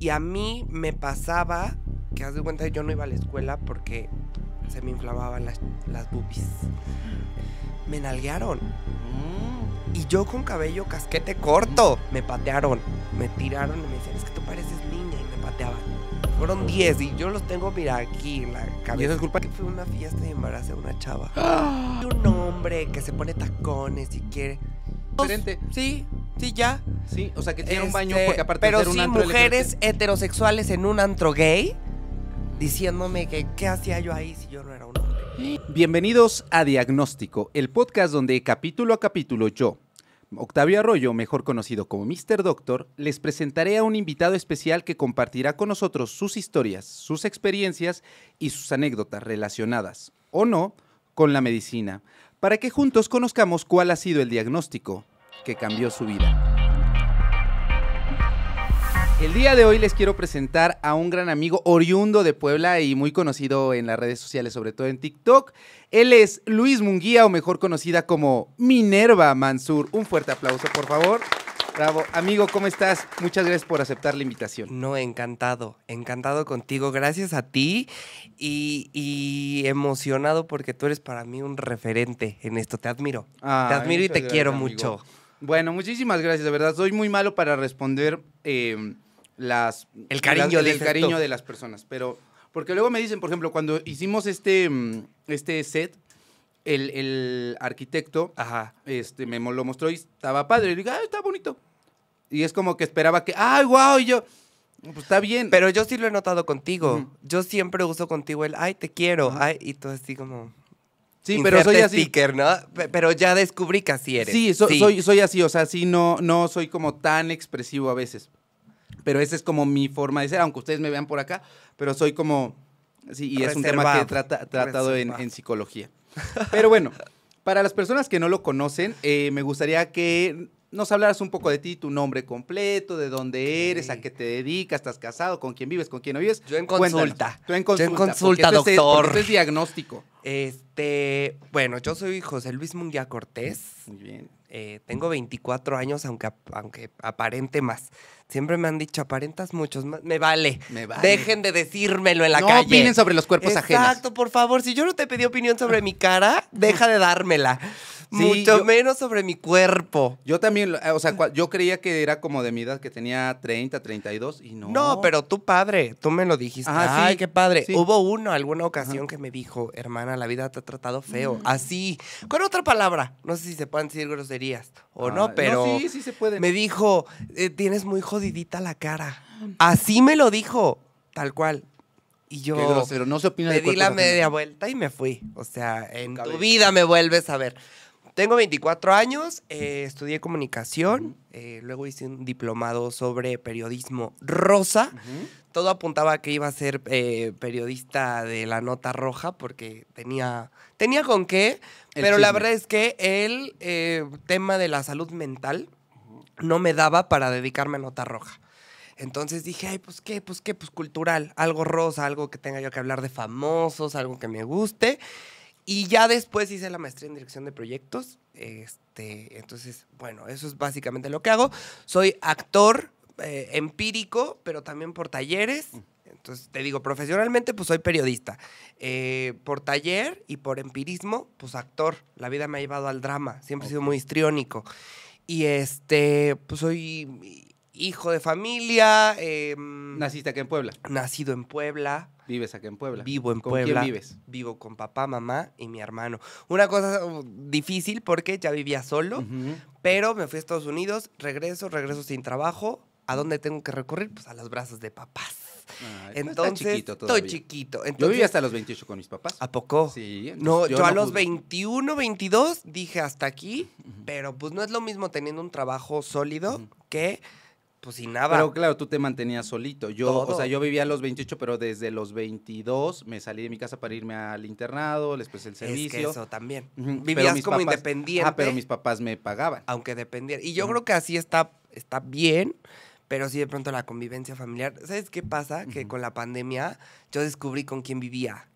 Y a mí me pasaba que, haz de cuenta, yo no iba a la escuela porque se me inflamaban las, las Me nalguearon. Y yo con cabello casquete corto. Me patearon. Me tiraron y me decían, es que tú pareces niña. Y me pateaban. Fueron 10 y yo los tengo, mira, aquí en la cabeza. Y eso es culpa que fue una fiesta de embarazo de una chava. ¡Ah! Un hombre que se pone tacones y quiere... Diferente. Sí, Sí, ya. Sí, o sea, que tiene un baño este, porque aparte de ser un sí, mujeres heterosexuales en un antro gay diciéndome que qué hacía yo ahí si yo no era un hombre. Bienvenidos a Diagnóstico, el podcast donde capítulo a capítulo yo, Octavio Arroyo, mejor conocido como Mr. Doctor, les presentaré a un invitado especial que compartirá con nosotros sus historias, sus experiencias y sus anécdotas relacionadas, o no, con la medicina, para que juntos conozcamos cuál ha sido el diagnóstico, que cambió su vida. El día de hoy les quiero presentar a un gran amigo oriundo de Puebla y muy conocido en las redes sociales, sobre todo en TikTok. Él es Luis Munguía, o mejor conocida como Minerva Mansur. Un fuerte aplauso, por favor. Bravo. Amigo, ¿cómo estás? Muchas gracias por aceptar la invitación. No, encantado, encantado contigo. Gracias a ti y, emocionado porque tú eres para mí un referente en esto. Te admiro. te admiro y te quiero mucho. Bueno, muchísimas gracias, de verdad. Soy muy malo para responder em, las... El cariño, el, cariño de las personas, pero... Porque luego me dicen, por ejemplo, cuando hicimos este, em, este set, el, el arquitecto Ajá. Este, me lo mostró y estaba padre. Y digo, ah, está bonito. Y es como que esperaba que, ay, wow, y yo... Pues está bien. Pero yo sí lo he notado contigo. Yo siempre uso contigo el, ay, te quiero, ay, y todo así como... Sí, pero soy así. Pero ya descubrí que así eres. Sí, Soy, así, o sea, sí, no, no soy como tan expresivo a veces. Pero esa es como mi forma de ser, aunque ustedes me vean por acá, pero soy como... Sí, y es un tema que he tratado en, psicología. Pero bueno, para las personas que no lo conocen, eh, me gustaría que nos hablarás un poco de ti, tu nombre completo, de dónde eres, a qué te dedicas, estás casado, con quién vives, con quién no vives. Yo en consulta. en consulta. Yo en consulta, doctor. es, diagnóstico. Este, bueno, yo soy José Luis Munguía Cortés. Muy bien. Eh, tengo 24 años, aunque, aunque aparente más. Siempre me han dicho, aparentas muchos más. Me vale. Me vale. Dejen de decírmelo en la calle. No opinen sobre los cuerpos ajenos. Exacto, por favor. Si yo no te pedí opinión sobre mi cara, deja de dármela. Mucho menos sobre mi cuerpo. Yo también, eh, o sea, yo creía que era como de mi edad, que tenía 30, 32 y no. No, pero tu padre, tú me lo dijiste. Ah, Ay, qué padre. Hubo uno, alguna ocasión que me dijo, hermana, la vida te ha tratado feo. Mm. Así, con otra palabra. No sé si se pueden decir groserías o no, pero. sí, sí se puede. Me dijo, eh, tienes muy jodidita la cara. Mm. Así me lo dijo, tal cual. Y yo Qué grosero. No se opina de di la media vuelta y me fui. O sea, en tu vida me vuelves a ver. Tengo 24 años, eh, estudié comunicación, eh, luego hice un diplomado sobre periodismo rosa. Todo apuntaba que iba a ser eh, periodista de la nota roja porque tenía, tenía con qué, pero la verdad es que el tema de la salud mental no me daba para dedicarme a nota roja. Entonces dije, ay, pues qué, pues qué, pues cultural, algo rosa, algo que tenga yo que hablar de famosos, algo que me guste. Y ya después hice la maestría en dirección de proyectos. Este, entonces, bueno, eso es básicamente lo que hago. Soy actor eh, empírico, pero también por talleres. Mm. Entonces, te digo, profesionalmente, pues soy periodista. Eh, por taller y por empirismo, pues actor. La vida me ha llevado al drama. Siempre he sido muy histriónico. Y este, pues soy hijo de familia. Em, ¿Naciste aquí en Puebla? Nacido en Puebla. ¿Vives aquí en Puebla? Vivo en Puebla. ¿Con quién vives? Vivo con papá, mamá y mi hermano. Una cosa uh, difícil porque ya vivía solo, pero me fui a Estados Unidos, regreso, regreso sin trabajo. ¿A dónde tengo que recurrir? Pues a las brazos de papás. Pues, entonces, chiquito estoy chiquito. yo viví hasta los 28 con mis papás. ¿A poco? Sí. No, yo, a los 21, 22 dije hasta aquí, pero pues no es lo mismo teniendo un trabajo sólido que pues sin nada. Pero claro, tú te mantenías solito. Yo, o sea, yo vivía a los 28, pero desde los 22 me salí de mi casa para irme al internado, después el servicio. eso también. Vivías como independiente. Ah, pero mis papás me pagaban. Aunque dependía. Y yo creo que así está, está bien, pero sí de pronto la convivencia familiar. ¿Sabes qué pasa? Que con la pandemia yo descubrí con quién vivía.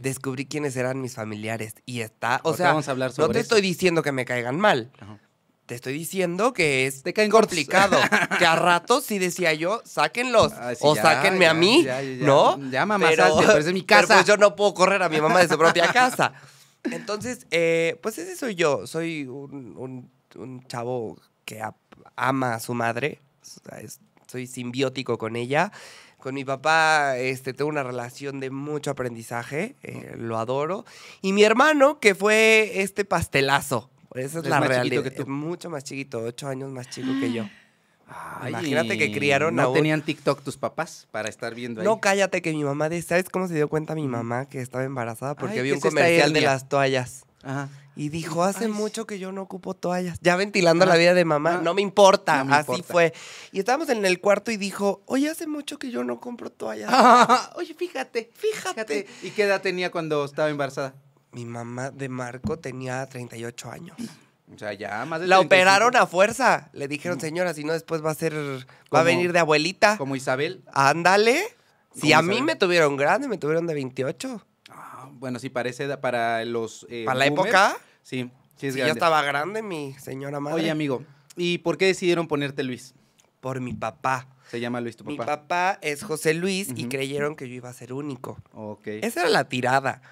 Descubrí quiénes eran mis familiares y está, o sea, no te estoy diciendo que me caigan mal, Ajá te estoy diciendo que es te caen complicado. que a ratos sí decía yo, sáquenlos ah, o sáquenme a mí, ¿no? Ya, mamá, pero, es mi casa. Pero pues yo no puedo correr a mi mamá de su propia casa. Entonces, eh, pues ese soy yo. Soy un, chavo que ama a su madre. soy simbiótico con ella. Con mi papá este, tengo una relación de mucho aprendizaje, eh, lo adoro. Y mi hermano, que fue este pastelazo, esa es, la realidad. mucho más chiquito, ocho años más chico que yo. Imagínate que criaron ¿no a No tenían TikTok tus papás para estar viendo No, cállate que mi mamá, dice: ¿sabes cómo se dio cuenta mi mamá que estaba embarazada? Porque vio un comercial de las toallas. Y dijo, hace mucho que yo no ocupo toallas. Ya ventilando la vida de mamá, no me importa, así fue. Y estábamos en el cuarto y dijo, oye, hace mucho que yo no compro toallas. oye, fíjate, fíjate. ¿Y qué edad tenía cuando estaba embarazada? Mi mamá de Marco tenía 38 años. O sea, ya más de La operaron a fuerza. Le dijeron, mm. señora, si no después va a ser, va a venir de abuelita. Como Isabel. Ándale. Si a mí me tuvieron grande, me tuvieron de 28. Ah, bueno, sí parece para los... Eh, ¿Para la época? Sí, sí es yo estaba grande, mi señora madre. Oye, amigo, ¿y por qué decidieron ponerte Luis? por mi papá. Se llama Luis tu papá. Mi papá es José Luis y creyeron que yo iba a ser único. Ok. Esa era la tirada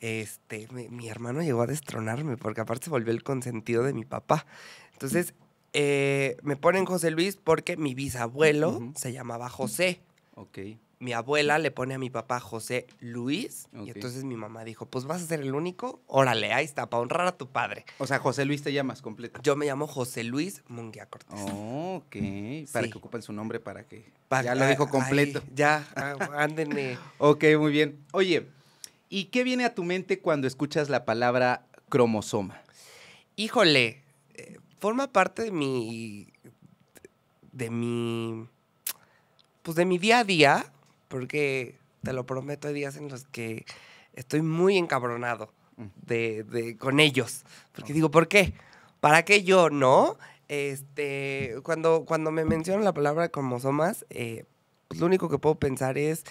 este, mi, hermano llegó a destronarme porque aparte se volvió el consentido de mi papá. Entonces, eh, me ponen José Luis porque mi bisabuelo se llamaba José. Ok. Mi abuela le pone a mi papá José Luis y entonces mi mamá dijo, pues vas a ser el único, órale, ahí está, para honrar a tu padre. O sea, José Luis te llamas completo. Yo me llamo José Luis Munguía Cortés. ok, para que ocupen su nombre, para que... ya lo dijo completo. ya, ándenme. ok, muy bien. Oye, ¿Y qué viene a tu mente cuando escuchas la palabra cromosoma? Híjole, eh, forma parte de mi. de mi. pues de mi día a día, porque te lo prometo, hay días en los que estoy muy encabronado mm. de, con ellos. Porque digo, ¿por qué? ¿Para qué yo, no? Este, cuando, cuando me mencionan la palabra cromosomas, eh, pues lo único que puedo pensar es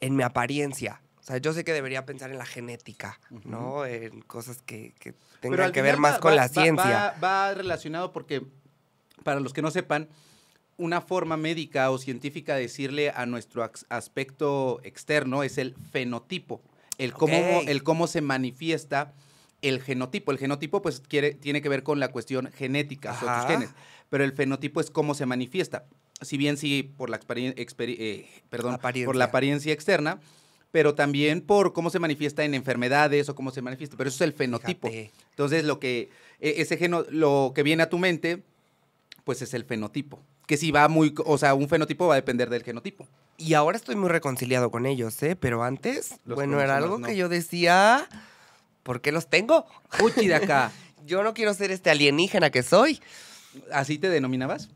en mi apariencia o sea, yo sé que debería pensar en la genética, ¿no? En cosas que, tengan que ver más con la ciencia. Va, va, relacionado porque, para los que no sepan, una forma médica o científica de decirle a nuestro aspecto externo es el fenotipo, el cómo, el cómo se manifiesta el genotipo. El genotipo, pues, quiere, tiene que ver con la cuestión genética, genes. Pero el fenotipo es cómo se manifiesta. Si bien sí por la, eh, perdón, por la apariencia externa, pero también por cómo se manifiesta en enfermedades o cómo se manifiesta. Pero eso es el fenotipo. Entonces, lo que, e, ese geno, lo que viene a tu mente, pues es el fenotipo. Que si va muy, o sea, un fenotipo va a depender del genotipo. Y ahora estoy muy reconciliado con ellos, ¿eh? Pero antes, bueno, era algo que yo decía, ¿por qué los tengo? Uchi de acá. yo no quiero ser este alienígena que soy. ¿Así te denominabas?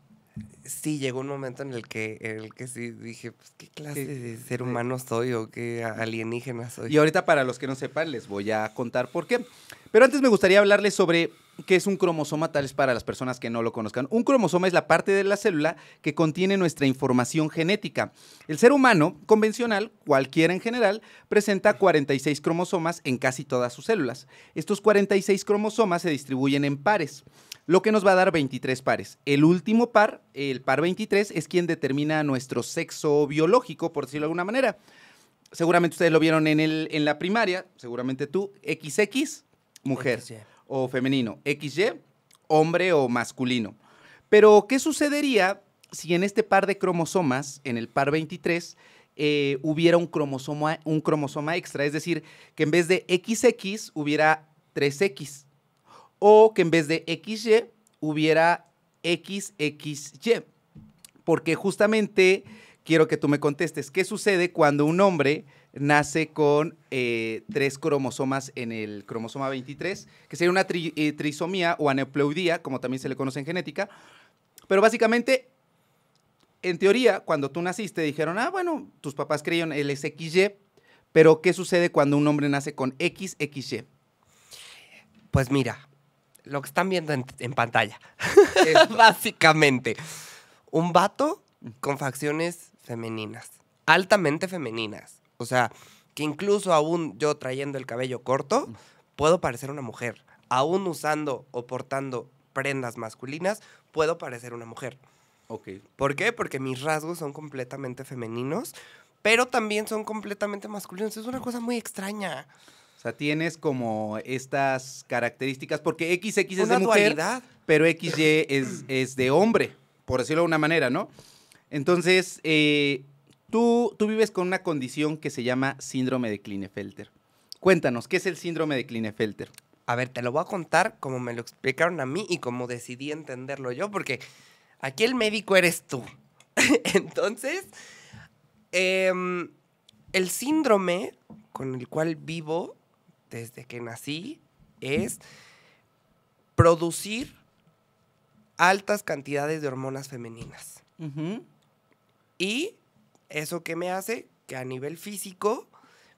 sí llegó un momento en el que, el que sí dije, pues, ¿qué clase de ser humano soy o qué alienígena soy? Y ahorita para los que no sepan les voy a contar por qué. Pero antes me gustaría hablarles sobre qué es un cromosoma, tal es para las personas que no lo conozcan. Un cromosoma es la parte de la célula que contiene nuestra información genética. El ser humano convencional, cualquiera en general, presenta 46 cromosomas en casi todas sus células. Estos 46 cromosomas se distribuyen en pares lo que nos va a dar 23 pares. El último par, el par 23, es quien determina nuestro sexo biológico, por decirlo de alguna manera. Seguramente ustedes lo vieron en, el, en la primaria, seguramente tú, XX, mujer o femenino, XY, hombre o masculino. Pero, ¿qué sucedería si en este par de cromosomas, en el par 23, eh, hubiera un cromosoma, un cromosoma extra? Es decir, que en vez de XX hubiera 3X o que en vez de XY hubiera XXY. Porque justamente quiero que tú me contestes, ¿qué sucede cuando un hombre nace con eh, tres cromosomas en el cromosoma 23, que sería una eh, trisomía o aneuploidía, como también se le conoce en genética? Pero básicamente, en teoría, cuando tú naciste dijeron, ah, bueno, tus papás creyeron el XY, pero ¿qué sucede cuando un hombre nace con XXY? Pues mira, lo que están viendo en, pantalla pantalla. Básicamente. Un vato con facciones femeninas. Altamente femeninas. O sea, que incluso aún yo trayendo el cabello corto, puedo parecer una mujer. Aún usando o portando prendas masculinas, puedo parecer una mujer. Ok. ¿Por qué? Porque mis rasgos son completamente femeninos, pero también son completamente masculinos. Es una cosa muy extraña. O sea, tienes como estas características, porque XX es de mujer, pero XY es, de hombre, por decirlo de una manera, ¿no? Entonces, eh, tú, tú vives con una condición que se llama síndrome de Klinefelter. Cuéntanos, ¿qué es el síndrome de Klinefelter? A ver, te lo voy a contar como me lo explicaron a mí y como decidí entenderlo yo, porque aquí el médico eres tú. Entonces, em, el síndrome con el cual vivo desde que nací es producir altas cantidades de hormonas femeninas. Y eso que me hace que a nivel físico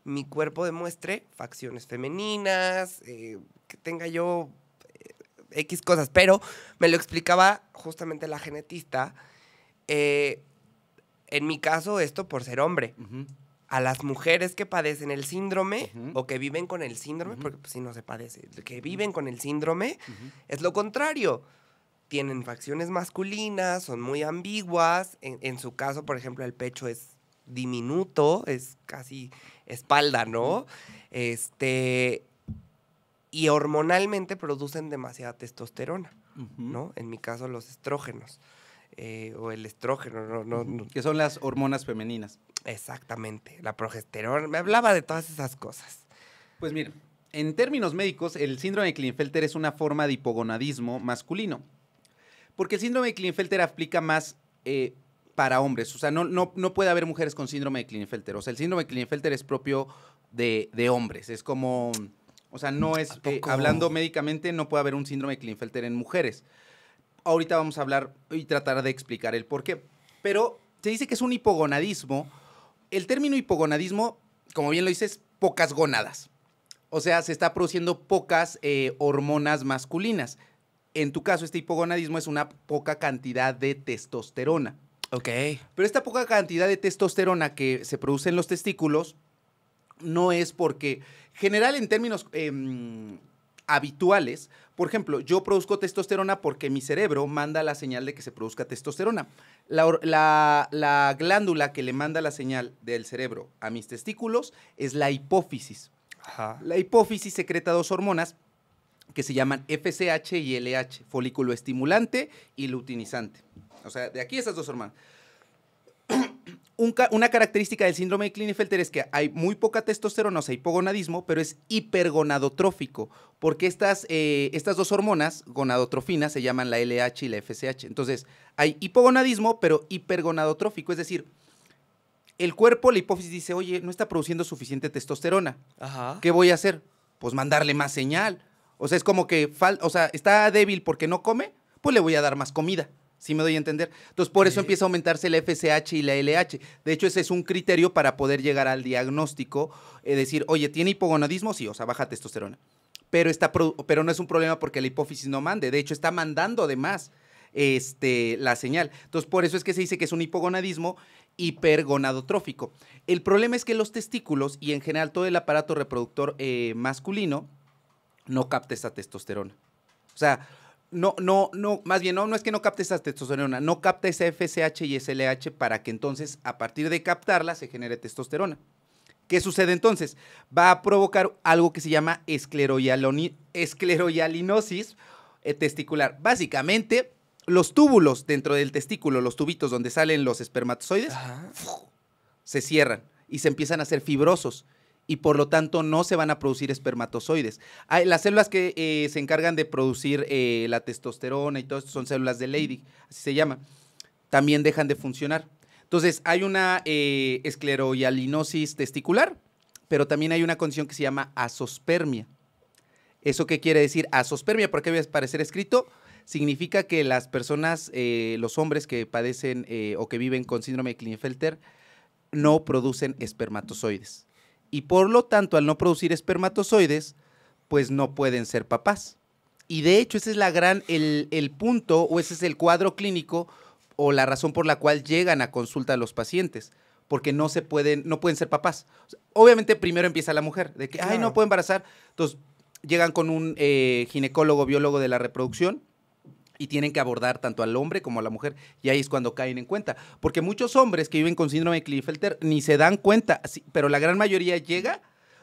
mi cuerpo demuestre facciones femeninas, eh, que tenga yo eh, X cosas, pero me lo explicaba justamente la genetista. Eh, en mi caso, esto por ser hombre a las mujeres que padecen el síndrome o que viven con el síndrome, porque si pues, no se padece, que viven con el síndrome, es lo contrario. Tienen facciones masculinas, son muy ambiguas. En, su caso, por ejemplo, el pecho es diminuto, es casi espalda, ¿no? Este. Y hormonalmente producen demasiada testosterona, ¿no? En mi caso, los estrógenos. Eh, o el estrógeno, no. Que son las hormonas femeninas. Exactamente, la progesterona, me hablaba de todas esas cosas. Pues mira, en términos médicos, el síndrome de Klinefelter es una forma de hipogonadismo masculino, porque el síndrome de Klinefelter aplica más eh, para hombres, o sea, no, no, no, puede haber mujeres con síndrome de Klinefelter, o sea, el síndrome de Klinefelter es propio de, hombres, es como, o sea, no es, que eh, hablando médicamente, no puede haber un síndrome de Klinefelter en mujeres. Ahorita vamos a hablar y tratar de explicar el por qué, pero se dice que es un hipogonadismo el término hipogonadismo, como bien lo dices, pocas gonadas. O sea, se está produciendo pocas eh, hormonas masculinas. En tu caso, este hipogonadismo es una poca cantidad de testosterona. Ok. Pero esta poca cantidad de testosterona que se produce en los testículos no es porque, general en términos em, habituales. Por ejemplo, yo produzco testosterona porque mi cerebro manda la señal de que se produzca testosterona. La, glándula que le manda la señal del cerebro a mis testículos es la hipófisis. La hipófisis secreta dos hormonas que se llaman FSH y LH, folículo estimulante y luteinizante. O sea, de aquí esas dos hormonas una característica del síndrome de Klinefelter es que hay muy poca testosterona, o sea, hipogonadismo, pero es hipergonadotrófico, porque estas, eh, estas dos hormonas, gonadotrofina, se llaman la LH y la FSH. Entonces, hay hipogonadismo, pero hipergonadotrófico, es decir, el cuerpo, la hipófisis dice, oye, no está produciendo suficiente testosterona. ¿Qué voy a hacer? Pues mandarle más señal. O sea, es como que, o sea, está débil porque no come, pues le voy a dar más comida. ¿Sí me doy a entender? Entonces, por eso empieza a aumentarse el FSH y la LH. De hecho, ese es un criterio para poder llegar al diagnóstico, es eh, decir, oye, ¿tiene hipogonadismo? Sí, o sea, baja testosterona. Pero, está pero no es un problema porque la hipófisis no mande. De hecho, está mandando además este, la señal. Entonces, por eso es que se dice que es un hipogonadismo hipergonadotrófico. El problema es que los testículos y en general todo el aparato reproductor eh, masculino no capta esa testosterona. O sea, no, no, no, más bien, no, no es que no capte esa testosterona, no capta esa FSH y SLH para que entonces, a partir de captarla, se genere testosterona. ¿Qué sucede entonces? Va a provocar algo que se llama escleroyalinosis eh, testicular. Básicamente, los túbulos dentro del testículo, los tubitos donde salen los espermatozoides, se cierran y se empiezan a hacer fibrosos y por lo tanto no se van a producir espermatozoides. Hay, las células que eh, se encargan de producir eh, la testosterona y todo esto son células de Leydig, así se llama, también dejan de funcionar. Entonces hay una eh, escleroyalinosis testicular, pero también hay una condición que se llama asospermia. ¿Eso qué quiere decir? Asospermia, Porque qué voy a parecer escrito? Significa que las personas, eh, los hombres que padecen o que viven con síndrome de Klinefelter, no producen espermatozoides y por lo tanto al no producir espermatozoides, pues no pueden ser papás. Y de hecho ese es la gran, el, punto o ese es el cuadro clínico o la razón por la cual llegan a consulta los pacientes porque no se pueden, no pueden ser papás. obviamente primero empieza la mujer, de que, ay, no puedo embarazar. Entonces llegan con un eh, ginecólogo, biólogo de la reproducción, y tienen que abordar tanto al hombre como a la mujer. Y ahí es cuando caen en cuenta. Porque muchos hombres que viven con síndrome de Klinefelter ni se dan cuenta, pero la gran mayoría llega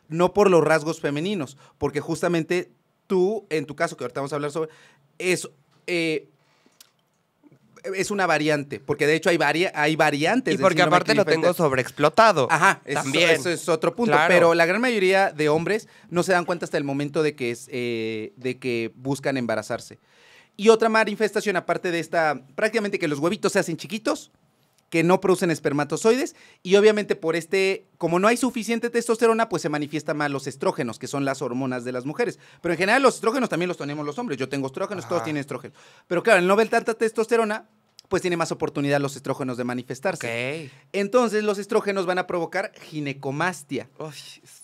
no por los rasgos femeninos, porque justamente tú, en tu caso, que ahorita vamos a hablar sobre, es, eh, es una variante, porque de hecho hay, hay variantes. Y porque aparte lo tengo sobreexplotado. Ajá, eso, es otro punto. Pero la gran mayoría de hombres no se dan cuenta hasta el momento de que, es, eh, de que buscan embarazarse. Y otra manifestación, aparte de esta, prácticamente que los huevitos se hacen chiquitos, que no producen espermatozoides y obviamente por este, como no hay suficiente testosterona, pues se manifiesta más los estrógenos, que son las hormonas de las mujeres. Pero en general los estrógenos también los tenemos los hombres. Yo tengo estrógenos, todos ah. tienen estrógenos. Pero claro, el no ver tanta testosterona, pues tiene más oportunidad los estrógenos de manifestarse. Entonces los estrógenos van a provocar ginecomastia.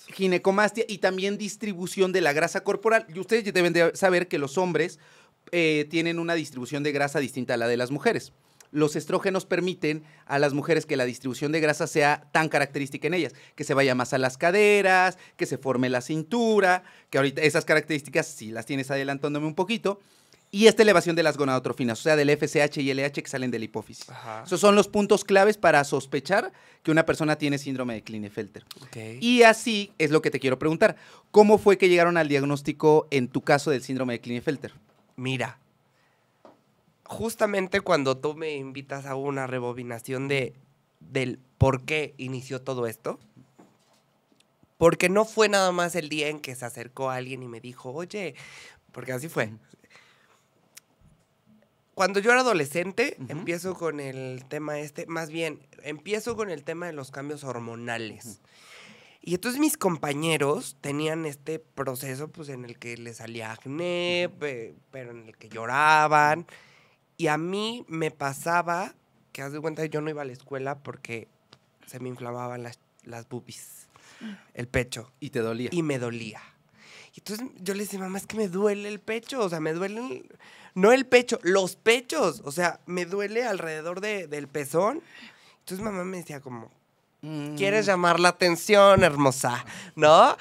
ginecomastia y también distribución de la grasa corporal. Y ustedes ya deben de saber que los hombres eh, tienen una distribución de grasa distinta a la de las mujeres. Los estrógenos permiten a las mujeres que la distribución de grasa sea tan característica en ellas, que se vaya más a las caderas, que se forme la cintura, que ahorita esas características, sí las tienes adelantándome un poquito, y esta elevación de las gonadotrofinas, o sea, del FSH y LH que salen de la hipófisis. Esos son los puntos claves para sospechar que una persona tiene síndrome de Klinefelter. Y así es lo que te quiero preguntar. ¿Cómo fue que llegaron al diagnóstico en tu caso del síndrome de Klinefelter? mira, justamente cuando tú me invitas a una rebobinación de, del por qué inició todo esto, porque no fue nada más el día en que se acercó alguien y me dijo, oye, porque así fue. Cuando yo era adolescente, empiezo con el tema este, más bien, empiezo con el tema de los cambios hormonales. Y entonces mis compañeros tenían este proceso pues en el que les salía acné, pero en el que lloraban. Y a mí me pasaba que, haz de cuenta, yo no iba a la escuela porque se me inflamaban las, las mm. el pecho. Y te dolía. Y me dolía. Y entonces yo le decía, mamá, es que me duele el pecho, o sea, me duele, no el pecho, los pechos, o sea, me duele alrededor del pezón. Entonces mamá me decía como, Quieres llamar la atención, hermosa, ¿no?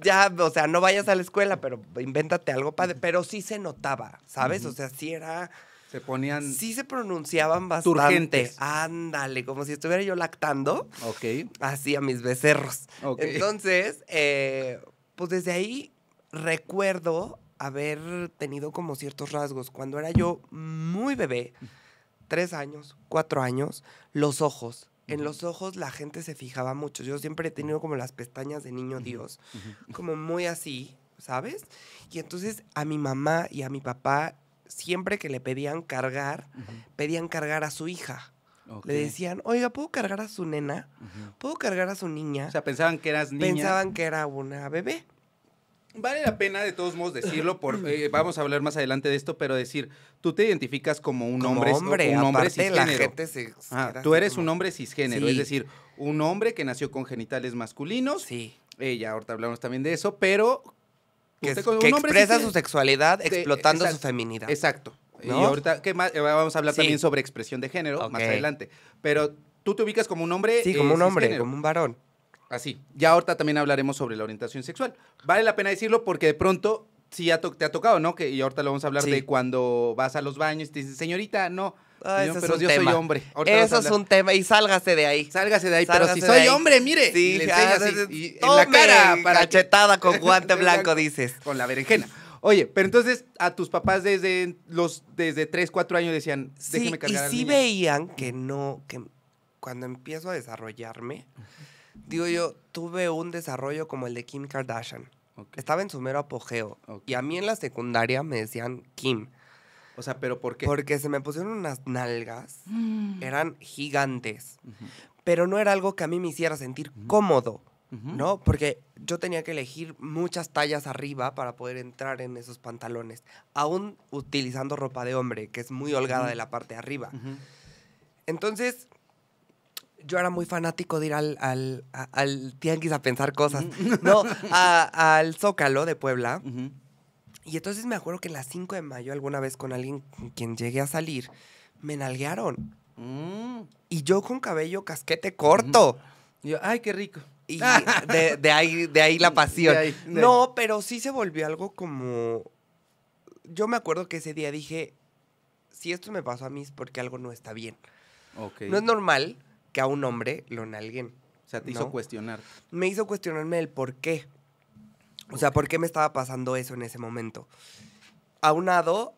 Ya, o sea, no vayas a la escuela, pero invéntate algo padre. Pero sí se notaba, ¿sabes? O sea, sí era. Se ponían. Sí se pronunciaban bastante. Turgentes. Ándale, como si estuviera yo lactando. Ok. Así a mis becerros. Entonces, eh, pues desde ahí recuerdo haber tenido como ciertos rasgos. Cuando era yo muy bebé, tres años, cuatro años, los ojos en los ojos la gente se fijaba mucho. Yo siempre he tenido como las pestañas de niño Dios, como muy así, ¿sabes? Y entonces a mi mamá y a mi papá, siempre que le pedían cargar, pedían cargar a su hija. Le decían, oiga, ¿puedo cargar a su nena? ¿Puedo cargar a su niña? O sea, pensaban que eras niña. Pensaban que era una bebé. Vale la pena de todos modos decirlo, porque eh, vamos a hablar más adelante de esto, pero decir, tú te identificas como un hombre, hombre, un hombre cisgénero. La ah, tú eres un hombre cisgénero, es decir, un hombre que nació con genitales masculinos. Sí. Eh, ya ahorita hablamos también de eso, pero que, expresa su sexualidad explotando su feminidad. Exacto. Y ahorita más? Eh, vamos a hablar también sobre expresión de género más adelante. Pero tú te ubicas como un hombre. Sí, como un hombre, como un varón así. Ya ahorita también hablaremos sobre la orientación sexual. Vale la pena decirlo porque de pronto sí te ha tocado, ¿no? Que, y ahorita lo vamos a hablar de cuando vas a los baños y te dicen, señorita, no. Ah, pero yo soy hombre. eso es un tema. Y sálgase de ahí. Sálgase de ahí. pero si soy hombre, mire. Sí, le en la cara. Para cachetada con guante blanco, dices. Con la berenjena. Oye, pero entonces a tus papás desde los desde 3, 4 años decían, déjeme cargar Y sí veían que no, que cuando empiezo a desarrollarme, digo yo, tuve un desarrollo como el de Kim Kardashian. Estaba en su mero apogeo. Y a mí en la secundaria me decían Kim. O sea, ¿pero por qué? Porque se me pusieron unas nalgas. Mm. Eran gigantes. Pero no era algo que a mí me hiciera sentir cómodo, ¿no? Porque yo tenía que elegir muchas tallas arriba para poder entrar en esos pantalones. Aún utilizando ropa de hombre, que es muy holgada de la parte de arriba. Entonces, yo era muy fanático de ir al, al, tianguis a pensar cosas. Mm. No, al Zócalo de Puebla. Y entonces me acuerdo que las 5 de mayo, alguna vez con alguien con quien llegué a salir, me nalguearon. Mm. Y yo con cabello casquete corto. Yo, ay, qué rico. Y de, ahí, de ahí la pasión. no, pero sí se volvió algo como. Yo me acuerdo que ese día dije: si esto me pasó a mí es porque algo no está bien. No es normal que a un hombre lo en alguien. O sea, te hizo cuestionar. Me hizo cuestionarme el por qué. O sea, ¿por qué me estaba pasando eso en ese momento? A lado,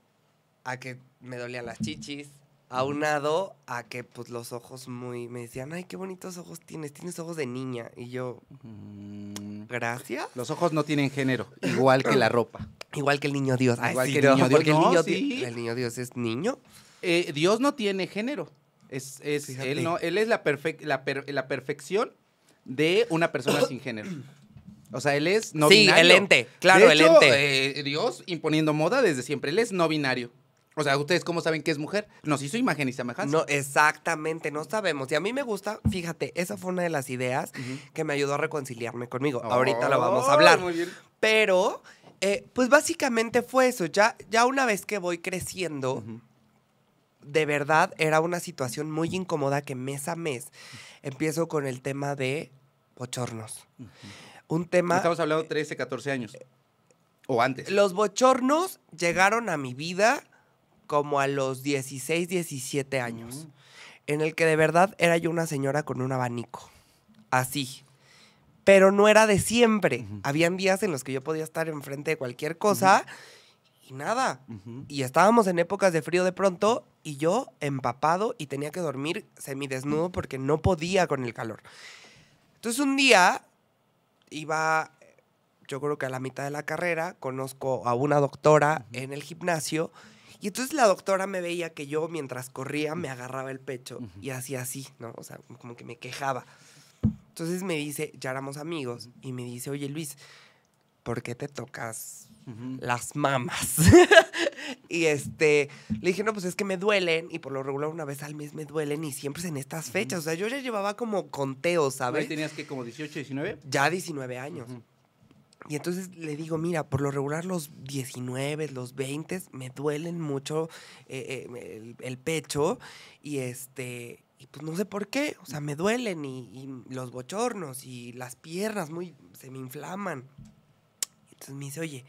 a que me dolían las chichis, A lado, a que pues los ojos muy me decían, "Ay, qué bonitos ojos tienes, tienes ojos de niña." Y yo, mm. "Gracias." Los ojos no tienen género, igual que la ropa. Igual que el niño Dios. igual que el niño Dios, el, niño, Dios es niño. Eh, Dios no tiene género. Es, él, no, él es la, la, perfección de una persona sin género. O sea, él es no binario. Sí, el ente, claro, el ente. Eh, Dios imponiendo moda desde siempre, él es no binario. O sea, ¿ustedes cómo saben que es mujer? Nos hizo imagen y semejanza. No, exactamente, no sabemos. Y a mí me gusta, fíjate, esa fue una de las ideas que me ayudó a reconciliarme conmigo. Oh, Ahorita la vamos a hablar. Pero, eh, pues básicamente fue eso. Ya, ya una vez que voy creciendo, de verdad era una situación muy incómoda que mes a mes empiezo con el tema de bochornos. Un tema... Estamos hablando de 13, 14 años. o antes. Los bochornos llegaron a mi vida como a los 16, 17 años, en el que de verdad era yo una señora con un abanico, así. Pero no era de siempre. Habían días en los que yo podía estar enfrente de cualquier cosa y nada. Y estábamos en épocas de frío de pronto y yo empapado y tenía que dormir semidesnudo porque no podía con el calor. Entonces un día iba, yo creo que a la mitad de la carrera, conozco a una doctora en el gimnasio y entonces la doctora me veía que yo mientras corría me agarraba el pecho y hacía así, ¿no? O sea, como que me quejaba. Entonces me dice, ya éramos amigos, y me dice, oye Luis, ¿por qué te tocas las mamas. y este, le dije, no, pues es que me duelen y por lo regular una vez al mes me duelen y siempre es en estas fechas. O sea, yo ya llevaba como conteo, ¿sabes? ¿Ahí tenías que como 18, 19? Ya 19 años. Y entonces le digo, mira, por lo regular los 19, los 20 me duelen mucho eh, eh, el, pecho y este y pues no sé por qué, o sea, me duelen y, los bochornos y las piernas muy se me inflaman. Entonces me dice, "Oye,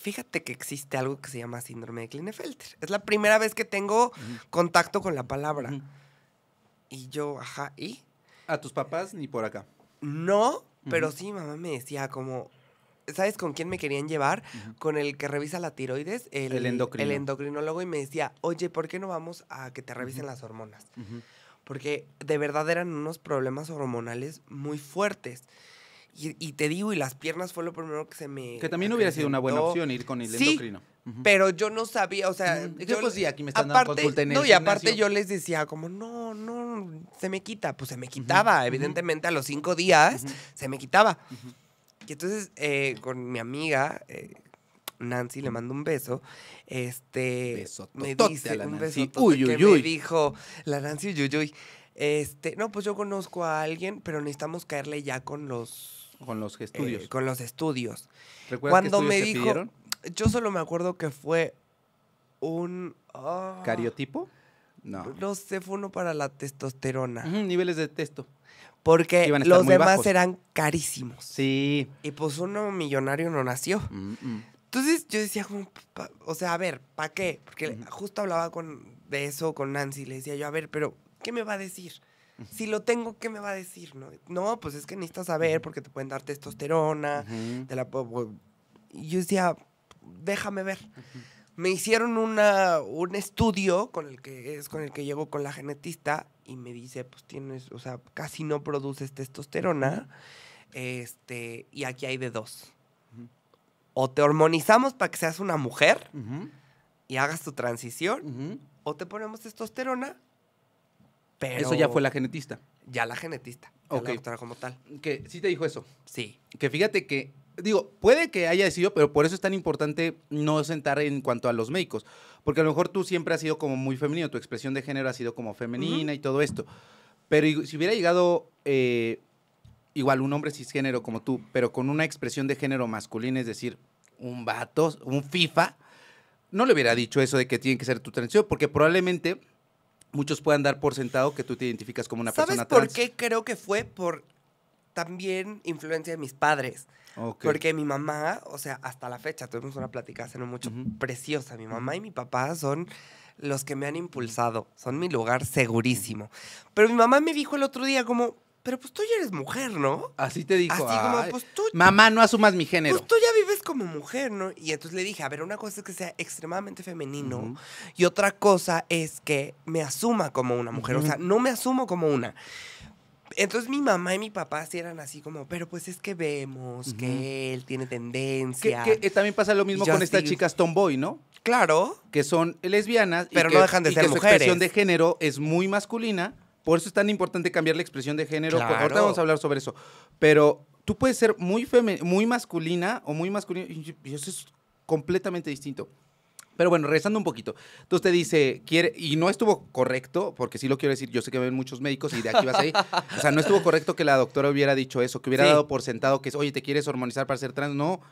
Fíjate que existe algo que se llama síndrome de Klinefelter. Es la primera vez que tengo contacto con la palabra. Y yo, ajá, ¿y? ¿A tus papás ni por acá? No, pero sí, mamá me decía como, ¿sabes con quién me querían llevar? Con el que revisa la tiroides, el, endocrinólogo, y me decía, oye, ¿por qué no vamos a que te revisen las hormonas? Porque de verdad eran unos problemas hormonales muy fuertes. Y, te digo, y las piernas fue lo primero que se me. Que también hubiera sido una buena opción ir con el endocrino. Pero yo no sabía, o sea. Yo, pues sí, aquí me están dando consulta en No, y aparte yo les decía, como, no, no, se me quita. Pues se me quitaba, evidentemente a los cinco días se me quitaba. Y entonces, eh, con mi amiga, eh, Nancy, le mando un beso. Este. me dice, la un beso me dijo la Nancy Yuyuy. Este, no, pues yo conozco a alguien, pero necesitamos caerle ya con los con los eh, estudios. con los estudios. ¿Recuerdas Cuando me dijo, yo solo me acuerdo que fue un ah, cariotipo. No. No sé, fue uno para la testosterona. niveles de testo. Porque los demás eran carísimos. Sí. Y pues uno millonario no nació. Entonces yo decía, o sea, a ver, ¿para qué? Porque justo hablaba con, de eso con Nancy, le decía yo, a ver, pero ¿qué me va a decir? si lo tengo, ¿qué me va a decir? No, pues es que necesitas saber porque te pueden dar testosterona, la Y yo decía, déjame ver. Me hicieron una, un estudio con el que es con el que llego con la genetista y me dice, pues tienes, o sea, casi no produces testosterona, este, y aquí hay de dos. O te hormonizamos para que seas una mujer y hagas tu transición, o te ponemos testosterona eso ya fue la genetista. Ya la genetista. Ya La doctora como tal. Que sí te dijo eso. Sí. Que fíjate que, digo, puede que haya decidido, pero por eso es tan importante no sentar en cuanto a los médicos. Porque a lo mejor tú siempre has sido como muy femenino, tu expresión de género ha sido como femenina y todo esto. Pero si hubiera llegado eh, igual un hombre cisgénero como tú, pero con una expresión de género masculina, es decir, un vato, un FIFA, no le hubiera dicho eso de que tiene que ser tu transición, porque probablemente muchos puedan dar por sentado que tú te identificas como una persona trans. ¿Por qué creo que fue? Por también influencia de mis padres. Porque mi mamá, o sea, hasta la fecha, tuvimos una plática hace mucho, preciosa. Mi mamá y mi papá son los que me han impulsado, son mi lugar segurísimo. Pero mi mamá me dijo el otro día como, pero pues tú ya eres mujer, ¿no? Así te dijo. Así como, pues tú. Mamá, no asumas mi género. Pues tú ya vives como mujer, ¿no? Y entonces le dije, a ver, una cosa es que sea extremadamente femenino y otra cosa es que me asuma como una mujer. O sea, no me asumo como una. Entonces mi mamá y mi papá sí eran así como, pero pues es que vemos que él tiene tendencia. Que, eh, también pasa lo mismo con estas chicas tomboy, ¿no? Claro. Que son lesbianas. Pero no dejan de ser mujeres. Su expresión de género es muy masculina por eso es tan importante cambiar la expresión de género. Claro. Ahorita vamos a hablar sobre eso. Pero tú puedes ser muy, muy masculina o muy masculina. eso es completamente distinto. Pero bueno, regresando un poquito. Entonces te dice, quiere, y no estuvo correcto, porque sí lo quiero decir, yo sé que ven muchos médicos y de aquí vas ahí. o sea, no estuvo correcto que la doctora hubiera dicho eso, que hubiera dado por sentado que es, oye, ¿te quieres hormonizar para ser trans? No.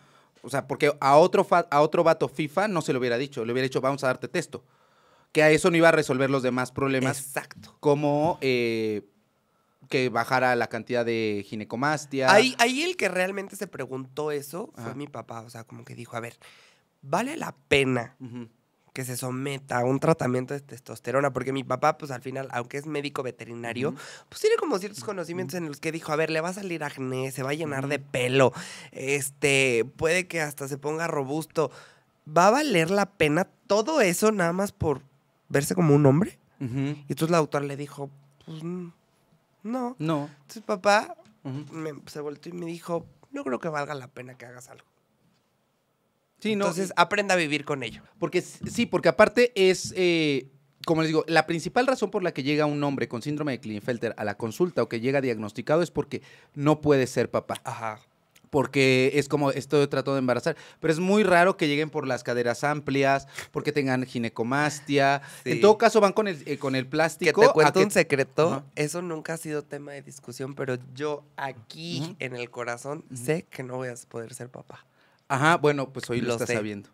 O sea, porque a otro, a otro vato FIFA no se lo hubiera dicho, le hubiera dicho, vamos a darte texto que a eso no iba a resolver los demás problemas. Exacto. Como eh, que bajara la cantidad de ginecomastia. Ahí, ahí el que realmente se preguntó eso fue mi papá. O sea, como que dijo, a ver, ¿vale la pena que se someta a un tratamiento de testosterona? Porque mi papá, pues al final, aunque es médico veterinario, pues tiene como ciertos conocimientos en los que dijo, a ver, le va a salir acné, se va a llenar de pelo, este, puede que hasta se ponga robusto. ¿Va a valer la pena todo eso nada más por verse como un hombre. Y entonces la autora le dijo, pues mm, no. No. Entonces papá se volteó y me dijo, no creo que valga la pena que hagas algo. Sí, Entonces, aprenda a vivir con ello. Porque sí, porque aparte es, eh, como les digo, la principal razón por la que llega un hombre con síndrome de Klinefelter a la consulta o que llega diagnosticado es porque no puede ser papá. Ajá porque es como esto trato de embarazar, pero es muy raro que lleguen por las caderas amplias, porque tengan ginecomastia. En todo caso van con el, eh, con el plástico. Que te cuento un secreto, eso nunca ha sido tema de discusión, pero yo aquí en el corazón sé que no voy a poder ser papá. Ajá, bueno, pues hoy lo, está estás sabiendo.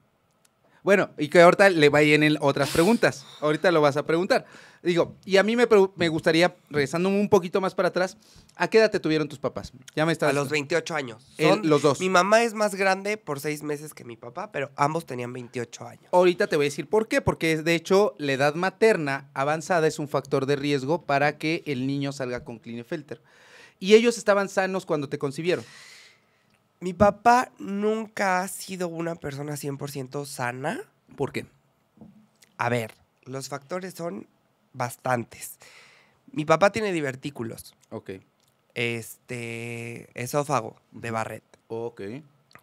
Bueno, y que ahorita le vayan otras preguntas. Ahorita lo vas a preguntar. Digo, y a mí me, gustaría, regresando un poquito más para atrás, ¿a qué edad te tuvieron tus papás? Ya me estás... A los 28 años. Eh, son, los dos. Mi mamá es más grande por seis meses que mi papá, pero ambos tenían 28 años. Ahorita te voy a decir por qué, porque de hecho la edad materna avanzada es un factor de riesgo para que el niño salga con Klinefelter. ¿Y ellos estaban sanos cuando te concibieron? Mi papá nunca ha sido una persona 100% sana. ¿Por qué? A ver, los factores son bastantes. Mi papá tiene divertículos. Ok. Este, esófago de barret. Ok.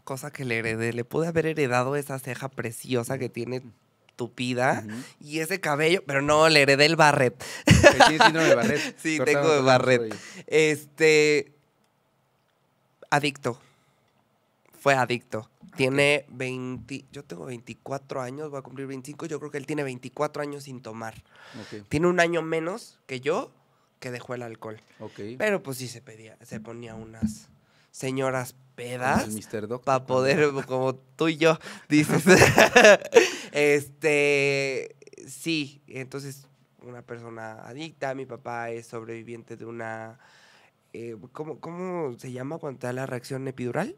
Cosa que le heredé. Le pude haber heredado esa ceja preciosa que tiene tupida y ese cabello, pero no, le heredé el barret. Sí, no, sí, tengo de Barrett. Este, adicto. Fue adicto. Tiene 20, yo tengo 24 años, voy a cumplir 25, yo creo que él tiene 24 años sin tomar. Tiene un año menos que yo que dejó el alcohol. Pero pues sí se pedía, se ponía unas señoras pedas para poder, pues, como tú y yo, dices. este, sí, entonces una persona adicta, mi papá es sobreviviente de una... Eh, ¿cómo, ¿Cómo se llama cuando te la reacción epidural?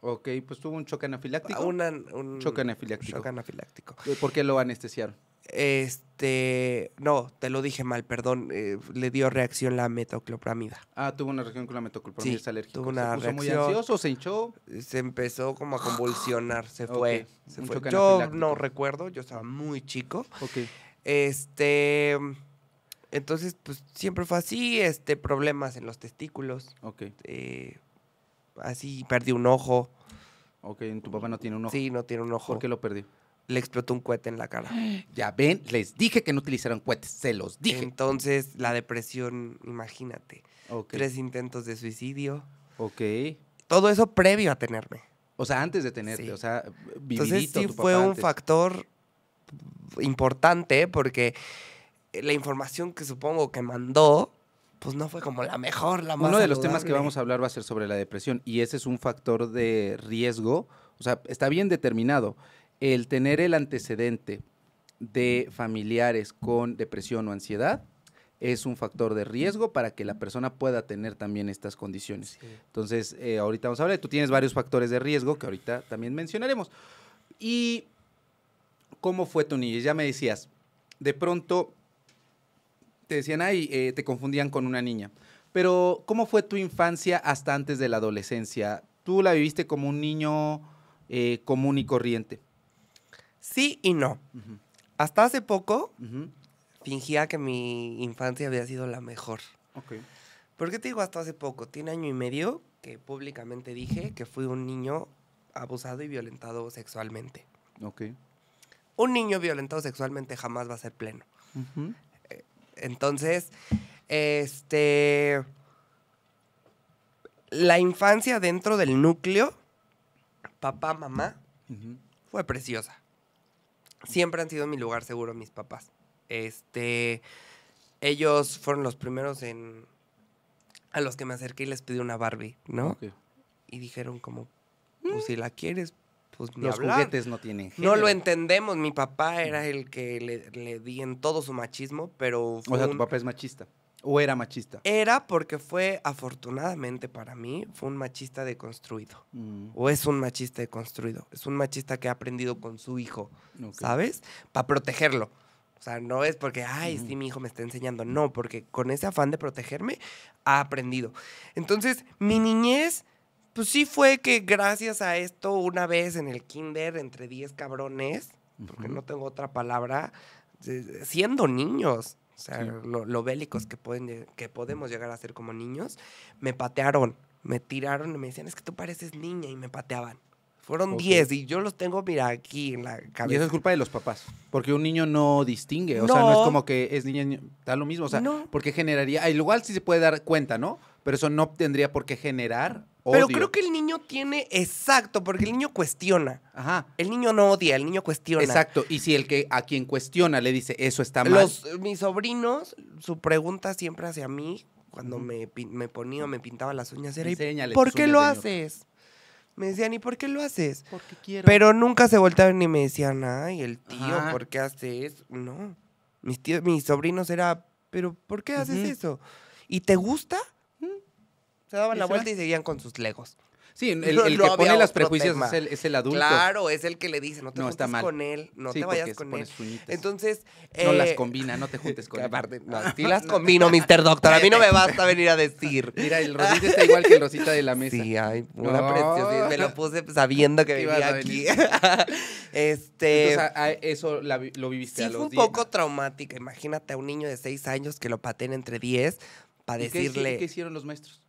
Ok, pues tuvo un choque anafiláctico. un choque anafiláctico. ¿Por qué lo anestesiaron? Este, no, te lo dije mal, perdón, eh, le dio reacción la metoclopramida. Ah, tuvo una reacción con la metoclopramida, sí, alérgico. Tuvo una se puso muy ansioso, se hinchó. Se empezó como a convulsionar, se fue. Yo no recuerdo, yo estaba muy chico. Ok. Este, entonces, pues siempre fue así, este, problemas en los testículos. Ok. Eh, así, perdí un ojo. Ok, tu papá no tiene un ojo. Sí, no tiene un ojo. ¿Por qué lo perdió? Le explotó un cohete en la cara. Ya ven, les dije que no utilizaran cohetes, se los dije. Entonces, la depresión, imagínate. Okay. Tres intentos de suicidio. Ok. Todo eso previo a tenerme. O sea, antes de tenerte, o sea, vividito Entonces sí fue un factor importante porque la información que supongo que mandó pues no fue como la mejor, la más. Uno de los temas que vamos a hablar va a ser sobre la depresión y ese es un factor de riesgo, o sea, está bien determinado. El tener el antecedente de familiares con depresión o ansiedad es un factor de riesgo para que la persona pueda tener también estas condiciones. Entonces, eh, ahorita vamos a hablar, tú tienes varios factores de riesgo que ahorita también mencionaremos. ¿Y cómo fue tu niñez? Ya me decías, de pronto te decían, ay, eh, te confundían con una niña. Pero, ¿cómo fue tu infancia hasta antes de la adolescencia? ¿Tú la viviste como un niño eh, común y corriente? Sí y no. Hasta hace poco fingía que mi infancia había sido la mejor. Ok. ¿Por qué te digo hasta hace poco? Tiene año y medio que públicamente dije que fui un niño abusado y violentado sexualmente. Ok. Un niño violentado sexualmente jamás va a ser pleno. Ajá. Entonces, este. La infancia dentro del núcleo, papá, mamá, fue preciosa. Siempre han sido mi lugar seguro mis papás. Este. Ellos fueron los primeros en. A los que me acerqué y les pedí una Barbie, ¿no? Y dijeron como, pues si la quieres, pues, los juguetes no tienen No lo entendemos. Mi papá era el que le, di en todo su machismo, pero. o sea, tu papá es machista. ¿O era machista? Era porque fue, afortunadamente para mí, fue un machista deconstruido. Mm. O es un machista deconstruido. Es un machista que ha aprendido con su hijo, ¿sabes? Para protegerlo. O sea, no es porque, ay, sí, mi hijo me está enseñando. No, porque con ese afán de protegerme, ha aprendido. Entonces, mi niñez pues sí fue que gracias a esto, una vez en el kinder, entre 10 cabrones, porque no tengo otra palabra, siendo niños, o sea, lo, bélicos que, pueden, que podemos llegar a ser como niños, me patearon, me tiraron y me decían, es que tú pareces niña, y me pateaban. Fueron 10 y yo los tengo, mira, aquí en la cabeza. Y eso es culpa de los papás, porque un niño no distingue, o sea, no es como que es niña, da lo mismo, o sea, porque generaría, igual sí se puede dar cuenta, ¿no? pero eso no tendría por qué generar Pero creo que el niño tiene, exacto, porque el niño cuestiona. Ajá. El niño no odia, el niño cuestiona. Exacto. Y si el que a quien cuestiona le dice eso está mal. Los, mis sobrinos, su pregunta siempre hacia mí, cuando me, me ponía, me pintaba las uñas, era Enséñale, ¿por qué lo haces? Me decían, ¿y por qué lo haces? Porque quiero. Pero nunca se voltaban y me decían, ay, el tío, ¿por qué haces? No. Mis tíos, mis sobrinos era, ¿pero por qué haces eso? ¿Y te gusta? Se daban la vuelta y seguían con sus legos. Sí, el, que pone las prejuicios es el, es el, adulto. Claro, es el que le dice, no te no, juntes con él, no te vayas con él. Entonces. no las eh, combina, no te juntes con él. Aparte, no, sí las combino, Mr. Doctor. A mí no me basta venir a decir. Mira, el Rosita está igual que el Rosita de la mesa. Sí, ay, una Me lo puse sabiendo que vivía aquí. este. Entonces, eso lo viviste sí, a los fue un poco traumático Imagínate a un niño de seis años que lo paten entre diez para decirle. ¿Qué hicieron los maestros?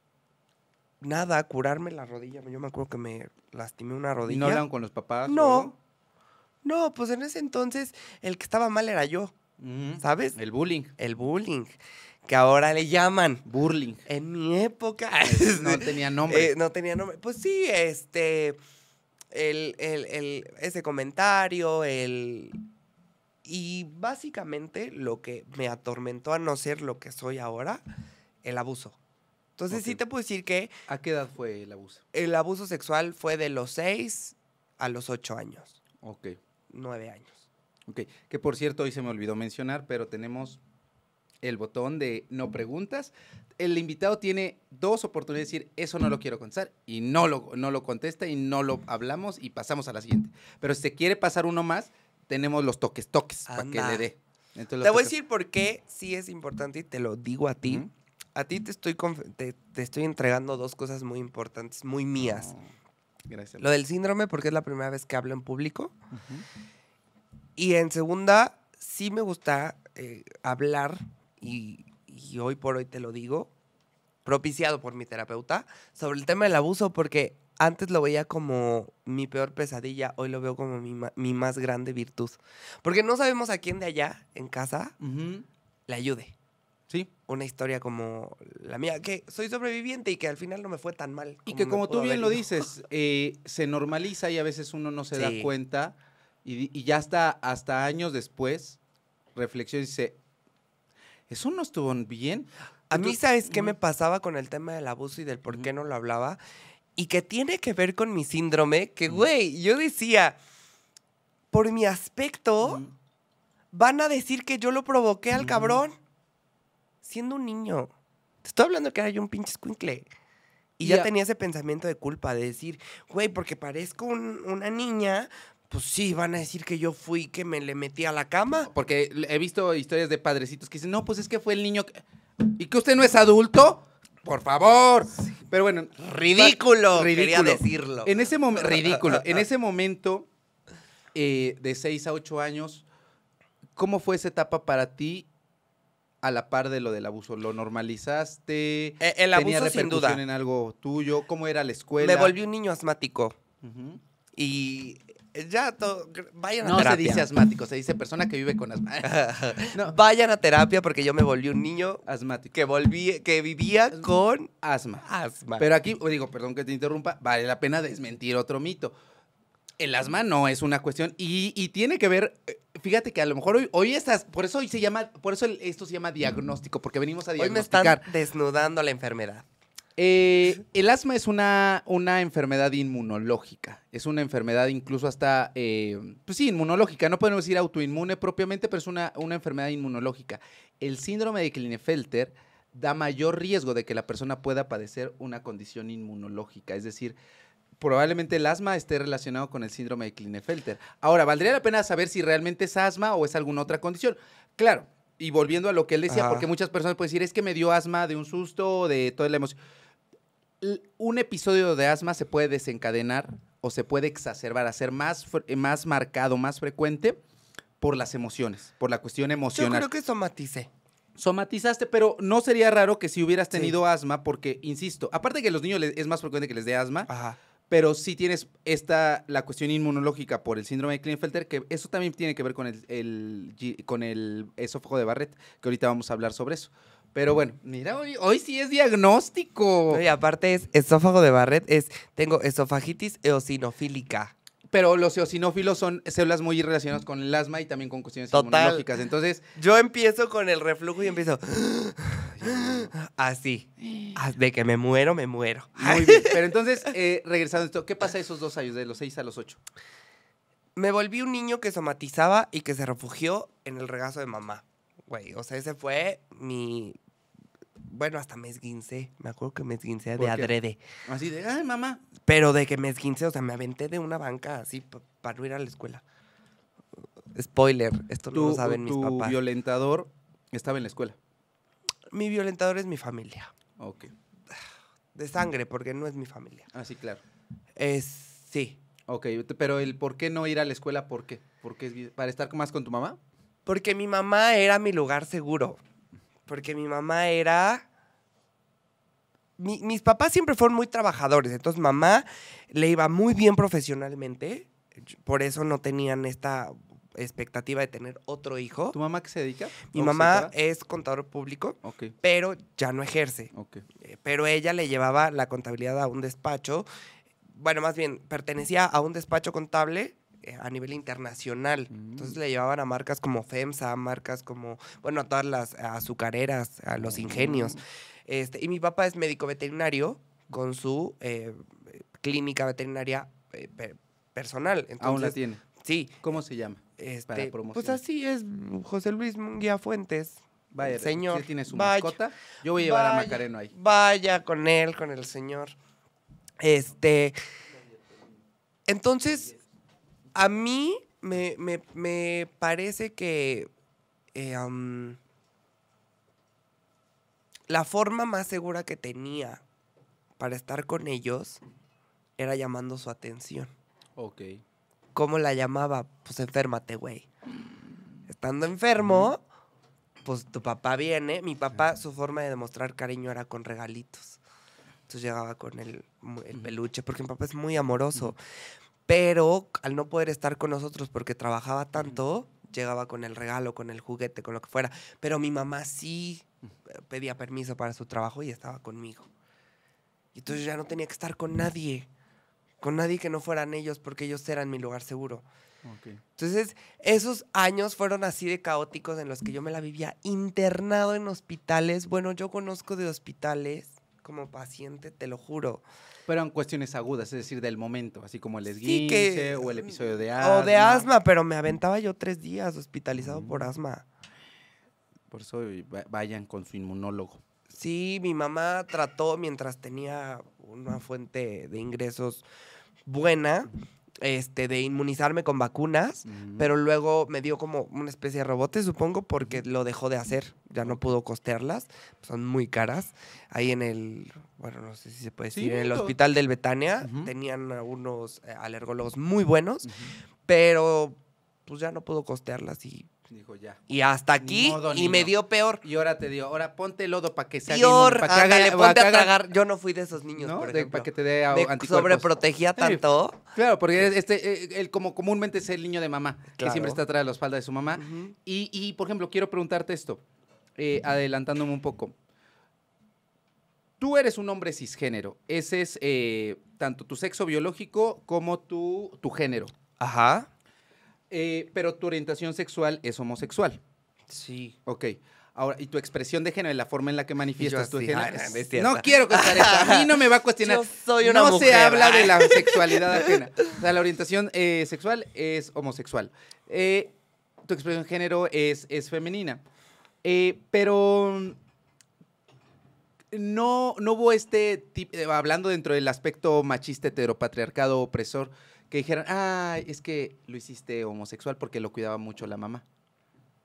nada, curarme la rodilla. Yo me acuerdo que me lastimé una rodilla. no hablan con los papás? No. No, pues en ese entonces el que estaba mal era yo. ¿Sabes? El bullying. El bullying. Que ahora le llaman. Burling. En mi época. no tenía nombre. Eh, no tenía nombre. Pues sí, este. el, el, ese comentario, el. Y básicamente lo que me atormentó a no ser lo que soy ahora, el abuso. Entonces sí te puedo decir que... ¿A qué edad fue el abuso? El abuso sexual fue de los 6 a los 8 años. Ok. 9 años. Ok, que por cierto hoy se me olvidó mencionar, pero tenemos el botón de no preguntas. El invitado tiene dos oportunidades de decir, eso no lo quiero contestar, y no lo, no lo contesta, y no lo hablamos, y pasamos a la siguiente. Pero si se quiere pasar uno más, tenemos los toques, toques, para que le dé. te voy a decir por qué sí es importante, y te lo digo a ti, a ti te estoy, te, estoy entregando dos cosas muy importantes, muy mías. Lo del síndrome, porque es la primera vez que hablo en público. Y en segunda, sí me gusta eh, hablar, y, hoy por hoy te lo digo, propiciado por mi terapeuta, sobre el tema del abuso, porque antes lo veía como mi peor pesadilla, hoy lo veo como mi, más grande virtud. Porque no sabemos a quién de allá, en casa, le ayude una historia como la mía, que soy sobreviviente y que al final no me fue tan mal. y que como tú bien lo dices, eh, se normaliza y a veces uno no se da cuenta y, ya hasta, hasta años después reflexiona y dice, eso no estuvo bien. A mí, ¿sabes qué me pasaba con el tema del abuso y del por qué no lo hablaba? Y que tiene que ver con mi síndrome, que, güey, yo decía, por mi aspecto, van a decir que yo lo provoqué al cabrón siendo un niño. Te estoy hablando que era yo un pinche escuincle. Y ya tenía ese pensamiento de culpa, de decir, güey, porque parezco una niña, pues sí, van a decir que yo fui que me le metí a la cama. Porque he visto historias de padrecitos que dicen, no, pues es que fue el niño. ¿Y que usted no es adulto? Por favor. Pero bueno. Ridículo, quería decirlo. En ese momento, ridículo. en ese momento, eh, de 6 a 8 años, ¿cómo fue esa etapa para ti? a la par de lo del abuso? ¿Lo normalizaste? Eh, el abuso ¿Tenía repercusión en algo tuyo? ¿Cómo era la escuela? Me volví un niño asmático. Y ya vayan no a terapia. No se dice asmático, se dice persona que vive con asma. Vayan a terapia porque yo me volví un niño asmático que volví que vivía mm. con asma. Asma. Pero aquí digo, perdón que te interrumpa, vale la pena desmentir otro mito. El asma no es una cuestión y tiene que ver eh, fíjate que a lo mejor hoy, hoy estás, por eso hoy se llama, por eso esto se llama diagnóstico, porque venimos a diagnosticar. Hoy me están desnudando la enfermedad. Eh, el asma es una, una, enfermedad inmunológica. Es una enfermedad incluso hasta, eh, pues sí, inmunológica. No podemos decir autoinmune propiamente, pero es una, una enfermedad inmunológica. El síndrome de Klinefelter da mayor riesgo de que la persona pueda padecer una condición inmunológica. Es decir, probablemente el asma esté relacionado con el síndrome de Klinefelter. Ahora, valdría la pena saber si realmente es asma o es alguna otra condición. Claro, y volviendo a lo que él decía, porque muchas personas pueden decir, es que me dio asma de un susto, de toda la emoción. Un episodio de asma se puede desencadenar o se puede exacerbar, hacer más, más marcado, más frecuente por las emociones, por la cuestión emocional. Yo creo que somatice. Somatizaste, pero no sería raro que si hubieras tenido asma, porque, insisto, aparte que a los niños es más frecuente que les dé asma, Ajá pero sí tienes esta, la cuestión inmunológica por el síndrome de Klinefelter, que eso también tiene que ver con el, con el esófago de Barrett, que ahorita vamos a hablar sobre eso. Pero bueno, mira, hoy, sí es diagnóstico. Y aparte es esófago de Barrett, es tengo esofagitis eosinofílica. Pero los eosinófilos son células muy relacionadas con el asma y también con cuestiones inmunológicas. Entonces, yo empiezo con el reflujo y empiezo Así. Eh. Ah, de que me muero, me muero. Muy bien. Pero entonces, eh, regresando a esto, ¿qué pasa esos dos años, de los seis a los ocho? Me volví un niño que somatizaba y que se refugió en el regazo de mamá. o sea, ese fue mi. Bueno, hasta me esguincé. Me acuerdo que me esguincé de adrede. Así de, ay, mamá. Pero de que me esguincé, o sea, me aventé de una banca así para no ir a la escuela. Spoiler, esto no lo saben mis papás. Tu violentador estaba en la escuela mi violentador es mi familia. Ok. De sangre, porque no es mi familia. Ah, sí, claro. Es, sí. Ok, pero el por qué no ir a la escuela, ¿por qué? Porque ¿Para estar más con tu mamá? Porque mi mamá era mi lugar seguro. Porque mi mamá era... mis papás siempre fueron muy trabajadores, entonces mamá le iba muy bien profesionalmente, por eso no tenían esta expectativa de tener otro hijo. ¿Tu mamá qué se dedica? Mi mamá es contador público, pero ya no ejerce. Eh, pero ella le llevaba la contabilidad a un despacho, bueno, más bien, pertenecía a un despacho contable eh, a nivel internacional. Mm. Entonces le llevaban a marcas como FEMSA, marcas como, bueno, a todas las azucareras, a los mm. ingenios. Este, y mi papá es médico veterinario con su eh, clínica veterinaria personal. ¿Aún la tiene? Sí. ¿Cómo se llama? Este, pues así es, José Luis Munguía Fuentes. Vaya, señor. tiene su mascota. Yo voy a llevar a Macareno ahí. Vaya con él, con el señor. Este. Entonces, a mí me, parece que eh, la forma más segura que tenía para estar con ellos era llamando su atención. Ok. ¿cómo la llamaba? Pues enférmate, güey. Estando enfermo, pues tu papá viene. Mi papá, su forma de demostrar cariño era con regalitos. Entonces llegaba con el, el peluche, porque mi papá es muy amoroso. Pero al no poder estar con nosotros porque trabajaba tanto, llegaba con el regalo, con el juguete, con lo que fuera. Pero mi mamá sí eh, pedía permiso para su trabajo y estaba conmigo. Y entonces ya no tenía que estar con nadie con nadie que no fueran ellos porque ellos eran mi lugar seguro. Entonces, esos años fueron así de caóticos en los que yo me la vivía internado en hospitales. Bueno, yo conozco de hospitales como paciente, te lo juro. Pero en cuestiones agudas, es decir, del momento, así como el esguince o el episodio de asma. O de asma, pero me aventaba yo tres días hospitalizado por mm. asma. Por eso vayan con su inmunólogo. Sí, mi mamá trató mientras tenía una fuente de ingresos buena, este, de inmunizarme con vacunas, pero luego me dio como una especie de rebote, supongo, porque lo dejó de hacer, ya no pudo costearlas, son muy caras. Ahí en el, bueno, no sé si se puede decir, en el hospital del Betania tenían algunos eh, alergólogos muy buenos, pero pues ya no pudo costearlas y Dijo ya. Y hasta aquí, y me dio peor. Y ahora te dio, ahora ponte lodo para que sea Peor, para ponte a tragar. Yo no fui de esos niños, ¿no? por Para que te dé anticuerpos. sobreprotegía tanto. claro, porque este, él eh, como comúnmente es el niño de mamá, que siempre está atrás de la espalda de su mamá. y, por ejemplo, quiero preguntarte esto, eh, adelantándome un poco. Tú eres un hombre cisgénero. Ese es eh, tanto tu sexo biológico como tu, tu género. Ajá. Eh, pero tu orientación sexual es homosexual. Sí. Ok. Ahora, y tu expresión de género, la forma en la que manifiestas tu género. no quiero que esto. A mí no me va a cuestionar. soy una no se habla de la sexualidad ajena. O sea, la orientación eh, sexual es homosexual. Eh, tu expresión de género es, femenina. pero no, no hubo este tipo, hablando dentro del aspecto machista, heteropatriarcado, opresor, que dijeran, ay ah, es que lo hiciste homosexual porque lo cuidaba mucho la mamá.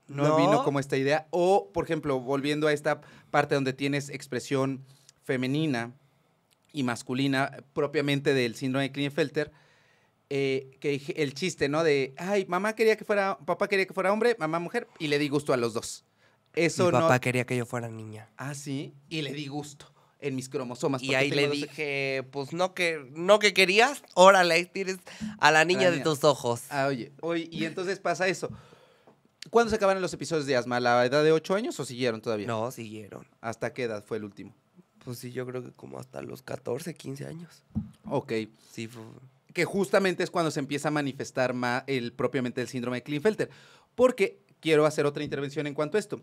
No, vino como esta idea. O, por ejemplo, volviendo a esta parte donde tienes expresión femenina y masculina propiamente del síndrome de Klinefelter, eh, que el chiste, ¿no? De, ay, mamá quería que fuera, papá quería que fuera hombre, mamá mujer, y le di gusto a los dos. Eso Mi papá quería que yo fuera niña. Ah, sí, y le di gusto en mis cromosomas. Y ahí le dije, pues no que, no que querías, órale, tienes a la niña de tus ojos. Ah, oye, y entonces pasa eso. ¿Cuándo se acabaron los episodios de asma? ¿A la edad de ocho años o siguieron todavía? No, siguieron. ¿Hasta qué edad fue el último? Pues sí, yo creo que como hasta los 14, 15 años. Ok. Sí, Que justamente es cuando se empieza a manifestar más el, propiamente el síndrome de Klinefelter. Porque quiero hacer otra intervención en cuanto a esto.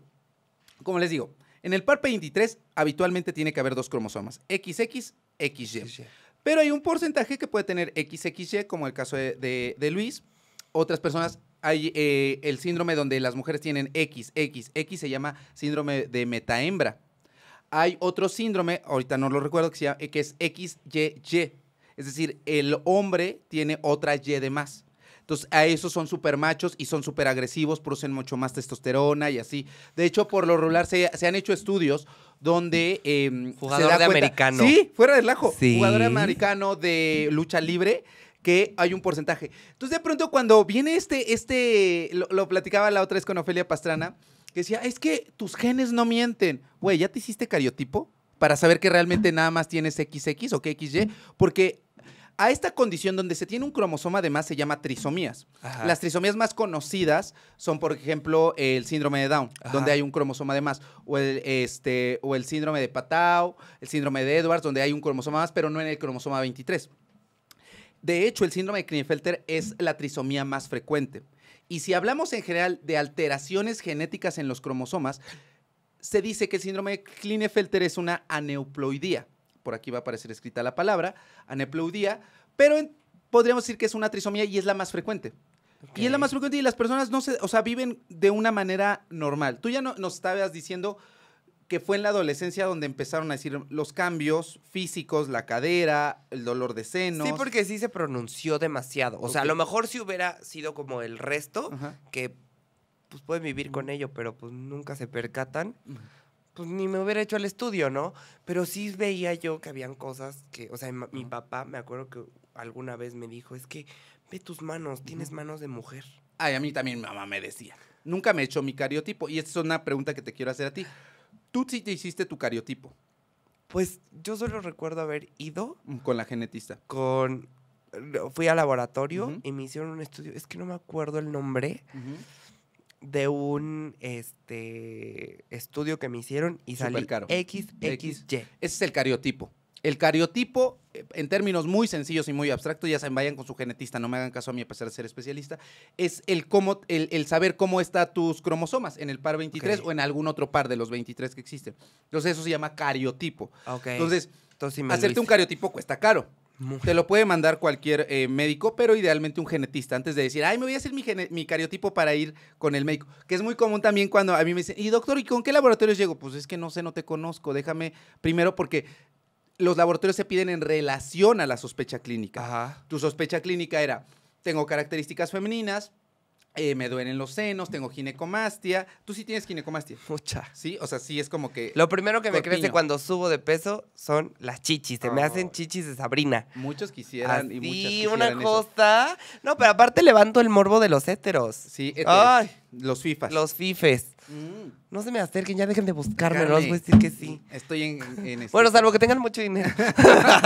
Como les digo, en el par 23 habitualmente tiene que haber dos cromosomas, XX, XY. Pero hay un porcentaje que puede tener XXY, como el caso de, Luis. Otras personas, hay eh, el síndrome donde las mujeres tienen XXX, se llama síndrome de metahembra. Hay otro síndrome, ahorita no lo recuerdo, que, que es XYY. Es decir, el hombre tiene otra Y de más. Entonces, a esos son súper machos y son súper agresivos, producen mucho más testosterona y así. De hecho, por lo regular se, han hecho estudios donde... Em, jugador de americano. Sí, fuera del ajo. Jugador americano de lucha libre que hay un porcentaje. Entonces, de pronto, cuando viene este, este, lo, platicaba la otra vez con Ofelia Pastrana, que decía, es que tus genes no mienten. Güey, ¿ya te hiciste cariotipo? Para saber que realmente nada más tienes XX o que XY, porque a esta condición donde se tiene un cromosoma de más se llama trisomías. Las trisomías más conocidas son, por ejemplo, el síndrome de Down, donde hay un cromosoma de más, o el, este, o el síndrome de Patau, el síndrome de Edwards, donde hay un cromosoma más, pero no en el cromosoma 23. De hecho, el síndrome de Klinefelter es la trisomía más frecuente. Y si hablamos en general de alteraciones genéticas en los cromosomas, se dice que el síndrome de Klinefelter es una aneuploidía por aquí va a aparecer escrita la palabra, aneplaudía, pero podríamos decir que es una trisomía y es la más frecuente. Y es la más frecuente y las personas no se, o sea, viven de una manera normal. Tú ya nos estabas diciendo que fue en la adolescencia donde empezaron a decir los cambios físicos, la cadera, el dolor de seno. Sí, porque sí se pronunció demasiado. O sea, a lo mejor si hubiera sido como el resto, que pues pueden vivir con ello, pero pues nunca se percatan pues ni me hubiera hecho el estudio, ¿no? Pero sí veía yo que habían cosas que, o sea, mi papá, me acuerdo que alguna vez me dijo, es que ve tus manos, tienes manos de mujer. Ay, a mí también mamá me decía, nunca me he hecho mi cariotipo. Y esta es una pregunta que te quiero hacer a ti. ¿Tú sí te hiciste tu cariotipo? Pues yo solo recuerdo haber ido. Mm, con la genetista. Con. Fui al laboratorio y me hicieron un estudio. Es que no me acuerdo el nombre de un este, estudio que me hicieron y salí caro. XXY. Ese es el cariotipo. El cariotipo, eh, en términos muy sencillos y muy abstractos, ya se vayan con su genetista, no me hagan caso a mí a pesar de ser especialista, es el, cómo, el, saber cómo están tus cromosomas en el par 23 o en algún otro par de los 23 que existen. Entonces eso se llama cariotipo. Entonces, hacerte un cariotipo cuesta caro. Te lo puede mandar cualquier eh, médico, pero idealmente un genetista, antes de decir, ay, me voy a hacer mi, mi, cariotipo para ir con el médico. Que es muy común también cuando a mí me dicen, y doctor, ¿y con qué laboratorios llego? Pues es que no sé, no te conozco, déjame primero porque los laboratorios se piden en relación a la sospecha clínica. Tu sospecha clínica era, tengo características femeninas, eh, me duelen los senos, tengo ginecomastia. Tú sí tienes ginecomastia. Mucha. Sí, o sea, sí es como que. Lo primero que me crece cuando subo de peso son las chichis. Se me hacen chichis de Sabrina. Muchos quisieran y muchas quisieran una costa No, pero aparte levanto el morbo de los héteros. Sí, los fifas. Los fifes. Mm. No se me acerquen, ya dejen de buscarme, no os voy a decir que sí. Estoy en, en este Bueno, salvo que tengan mucho dinero.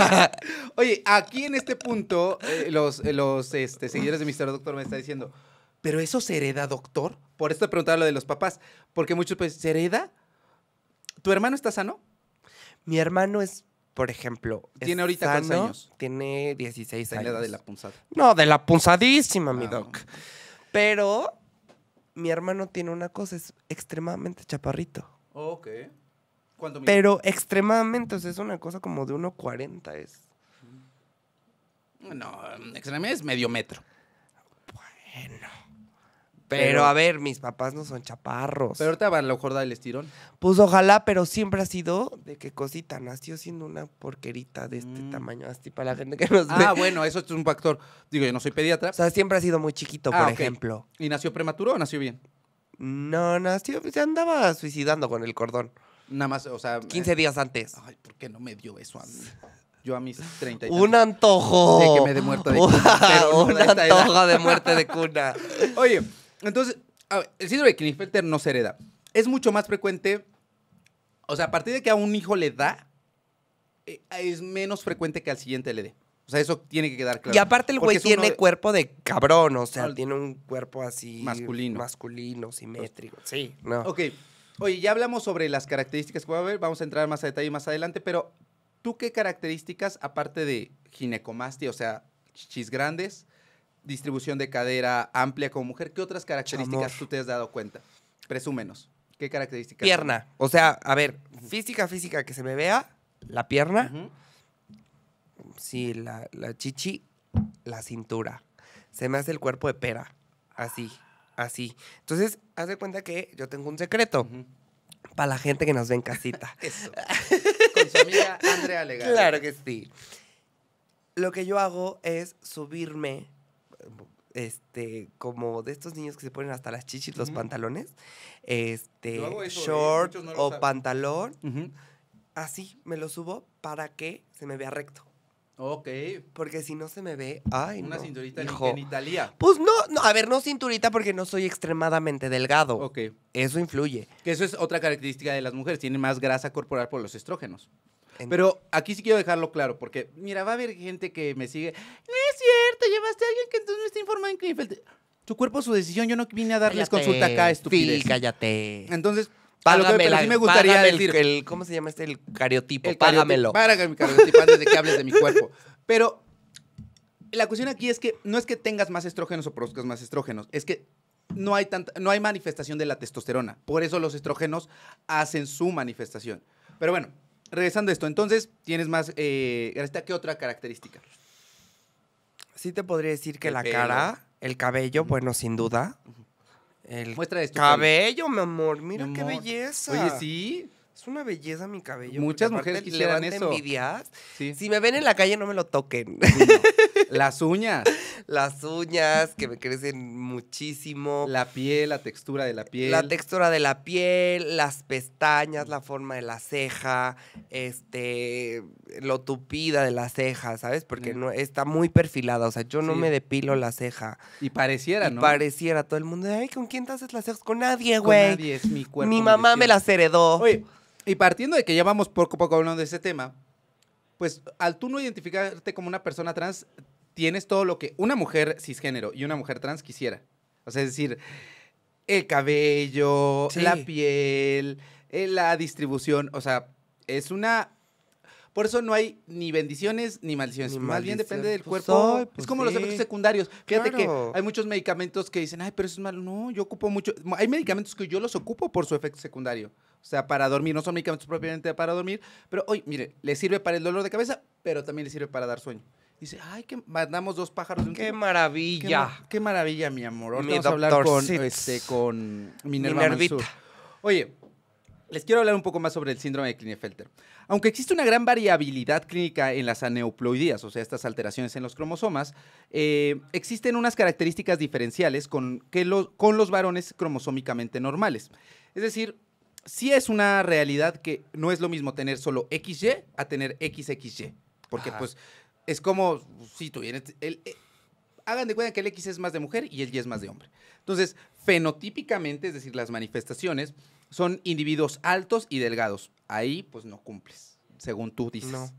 Oye, aquí en este punto, eh, los, los este, seguidores de Mr. Doctor me están diciendo pero eso se hereda, doctor. Por esto preguntaba lo de los papás, porque muchos pues se hereda. ¿Tu hermano está sano? Mi hermano es, por ejemplo, tiene ahorita cuántos años? Tiene 16 años. la edad de la punzada. No, de la punzadísima, mi ah, doc. Pero mi hermano tiene una cosa, es extremadamente chaparrito. Ok. Pero extremadamente, o sea, es una cosa como de 1.40 es. No, extremadamente es medio metro. Pero, a ver, mis papás no son chaparros. Pero ahorita van a lo jorda del estirón. Pues ojalá, pero siempre ha sido de qué cosita nació siendo una porquerita de este mm. tamaño, así para la gente que nos ah, ve. Ah, bueno, eso es un factor. Digo, yo no soy pediatra. O sea, siempre ha sido muy chiquito, ah, por ejemplo. ¿Y nació prematuro o nació bien? No, nació, se andaba suicidando con el cordón. Nada más, o sea. 15 eh, días antes. Ay, ¿por qué no me dio eso a mí? yo a mis 30 y Un antojo. De que me dé muerto de cuna. un de muerte de cuna. Oye, entonces, el síndrome de Klinefelter no se hereda. Es mucho más frecuente. O sea, a partir de que a un hijo le da, eh, es menos frecuente que al siguiente le dé. O sea, eso tiene que quedar claro. Y aparte el güey tiene cuerpo de cabrón, o sea, tiene un cuerpo así... Masculino. Masculino, simétrico. Sí. No. Ok. Oye, ya hablamos sobre las características que va a haber, vamos a entrar más a detalle más adelante, pero ¿tú qué características, aparte de ginecomastia, o sea, chis grandes, distribución de cadera amplia como mujer, ¿qué otras características tú te has dado cuenta? Presúmenos. ¿Qué características? Pierna. O sea, a ver, física, física, que se me vea la pierna. Sí, la, chichi, la cintura. Se me hace el cuerpo de pera. Así, así. Entonces, haz de cuenta que yo tengo un secreto. Para la gente que nos ve en casita. Eso. Con Andrea Legal. Claro que sí. Lo que yo hago es subirme este, como de estos niños que se ponen hasta las chichis los pantalones, este, ¿eh? short o pantalón, así me lo subo para que se me vea recto. Ok. Porque si no se me ve, ay, Una cinturita en Italia. Pues no, no, a ver, no cinturita porque no soy extremadamente delgado. Ok. Eso influye. Que eso es otra característica de las mujeres, tienen más grasa corporal por los estrógenos. Pero aquí sí quiero dejarlo claro, porque mira, va a haber gente que me sigue. ¡Eh! cierto, llevaste a alguien que entonces no está informado en que Tu cuerpo, su decisión, yo no vine a darles consulta acá, estupidez. cállate. Entonces, págamelo me gustaría decir. ¿Cómo se llama este? El cariotipo. págamelo. Págame mi cariotipo antes de que hables de mi cuerpo. Pero la cuestión aquí es que no es que tengas más estrógenos o produzcas más estrógenos, es que no hay, tanta, no hay manifestación de la testosterona. Por eso los estrógenos hacen su manifestación. Pero bueno, regresando a esto, entonces tienes más. Eh, ¿Qué otra característica? sí te podría decir que la cara, el cabello, bueno, sin duda. El cabello, mi amor, mira qué belleza. Oye, sí. Es una belleza mi cabello. Muchas mujeres quisieran eso. envidias. Si me ven en la calle, no me lo toquen. Las uñas. Las uñas, que me crecen muchísimo. La piel, la textura de la piel. La textura de la piel, las pestañas, la forma de la ceja, este, lo tupida de la ceja, ¿sabes? Porque mm. no, está muy perfilada. O sea, yo no me depilo la ceja. Y pareciera, y ¿no? Pareciera todo el mundo. Ay, ¿con quién te haces las cejas? Con nadie, güey. Con nadie, es mi cuerpo. Mi mamá me, me las heredó. Oye, y partiendo de que ya vamos poco a poco hablando de ese tema, pues al tú no identificarte como una persona trans, tienes todo lo que una mujer cisgénero y una mujer trans quisiera. O sea, es decir, el cabello, la piel, eh, la distribución, o sea, es una por eso no hay ni bendiciones ni maldiciones. Más bien depende del cuerpo. Pues, es pues como los efectos secundarios. Fíjate que hay muchos medicamentos que dicen, ay, pero eso es malo. No, yo ocupo mucho. Hay medicamentos que yo los ocupo por su efecto secundario. O sea, para dormir. No son medicamentos propiamente para dormir. Pero, oye, mire, le sirve para el dolor de cabeza, pero también le sirve para dar sueño. Dice, ay, que mandamos dos pájaros de un ¡Qué maravilla! Qué, maravilla, mi amor! a hablar con, este, con mi Minervita. Oye, les quiero hablar un poco más sobre el síndrome de Klinefelter. Aunque existe una gran variabilidad clínica en las aneuploidías, o sea, estas alteraciones en los cromosomas, eh, existen unas características diferenciales con, que los, con los varones cromosómicamente normales. Es decir, sí es una realidad que no es lo mismo tener solo XY a tener XXY. Porque, pues, es como si tú eh, hagan de cuenta que el X es más de mujer y el Y es más de hombre. Entonces, fenotípicamente, es decir, las manifestaciones son individuos altos y delgados. Ahí pues no cumples, según tú dices.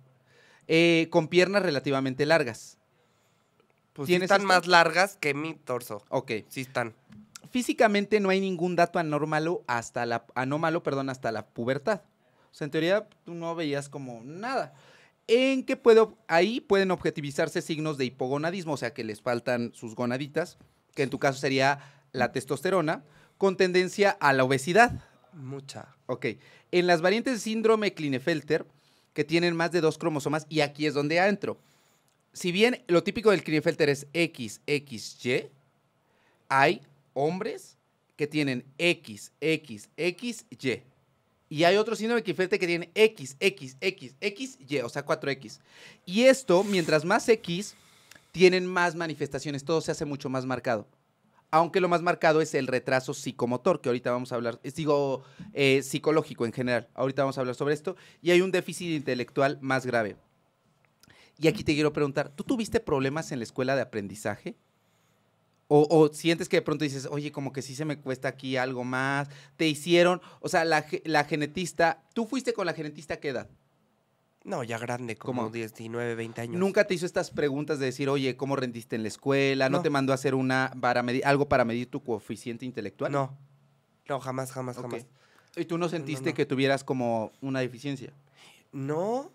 Eh, con piernas relativamente largas. Pues están más largas que mi torso. Ok. Sí están. Físicamente no hay ningún dato anómalo hasta la, anómalo, perdón, hasta la pubertad. O sea, en teoría tú no veías como nada. En que puedo, ahí pueden objetivizarse signos de hipogonadismo, o sea, que les faltan sus gonaditas, que en tu caso sería la testosterona, con tendencia a la obesidad. Mucha. Ok. En las variantes de síndrome Klinefelter, que tienen más de dos cromosomas, y aquí es donde entro. Si bien lo típico del Klinefelter es X, X, Y, hay hombres que tienen X, X, X, Y. Y hay otro síndrome Klinefelter que tienen X, X, X, X, Y, o sea, 4X. Y esto, mientras más X, tienen más manifestaciones, todo se hace mucho más marcado aunque lo más marcado es el retraso psicomotor, que ahorita vamos a hablar, digo, eh, psicológico en general, ahorita vamos a hablar sobre esto, y hay un déficit intelectual más grave. Y aquí te quiero preguntar, ¿tú tuviste problemas en la escuela de aprendizaje? O, sientes que de pronto dices, oye, como que sí se me cuesta aquí algo más. Te hicieron, o sea, la, genetista, ¿tú fuiste con la genetista qué edad? No, ya grande, como 19, 20 años. ¿Nunca te hizo estas preguntas de decir, oye, ¿cómo rendiste en la escuela? ¿No, te mandó a hacer una para medir, algo para medir tu coeficiente intelectual? No, no, jamás, jamás, jamás. ¿Y tú no sentiste que tuvieras como una deficiencia? No.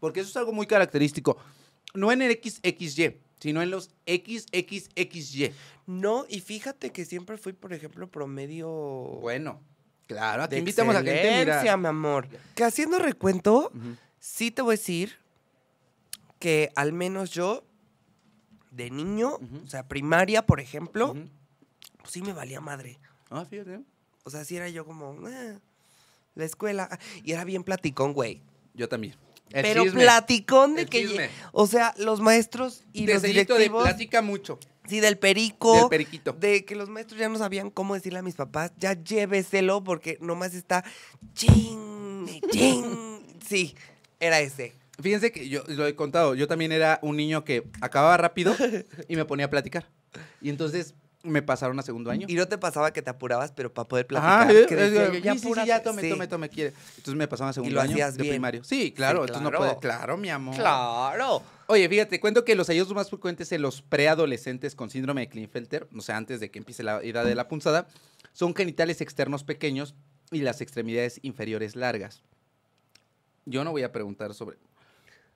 Porque eso es algo muy característico. No en el XXY, sino en los XXXY. No, y fíjate que siempre fui, por ejemplo, promedio... Bueno, claro, te invitamos a gente, mira. mi amor. Que haciendo recuento... Sí te voy a decir que al menos yo, de niño, o sea, primaria, por ejemplo, pues sí me valía madre. Ah, fíjate. O sea, sí era yo como, ah, la escuela. Ah, y era bien platicón, güey. Yo también. Pero platicón de que... O sea, los maestros y los directivos... De platica mucho. Sí, del perico. Del periquito. De que los maestros ya no sabían cómo decirle a mis papás, ya lléveselo porque nomás está Sí era ese. Fíjense que yo lo he contado, yo también era un niño que acababa rápido y me ponía a platicar. Y entonces me pasaron a segundo año. Y no te pasaba que te apurabas, pero para poder platicar. Ah, sí, ya tome, tome, tome, quiere. Entonces me pasaron a segundo año de primario. Sí, claro, claro. claro, mi amor. Claro. Oye, fíjate, cuento que los hallazgos más frecuentes en los preadolescentes con síndrome de Klinefelter, o sea, antes de que empiece la edad de la punzada, son genitales externos pequeños y las extremidades inferiores largas. Yo no voy a preguntar sobre...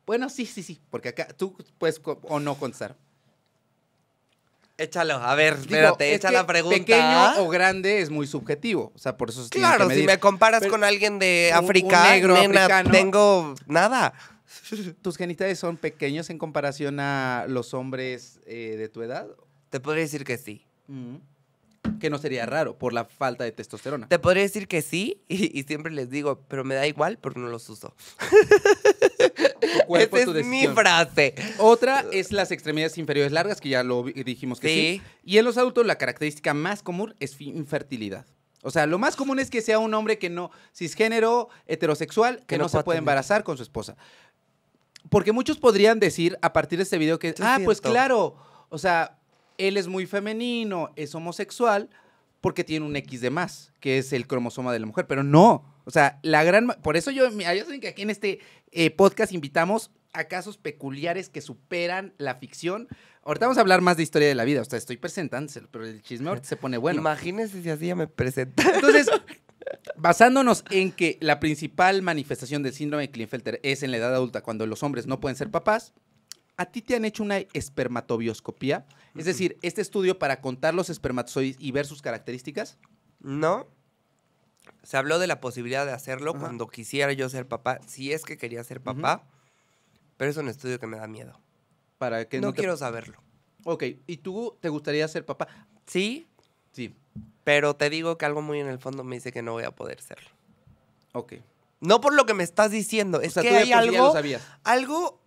Bueno, sí, sí, sí, porque acá tú puedes o no contestar. Échalo, a ver, espérate, echa la pregunta. Pequeño o grande es muy subjetivo, o sea, por eso que. Claro, si me comparas con alguien de África, negro, tengo nada. ¿Tus genitales son pequeños en comparación a los hombres eh, de tu edad? Te podría decir que sí. Mm que no sería raro por la falta de testosterona. Te podría decir que sí, y, siempre les digo, pero me da igual porque no los uso. es mi frase. Otra es las extremidades inferiores largas, que ya lo dijimos que sí. Y en los adultos la característica más común es infertilidad. O sea, lo más común es que sea un hombre que no, cisgénero, heterosexual, que, no se puede embarazar con su esposa. Porque muchos podrían decir a partir de este video que, ah, pues claro, o sea, él es muy femenino, es homosexual, porque tiene un X de más, que es el cromosoma de la mujer. Pero no, o sea, la gran... Por eso yo, yo sé que aquí en este eh, podcast invitamos a casos peculiares que superan la ficción. Ahorita vamos a hablar más de historia de la vida, o sea, estoy presentándose, pero el chisme ahorita se pone bueno. Imagínense si así ya me presenta. Entonces, basándonos en que la principal manifestación del síndrome de Klinefelter es en la edad adulta, cuando los hombres no pueden ser papás, ¿A ti te han hecho una espermatobioscopía? Es decir, este estudio para contar los espermatozoides y ver sus características. No. Se habló de la posibilidad de hacerlo cuando quisiera yo ser papá, si es que quería ser papá, pero es un estudio que me da miedo. Para que no, quiero saberlo. Ok, ¿y tú te gustaría ser papá? Sí. Sí. Pero te digo que algo muy en el fondo me dice que no voy a poder serlo. Ok. No por lo que me estás diciendo, o es que hay algo, algo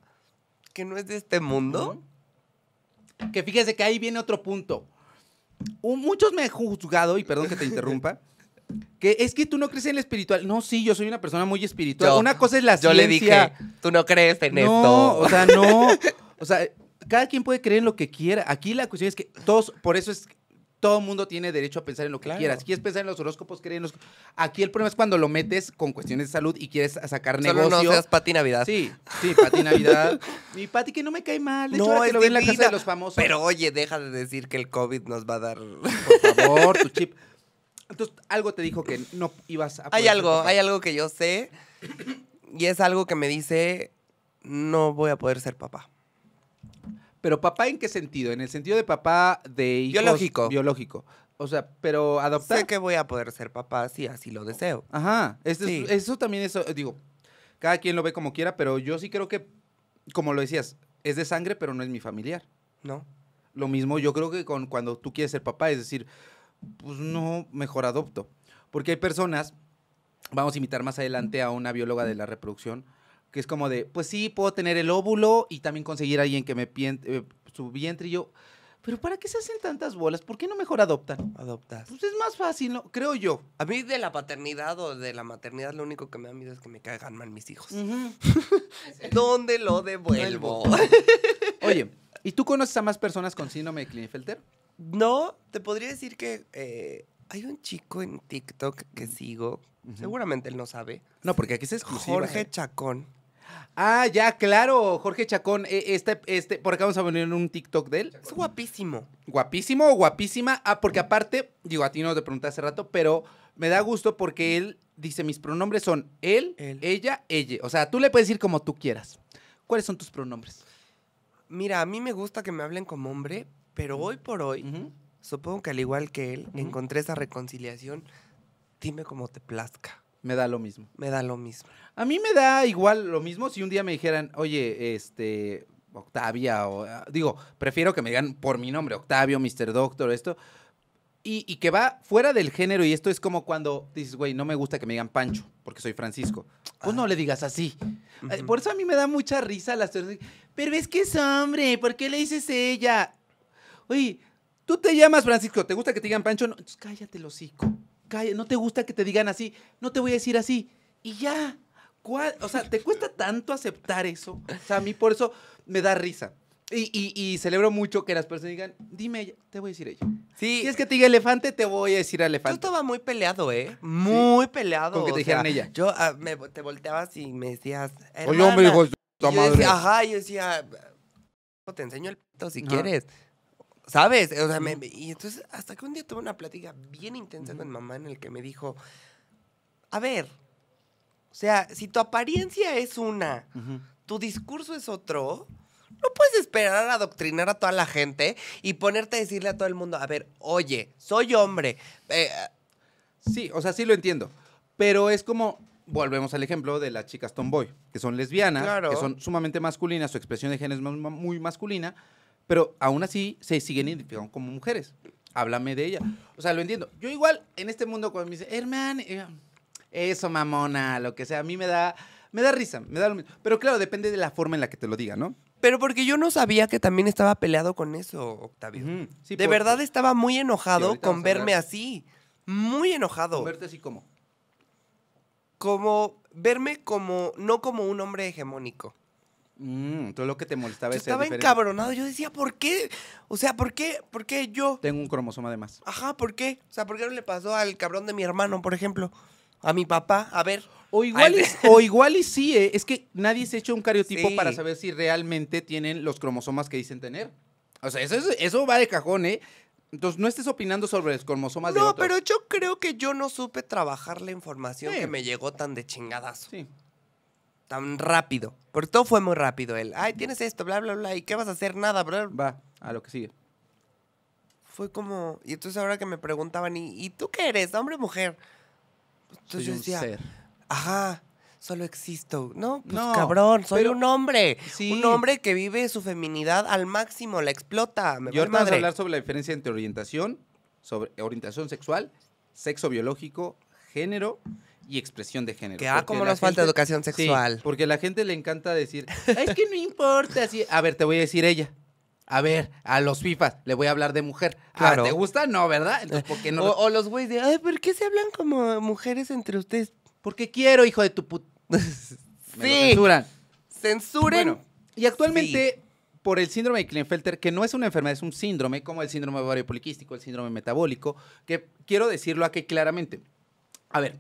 que no es de este mundo. Que fíjese que ahí viene otro punto. muchos me han juzgado, y perdón que te interrumpa, que es que tú no crees en lo espiritual. No, sí, yo soy una persona muy espiritual. una cosa es la ciencia. Yo le dije, tú no crees en esto. O sea, no. O sea, cada quien puede creer en lo que quiera. Aquí la cuestión es que todos, por eso es todo el mundo tiene derecho a pensar en lo que quieras. quieres pensar en los horóscopos, creen Aquí el problema es cuando lo metes con cuestiones de salud y quieres sacar Solo negocio. no seas Pati Navidad. Sí, sí, Pati Navidad. y Pati que no me cae mal. no, hecho, en la casa de los famosos. Pero oye, deja de decir que el COVID nos va a dar... Por favor, tu chip. Entonces, algo te dijo que no ibas a... Hay algo, hay algo que yo sé y es algo que me dice, no voy a poder ser papá. Pero papá, ¿en qué sentido? En el sentido de papá de hijos. Biológico. Biológico. O sea, pero adoptar. Sé que voy a poder ser papá si así lo deseo. Ajá. Eso, eso también es, digo, cada quien lo ve como quiera, pero yo sí creo que, como lo decías, es de sangre, pero no es mi familiar. No. Lo mismo yo creo que con cuando tú quieres ser papá, es decir, pues no, mejor adopto. Porque hay personas, vamos a invitar más adelante a una bióloga de la reproducción, que es como de, pues sí, puedo tener el óvulo y también conseguir a alguien que me piente, eh, su vientre y yo. Pero ¿para qué se hacen tantas bolas? ¿Por qué no mejor adoptan? Adoptas. Pues es más fácil, ¿no? creo yo. A mí de la paternidad o de la maternidad lo único que me da miedo es que me caigan mal mis hijos. ¿Dónde lo devuelvo? Oye, ¿y tú conoces a más personas con síndrome de Klinefelter? No, te podría decir que eh, hay un chico en TikTok que sigo. Seguramente él no sabe. No, porque aquí se exclusiva. Jorge eh. Chacón. Ah, ya, claro, Jorge Chacón, e, este, este, por acá vamos a poner un TikTok de él. Es guapísimo. Guapísimo o guapísima. Ah, porque aparte, digo, a ti no te pregunté hace rato, pero me da gusto porque él dice, mis pronombres son él, ella, ella. O sea, tú le puedes decir como tú quieras. ¿Cuáles son tus pronombres? Mira, a mí me gusta que me hablen como hombre, pero hoy por hoy, supongo que al igual que él, encontré esa reconciliación. Dime cómo te plazca. Me da lo mismo. Me da lo mismo. A mí me da igual lo mismo si un día me dijeran, oye, este, Octavia, o ah, digo, prefiero que me digan por mi nombre, Octavio, Mr. Doctor, esto. Y, que va fuera del género, y esto es como cuando dices, güey, no me gusta que me digan Pancho, porque soy Francisco. Pues no ah. le digas así. Por eso a mí me da mucha risa las Pero es que es hombre, ¿por qué le dices ella? Oye, tú te llamas Francisco, ¿te gusta que te digan Pancho? No, pues cállate el hocico no te gusta que te digan así, no te voy a decir así. Y ya, ¿cuál? O sea, ¿te cuesta tanto aceptar eso? O sea, a mí por eso me da risa. Y, y, celebro mucho que las personas digan, dime te voy a decir ella. Si es que te diga elefante, te voy a decir elefante. Tú estaba muy peleado, ¿eh? Muy peleado. Con que te dijeran ella. Yo ah, me, te volteabas y me decías, Oye, hombre, hijo de tu madre. Decía, ajá, yo decía, pues, te enseño el pito si quieres. ¿Sabes? O sea, y entonces, hasta que un día tuve una plática bien intensa con mamá en el que me dijo, a ver, o sea, si tu apariencia es una, tu discurso es otro, no puedes esperar a adoctrinar a toda la gente y ponerte a decirle a todo el mundo, a ver, oye, soy hombre. Eh, eh". sí, o sea, sí lo entiendo. Pero es como, volvemos al ejemplo de las chicas tomboy, que son lesbianas, que son sumamente masculinas, su expresión de género es muy masculina, pero aún así se siguen identificando como mujeres. Háblame de ella. O sea, lo entiendo. Yo igual en este mundo cuando me dice, hermano, eso mamona, lo que sea, a mí me da, me da risa, me da Pero claro, depende de la forma en la que te lo diga, ¿no? Pero porque yo no sabía que también estaba peleado con eso, Octavio. de verdad estaba muy enojado con verme así. Muy enojado. verte así como? Como verme como, no como un hombre hegemónico. Mm, todo lo que te molestaba yo estaba encabronado. Yo decía, ¿por qué? O sea, ¿por qué? ¿Por qué yo? Tengo un cromosoma de más. Ajá, ¿por qué? O sea, ¿por qué no le pasó al cabrón de mi hermano, por ejemplo? A mi papá, a ver. O igual, y, o igual y sí, eh. es que nadie se ha echa un cariotipo para saber si realmente tienen los cromosomas que dicen tener. O sea, eso, eso va de cajón, ¿eh? Entonces, no estés opinando sobre los cromosomas de otros. No, pero yo creo que yo no supe trabajar la información que me llegó tan de chingadazo. Sí tan rápido. Porque todo fue muy rápido. Él, ay, tienes esto, bla, bla, bla. ¿Y qué vas a hacer? Nada, bro. Va, a lo que sigue. Fue como. Y entonces ahora que me preguntaban, ¿y, tú qué eres, hombre o mujer? Pues, entonces yo decía. Ajá, solo existo. No, pues cabrón, soy un hombre. Un hombre que vive su feminidad al máximo, la explota. Yo y a hablar sobre la diferencia entre orientación, sobre orientación sexual, sexo biológico, género y expresión de género. Que ah, como nos falta educación sexual. porque la gente le encanta decir, es que no importa. Así A ver, te voy a decir ella. A ver, a los FIFAs le voy a hablar de mujer. Ah, claro. ¿Te gusta? No, ¿verdad? Entonces, ¿por qué no? O, los güeyes de, ay, ¿por qué se hablan como mujeres entre ustedes? Porque quiero, hijo de tu puta. sí. Me censuran. Censuren. y actualmente, por el síndrome de Kleinfelter que no es una enfermedad, es un síndrome, como el síndrome ovario poliquístico, el síndrome metabólico, que quiero decirlo aquí claramente. A ver,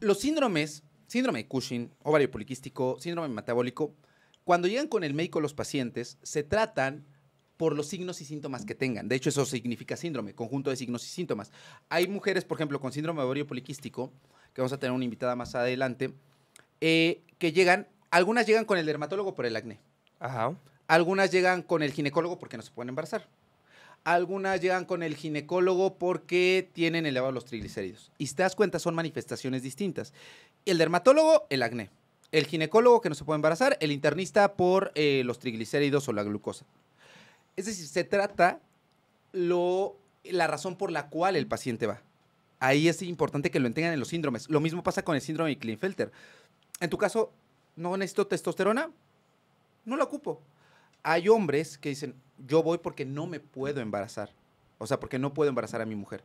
los síndromes, síndrome de Cushing, ovario poliquístico, síndrome metabólico, cuando llegan con el médico los pacientes, se tratan por los signos y síntomas que tengan. De hecho, eso significa síndrome, conjunto de signos y síntomas. Hay mujeres, por ejemplo, con síndrome de ovario poliquístico, que vamos a tener una invitada más adelante, eh, que llegan, algunas llegan con el dermatólogo por el acné. Algunas llegan con el ginecólogo porque no se pueden embarazar algunas llegan con el ginecólogo porque tienen elevados los triglicéridos. Y te das cuenta, son manifestaciones distintas. El dermatólogo, el acné. El ginecólogo que no se puede embarazar, el internista por eh, los triglicéridos o la glucosa. Es decir, se trata lo, la razón por la cual el paciente va. Ahí es importante que lo entiendan en los síndromes. Lo mismo pasa con el síndrome de Klinefelter. En tu caso, no necesito testosterona, no la ocupo hay hombres que dicen, yo voy porque no me puedo embarazar. O sea, porque no puedo embarazar a mi mujer.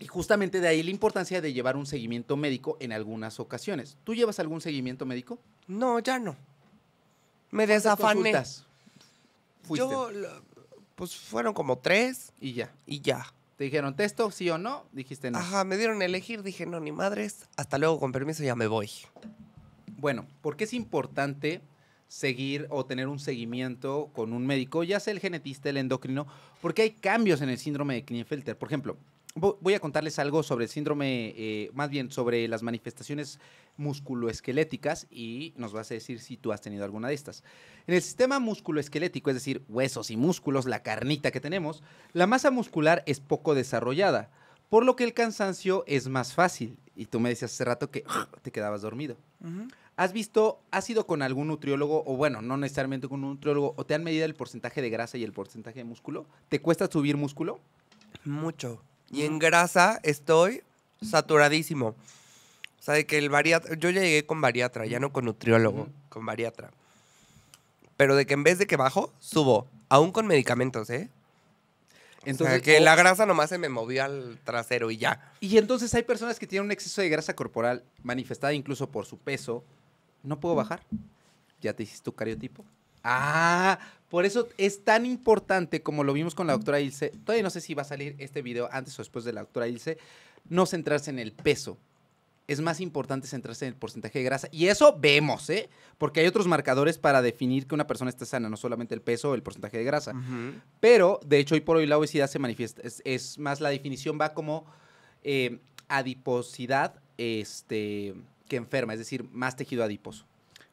Y justamente de ahí la importancia de llevar un seguimiento médico en algunas ocasiones. ¿Tú llevas algún seguimiento médico? No, ya no. Me desafané. ¿Cuántas Yo, pues fueron como tres. Y ya. Y ya. ¿Te dijeron texto, sí o no? Dijiste no. Ajá, me dieron elegir, dije no, ni madres. Hasta luego, con permiso, ya me voy. Bueno, porque es importante seguir o tener un seguimiento con un médico, ya sea el genetista, el endocrino, porque hay cambios en el síndrome de Klinefelter. Por ejemplo, voy a contarles algo sobre el síndrome, eh, más bien sobre las manifestaciones musculoesqueléticas y nos vas a decir si tú has tenido alguna de estas. En el sistema musculoesquelético, es decir, huesos y músculos, la carnita que tenemos, la masa muscular es poco desarrollada, por lo que el cansancio es más fácil. Y tú me decías hace rato que ¡ah!, te quedabas dormido. ¿Has visto, has ido con algún nutriólogo, o bueno, no necesariamente con un nutriólogo, o te han medido el porcentaje de grasa y el porcentaje de músculo? ¿Te cuesta subir músculo? Mucho. Y en grasa estoy saturadísimo. O sea, de que el bariatra, yo ya llegué con bariatra, ya no con nutriólogo, con bariatra. Pero de que en vez de que bajo, subo, aún con medicamentos, ¿eh? Entonces, que la grasa nomás se me movió al trasero y ya. Y entonces hay personas que tienen un exceso de grasa corporal manifestada incluso por su peso, no puedo bajar. Ya te hiciste tu cariotipo. Ah, por eso es tan importante como lo vimos con la doctora Ilse. Todavía no sé si va a salir este video antes o después de la doctora Ilse. No centrarse en el peso. Es más importante centrarse en el porcentaje de grasa. Y eso vemos, ¿eh? Porque hay otros marcadores para definir que una persona está sana, no solamente el peso o el porcentaje de grasa. Pero, de hecho, hoy por hoy la obesidad se manifiesta. Es, más, la definición va como eh, adiposidad, este que enferma, es decir, más tejido adiposo.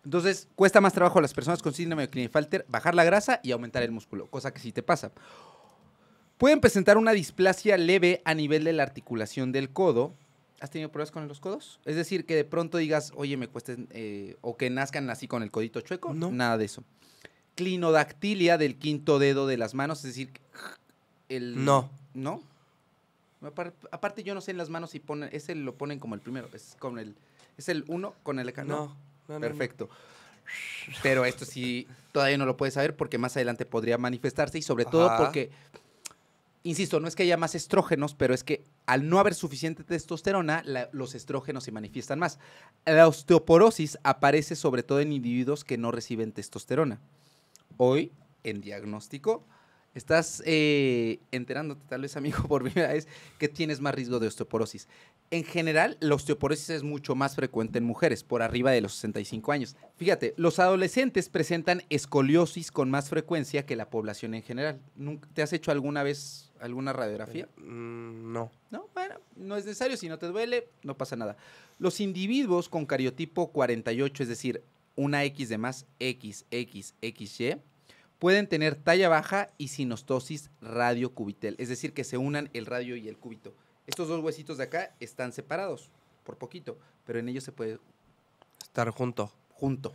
Entonces, cuesta más trabajo a las personas con síndrome de Klinefelter bajar la grasa y aumentar el músculo, cosa que sí te pasa. Pueden presentar una displasia leve a nivel de la articulación del codo. ¿Has tenido problemas con los codos? Es decir, que de pronto digas, oye, me cuesten, eh, o que nazcan así con el codito chueco. No. Nada de eso. Clinodactilia del quinto dedo de las manos, es decir, el... No. ¿No? Aparte, yo no sé en las manos si ponen, ese lo ponen como el primero, es como el es el 1 con el canal. No, no, no Perfecto. Pero esto sí, todavía no lo puedes saber porque más adelante podría manifestarse y sobre todo porque insisto, no es que haya más estrógenos, pero es que al no haber suficiente testosterona, los estrógenos se manifiestan más. La osteoporosis aparece sobre todo en individuos que no reciben testosterona. Hoy, en diagnóstico, Estás eh, enterándote, tal vez, amigo, por primera vez, que tienes más riesgo de osteoporosis. En general, la osteoporosis es mucho más frecuente en mujeres, por arriba de los 65 años. Fíjate, los adolescentes presentan escoliosis con más frecuencia que la población en general. ¿Te has hecho alguna vez alguna radiografía? Eh, mm, no. No, bueno, no es necesario. Si no te duele, no pasa nada. Los individuos con cariotipo 48, es decir, una X de más, X, X, XY, pueden tener talla baja y sinostosis radiocubitel, es decir, que se unan el radio y el cúbito. Estos dos huesitos de acá están separados por poquito, pero en ellos se puede estar junto. Junto.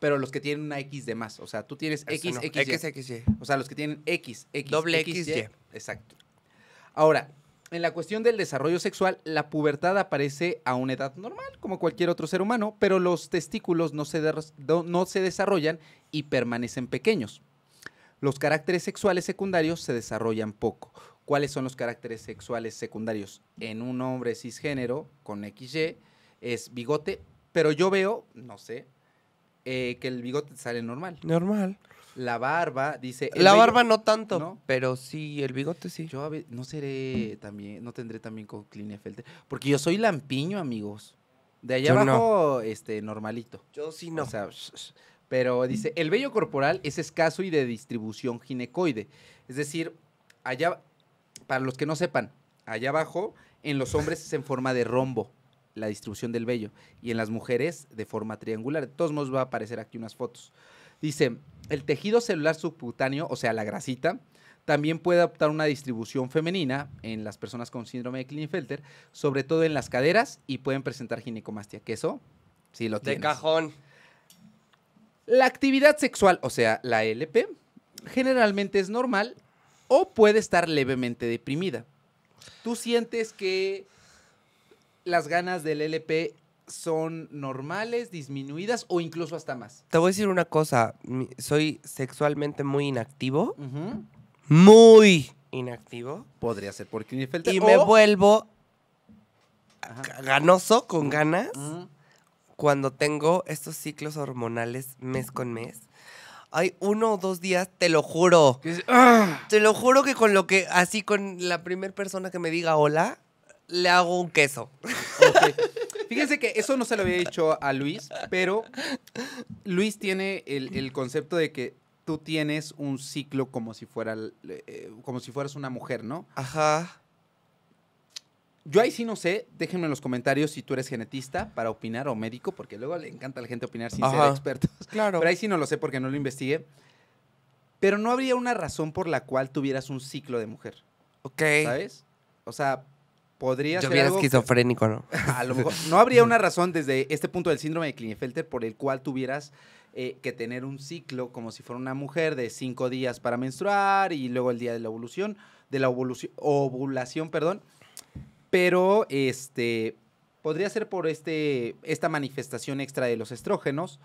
Pero los que tienen una X de más, o sea, tú tienes X, X, X, y. O sea, los que tienen X, X, Doble X, y. Exacto. Ahora, en la cuestión del desarrollo sexual, la pubertad aparece a una edad normal, como cualquier otro ser humano, pero los testículos no se desarrollan y permanecen pequeños. Los caracteres sexuales secundarios se desarrollan poco. ¿Cuáles son los caracteres sexuales secundarios? En un hombre cisgénero con XY es bigote, pero yo veo, no sé, eh, que el bigote sale normal. Normal. La barba, dice. La barba no tanto, ¿no? pero sí, el bigote sí. Yo no seré también, no tendré también con Klinefelter, porque yo soy lampiño, amigos. De allá abajo, este, normalito. Yo sí no. O sea, pero dice, el vello corporal es escaso y de distribución ginecoide. Es decir, allá, para los que no sepan, allá abajo en los hombres es en forma de rombo la distribución del vello y en las mujeres de forma triangular. De todos modos va a aparecer aquí unas fotos. Dice, el tejido celular subcutáneo, o sea, la grasita, también puede adoptar una distribución femenina en las personas con síndrome de Klinefelter, sobre todo en las caderas y pueden presentar ginecomastia, que eso sí lo tienes. De cajón. La actividad sexual, o sea, la LP, generalmente es normal o puede estar levemente deprimida. ¿Tú sientes que las ganas del LP son normales, disminuidas o incluso hasta más? Te voy a decir una cosa, soy sexualmente muy inactivo. Muy inactivo. Podría ser por Y me vuelvo ganoso, con ganas. Mm cuando tengo estos ciclos hormonales mes con mes, hay uno o dos días, te lo juro. Ah". Te lo juro que con lo que, así con la primera persona que me diga hola, le hago un queso. Fíjense que eso no se lo había dicho a Luis, pero Luis tiene el, concepto de que tú tienes un ciclo como si fuera eh, como si fueras una mujer, ¿no? Ajá. Yo ahí sí no sé, déjenme en los comentarios si tú eres genetista para opinar o médico, porque luego le encanta a la gente opinar sin ser expertos. Claro. Pero ahí sí no lo sé porque no lo investigué. Pero no habría una razón por la cual tuvieras un ciclo de mujer. Ok. ¿Sabes? O sea, podrías Yo hubiera esquizofrénico, ¿no? a lo mejor. No habría una razón desde este punto del síndrome de Klinefelter por el cual tuvieras eh, que tener un ciclo como si fuera una mujer de cinco días para menstruar y luego el día de la evolución, de la ovulación, perdón pero este podría ser por este esta manifestación extra de los estrógenos.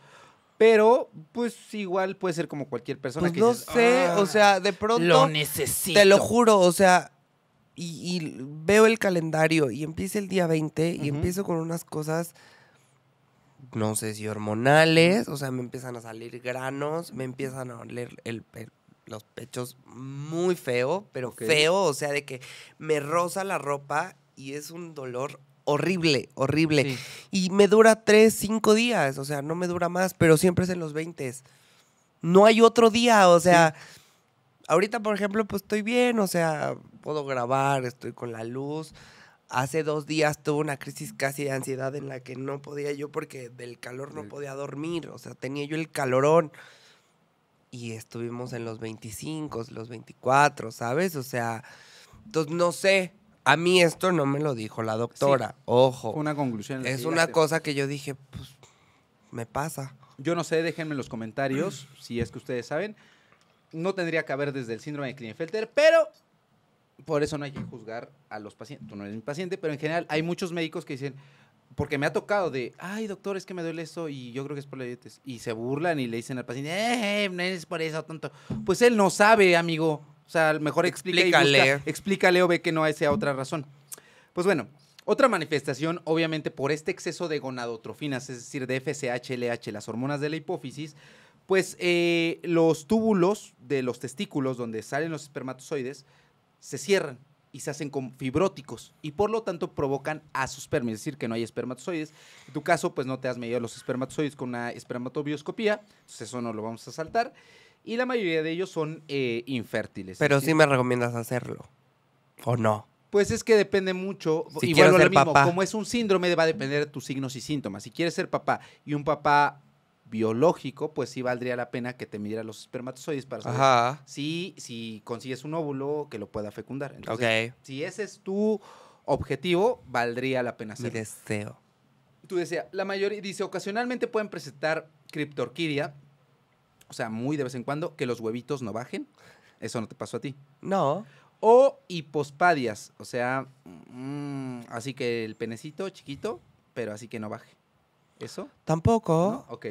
Pero, pues igual puede ser como cualquier persona pues que no sé, o ah, sea, de pronto. Lo necesito. Te lo juro, o sea, y, veo el calendario y empieza el día 20 y empiezo con unas cosas, no sé si hormonales, o sea, me empiezan a salir granos, me empiezan a oler el, los pechos muy feo, pero feo, o sea, de que me roza la ropa y es un dolor horrible, horrible. Y me dura tres, cinco días, o sea, no me dura más, pero siempre es en los 20. No hay otro día, o sea, ahorita por ejemplo, pues estoy bien, o sea, puedo grabar, estoy con la luz. Hace dos días tuve una crisis casi de ansiedad en la que no podía yo porque del calor no podía dormir, o sea, tenía yo el calorón. Y estuvimos en los 25, los 24, ¿sabes? O sea, entonces no sé, a mí esto no me lo dijo la doctora, ojo. Una conclusión. Es una cosa que yo dije, pues, me pasa. Yo no sé, déjenme en los comentarios si es que ustedes saben. No tendría que haber desde el síndrome de Klinefelter, pero por eso no hay que juzgar a los pacientes. Tú no eres mi paciente, pero en general hay muchos médicos que dicen, porque me ha tocado de, ay doctor, es que me duele eso y yo creo que es por la Y se burlan y le dicen al paciente, eh, eh, no es por eso, tonto. Pues él no sabe, amigo. O sea, mejor explícale. o ve que no sea otra razón. Pues bueno, otra manifestación, obviamente, por este exceso de gonadotrofinas, es decir, de FSH-LH, las hormonas de la hipófisis, pues eh, los túbulos de los testículos donde salen los espermatozoides se cierran y se hacen con fibróticos y por lo tanto provocan asospermia, es decir, que no hay espermatozoides. En tu caso, pues no te has medido los espermatozoides con una espermatobioscopía, entonces eso no lo vamos a saltar y la mayoría de ellos son eh, infértiles. Pero sí. me recomiendas hacerlo, ¿o no? Pues es que depende mucho. Si y bueno, mismo, papá. como es un síndrome, va a depender de tus signos y síntomas. Si quieres ser papá y un papá biológico, pues sí valdría la pena que te midiera los espermatozoides para saber si, consigues un óvulo que lo pueda fecundar. Entonces, si ese es tu objetivo, valdría la pena hacerlo. Mi deseo. Tú decías, la mayoría, dice, ocasionalmente pueden presentar criptorquidia, o sea, muy de vez en cuando, que los huevitos no bajen. Eso no te pasó a ti. No. O hipospadias, o sea, mm, así que el penecito chiquito, pero así que no baje. ¿Eso? Tampoco. Ok.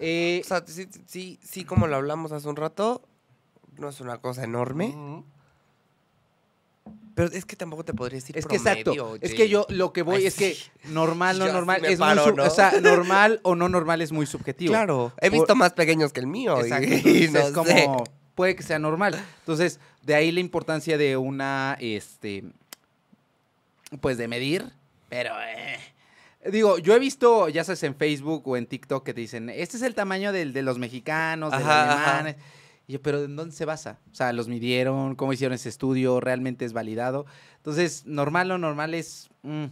Eh, o sea, sí, sí, como lo hablamos hace un rato, no es una cosa enorme. Pero es que tampoco te podría decir es que exacto. Es que yo lo que voy es que normal, no normal, es o sea, normal o no normal es muy subjetivo. Claro, he visto más pequeños que el mío. es como puede que sea normal. Entonces, de ahí la importancia de una, este, pues de medir, pero eh, Digo, yo he visto, ya sabes, en Facebook o en TikTok que te dicen, este es el tamaño del, de los mexicanos, de los alemanes pero ¿en dónde se basa? O sea, ¿los midieron? ¿Cómo hicieron ese estudio? ¿Realmente es validado? Entonces, normal o normal es... Mm.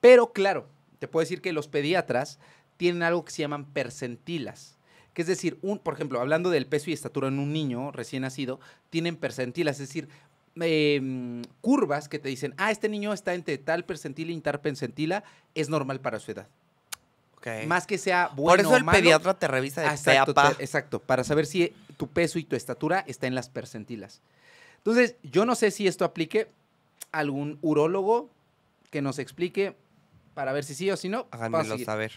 Pero claro, te puedo decir que los pediatras tienen algo que se llaman percentilas. Que es decir, un, por ejemplo, hablando del peso y estatura en un niño recién nacido, tienen percentilas, es decir, em, curvas que te dicen, ah, este niño está entre tal percentila y tal percentila, es normal para su edad. Más que sea bueno Por eso el pediatra te revisa de exacto, exacto, para saber si tu peso y tu estatura está en las percentilas. Entonces, yo no sé si esto aplique a algún urólogo que nos explique para ver si sí o si no. Háganmelo saber.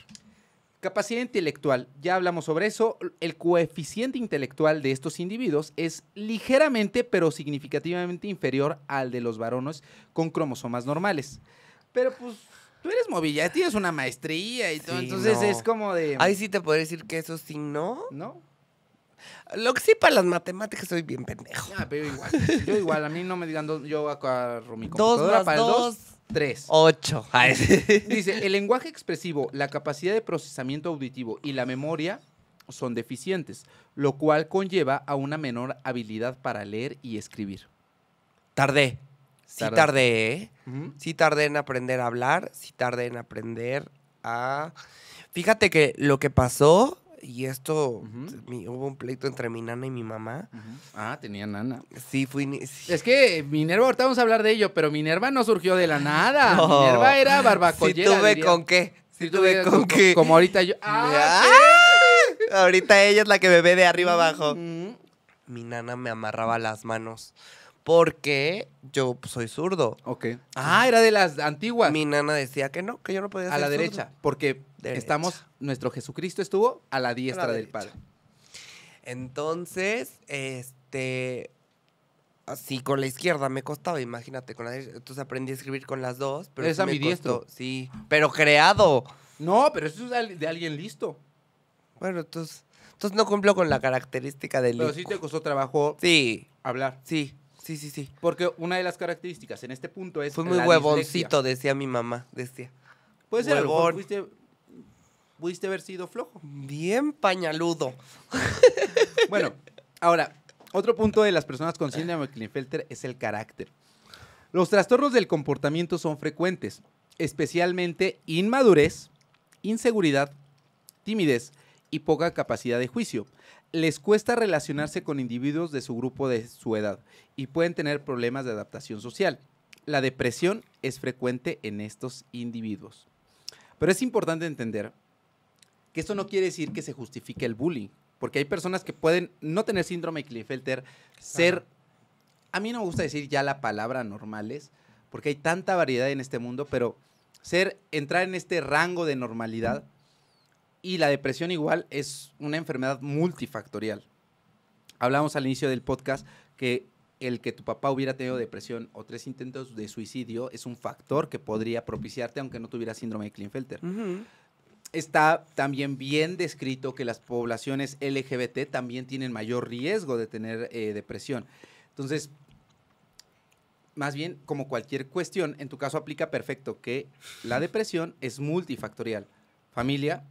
Capacidad intelectual, ya hablamos sobre eso. El coeficiente intelectual de estos individuos es ligeramente pero significativamente inferior al de los varones con cromosomas normales. Pero pues tú eres movilla, tienes una maestría y todo, entonces es como de... Ahí sí te podría decir que eso sí no. No. Lo que sí para las matemáticas soy bien pendejo. Ah, pero igual. Yo igual, a mí no me digan dos, yo acá mi dos dos, dos, tres. Ocho. Dice, el lenguaje expresivo, la capacidad de procesamiento auditivo y la memoria son deficientes, lo cual conlleva a una menor habilidad para leer y escribir. Tardé. Sí tardé, si ¿eh? Sí tardé en aprender a hablar, sí tardé en aprender a... Fíjate que lo que pasó y esto, hubo un pleito entre mi nana y mi mamá. Ah, tenía nana. Sí, fui... Es que Minerva, ahorita vamos a hablar de ello, pero Minerva no surgió de la nada. No. Minerva era barbacoa Sí tuve con qué. Sí, tuve, con, qué. Como ahorita yo... Ah, ¡ah! Ahorita ella es la que me ve de arriba mm. abajo. Mi nana me amarraba las manos porque yo pues, soy zurdo. Ok. Ah, era de las antiguas. Mi nana decía que no, que yo no podía ser A la derecha, porque estamos nuestro Jesucristo estuvo a la diestra del Padre. Entonces, este, así con la izquierda me costaba, imagínate, con Entonces aprendí a escribir con las dos, pero es mi sí, pero creado. No, pero eso es de alguien listo. Bueno, entonces, entonces no cumplió con la característica del Pero sí te costó trabajo sí. hablar. Sí. Sí, sí, sí. Porque una de las características en este punto es. Fue muy huevoncito, decía mi mamá. Decía. Puede ser, el fuiste pudiste haber sido flojo. Bien pañaludo. bueno, ahora, otro punto de las personas con síndrome de Klinefelter es el carácter. Los trastornos del comportamiento son frecuentes, especialmente inmadurez, inseguridad, timidez y poca capacidad de juicio. Les cuesta relacionarse con individuos de su grupo de su edad y pueden tener problemas de adaptación social. La depresión es frecuente en estos individuos. Pero es importante entender que esto no quiere decir que se justifique el bullying, porque hay personas que pueden no tener síndrome de Klinefelter, ser... A mí no me gusta decir ya la palabra normales, porque hay tanta variedad en este mundo, pero ser, entrar en este rango de normalidad y la depresión igual es una enfermedad multifactorial. Hablamos al inicio del podcast que el que tu papá hubiera tenido depresión o tres intentos de suicidio es un factor que podría propiciarte aunque no tuviera síndrome de Klinefelter. Está también bien descrito que las poblaciones LGBT también tienen mayor riesgo de tener eh, depresión. Entonces, más bien, como cualquier cuestión, en tu caso aplica perfecto que la depresión es multifactorial. Familia,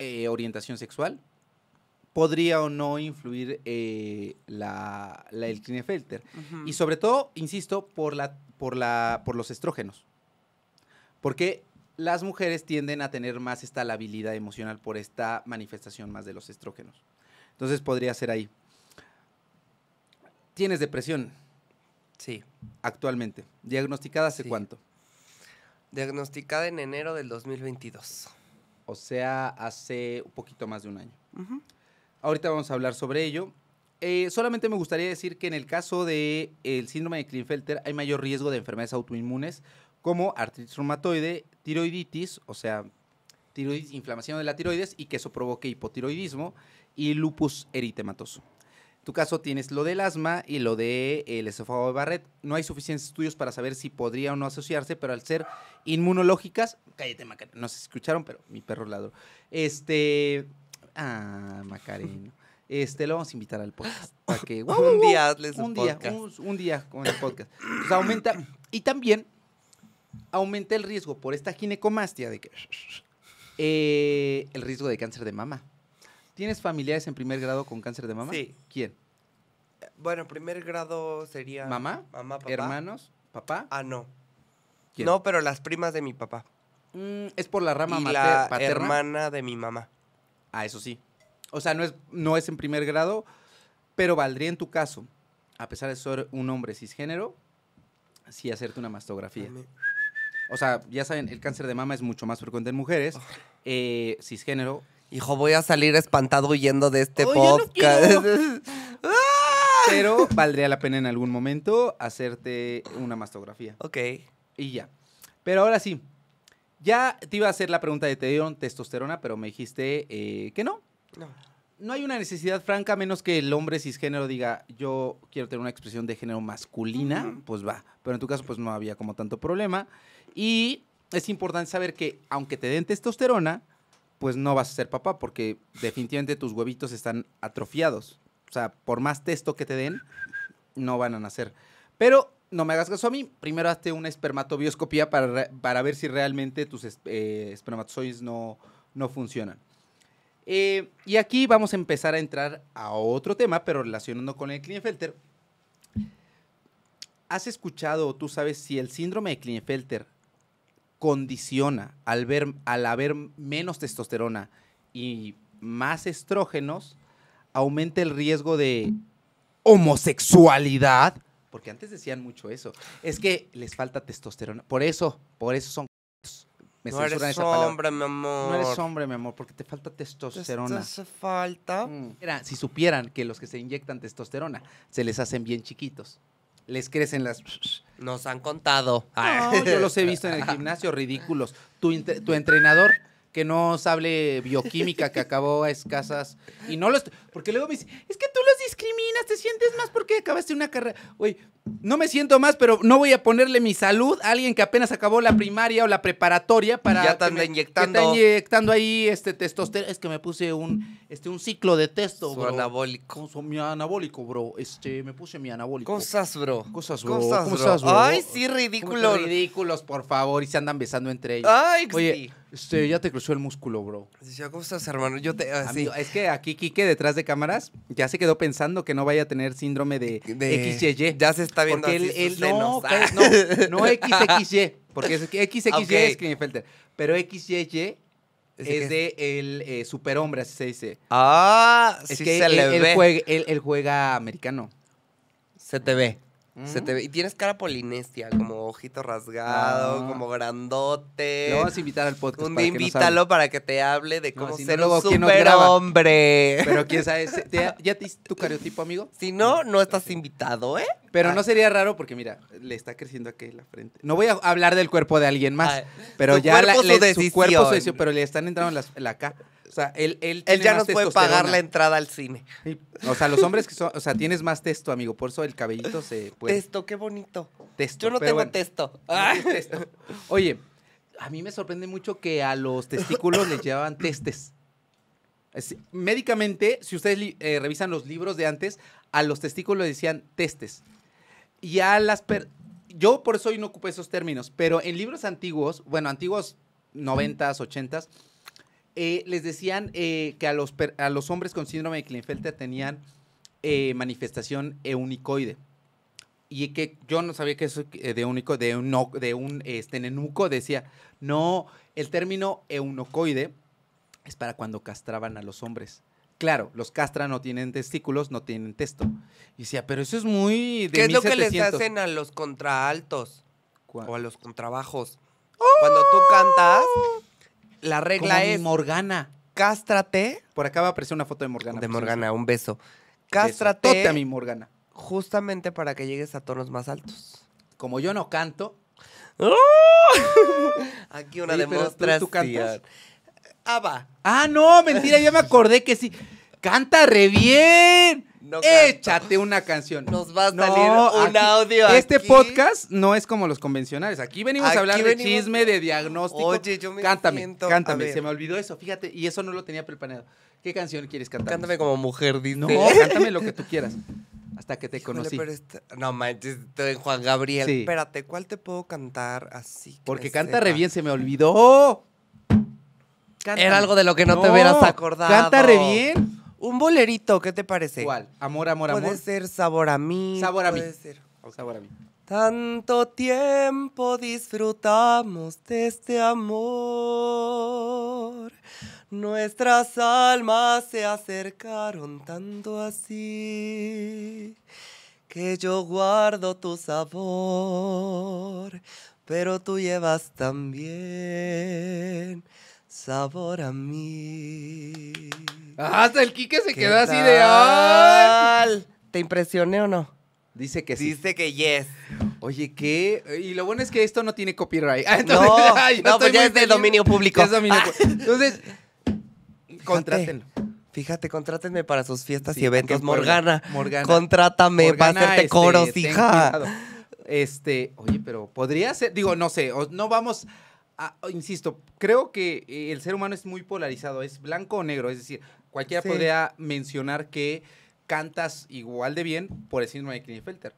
eh, orientación sexual, podría o no influir eh, la, la, el Klinefelter. Y sobre todo, insisto, por, la, por, la, por los estrógenos. Porque las mujeres tienden a tener más esta labilidad emocional por esta manifestación más de los estrógenos. Entonces podría ser ahí. ¿Tienes depresión? Sí. Actualmente. ¿Diagnosticada hace cuánto? Diagnosticada en enero del 2022. O sea, hace un poquito más de un año. Ahorita vamos a hablar sobre ello. Eh, solamente me gustaría decir que en el caso del el síndrome de Klinefelter hay mayor riesgo de enfermedades autoinmunes como artritis reumatoide, tiroiditis, o sea, tiroides, inflamación de la tiroides y que eso provoque hipotiroidismo y lupus eritematoso. En tu caso tienes lo del asma y lo del de esófago de Barrett. No hay suficientes estudios para saber si podría o no asociarse, pero al ser inmunológicas, cállate, Macarena, no se escucharon, pero mi perro ladró. Este, ah, Macarena. Este, lo vamos a invitar al podcast. Para que, un día les un, un día, Un, día con el podcast. sea, pues aumenta. Y también aumenta el riesgo por esta ginecomastia de que, eh, el riesgo de cáncer de mama. ¿Tienes familiares en primer grado con cáncer de mama? Sí. ¿Quién? Bueno, primer grado sería... ¿Mamá? Mamá, papá. ¿Hermanos? ¿Papá? Ah, no. No, pero las primas de mi papá. Mm, es por la rama y la hermana de mi mamá. Ah, eso sí. O sea, no es, no es en primer grado, pero valdría en tu caso, a pesar de ser un hombre cisgénero, sí hacerte una mastografía. O sea, ya saben, el cáncer de mama es mucho más frecuente en mujeres, eh, cisgénero. Hijo, voy a salir espantado huyendo de este podcast. Ah. Pero valdría la pena en algún momento hacerte una mastografía. Ok. Y ya. Pero ahora sí, ya te iba a hacer la pregunta de te dieron testosterona, pero me dijiste eh, que no. No no hay una necesidad franca, menos que el hombre cisgénero diga, yo quiero tener una expresión de género masculina, pues va. Pero en tu caso, pues no había como tanto problema. Y es importante saber que aunque te den testosterona, pues no vas a ser papá, porque definitivamente tus huevitos están atrofiados. O sea, por más testo que te den, no van a nacer. Pero no me hagas caso a mí. Primero hazte una espermatobioscopía para, para ver si realmente tus eh, espermatozoides no, no funcionan. Eh, y aquí vamos a empezar a entrar a otro tema, pero relacionando con el Klinefelter. ¿Has escuchado o tú sabes si el síndrome de Klinefelter condiciona al, ver, al haber menos testosterona y más estrógenos, aumenta el riesgo de homosexualidad? Porque antes decían mucho eso. Es que les falta testosterona. Por eso, por eso son no censuran eres hombre, mi amor. No eres hombre, mi amor, porque te falta testosterona. ¿Te hace falta? Mm. si supieran que los que se inyectan testosterona se les hacen bien chiquitos. Les crecen las... Nos han contado. Ah. yo los he visto en el gimnasio, ridículos. Tu, tu entrenador que no sabe bioquímica, que acabó a escasas... Y no los... Porque luego me dice, es que tú los discriminas, te sientes más porque acabaste una carrera. Güey, no me siento más, pero no voy a ponerle mi salud a alguien que apenas acabó la primaria o la preparatoria para. Ya están inyectando. Ya está inyectando ahí este testosterona. Es que me puse un, este, un ciclo de testo, bro. anabólico. mi anabólico, bro. Este, me puse mi anabólico. Cosas, bro. Cosas, bro. Cosas, bro. Ay, sí, ridículo. Ridículos, por favor. Y se andan besando entre ellos. Ay, Oye, Este, ya te cruzó el músculo, bro. ¿cómo estás, hermano? Yo te. Ah, es que aquí, Quique, detrás de cámaras, ya se quedó pensando pensando que no vaya a tener síndrome de, de... XYY. Ya se está viendo porque así él, ah. no, no, no XXY, porque es, XXY es Klinefelter, pero XYY es de el eh, superhombre, así se dice. Ah, es sí que se le ve. él juega americano. Se te ve y tienes cara polinesia, como ojito rasgado, ah. como grandote. Lo vas a invitar al podcast. Un invítalo para que te hable de cómo no, si ser un superhombre. Pero quién sabe, ¿Ya, te tu cariotipo, amigo? Si no, no estás invitado, ¿eh? Pero no sería raro porque, mira, le está creciendo aquí la frente. No voy a hablar del cuerpo de alguien más, pero ya de su, cuerpo, pero le están entrando las, la acá sea, él, ya no puede pagar la entrada al cine. O sea, los hombres que son, o sea, tienes más texto, amigo, por eso el cabellito se puede. qué bonito. Testo, Yo no tengo testo. texto. Oye, a mí me sorprende mucho que a los testículos les llevaban testes. médicamente, si ustedes eh, revisan los libros de antes, a los testículos les decían testes. Y a las yo por eso hoy no ocupo esos términos, pero en libros antiguos, bueno, antiguos 90s, 80s, eh, les decían eh, que a los, a los hombres con síndrome de Klinefelter tenían eh, manifestación eunicoide. Y que yo no sabía que eso de único, de un, de un este, decía, no, el término eunocoide es para cuando castraban a los hombres. Claro, los castran no tienen testículos, no tienen texto. Y decía, pero eso es muy... De ¿Qué es lo que les hacen a los contraaltos? O a los contrabajos. ¡Oh! Cuando tú cantas, la regla es. Morgana. Cástrate. Por acá va a aparecer una foto de Morgana. De Morgana, un beso. Cástrate. a mi Morgana. Justamente para que llegues a tonos más altos. Como yo no canto. ¡Ah! Aquí una demostración. Ah, va. Ah, no, mentira, ya me acordé que sí. Canta re bien. Échate una canción. Nos va a salir un audio. Este podcast no es como los convencionales. Aquí venimos hablando a hablar de chisme, de diagnóstico. Oye, Cántame, cántame. Se me olvidó eso, fíjate. Y eso no lo tenía preparado. ¿Qué canción quieres cantar? Cántame como mujer, dice. No, cántame lo que tú quieras. Hasta que te conocí. No manches, estoy en Juan Gabriel. Espérate, ¿cuál te puedo cantar así? Porque canta bien, se me olvidó. Era algo de lo que no, te hubieras acordado. Canta re bien. Un bolerito, ¿qué te parece? Igual, Amor, amor, amor. Puede ser sabor a mí. Sabor a mí. Puede ser. Sabor a mí. Tanto tiempo disfrutamos de este amor. Nuestras almas se acercaron tanto así que yo guardo tu sabor, pero tú llevas también sabor a mí. Hasta el Quique se quedó así de. ¡Ay! ¿Te impresioné o no? Dice que sí. Dice que yes. Oye, ¿qué? Y lo bueno es que esto no tiene copyright. Ah, no, pues ya es de dominio público. Es dominio público. Entonces, contrátenlo. Fíjate, contrátenme para sus fiestas y eventos. Morgana, Morgana, contrátame va para hacerte este, hija. Este, oye, pero podría ser, digo, no sé, no vamos, insisto, creo que el ser humano es muy polarizado, es blanco o negro, es decir, Cualquiera podría mencionar que cantas igual de bien por el síndrome de Klinefelter.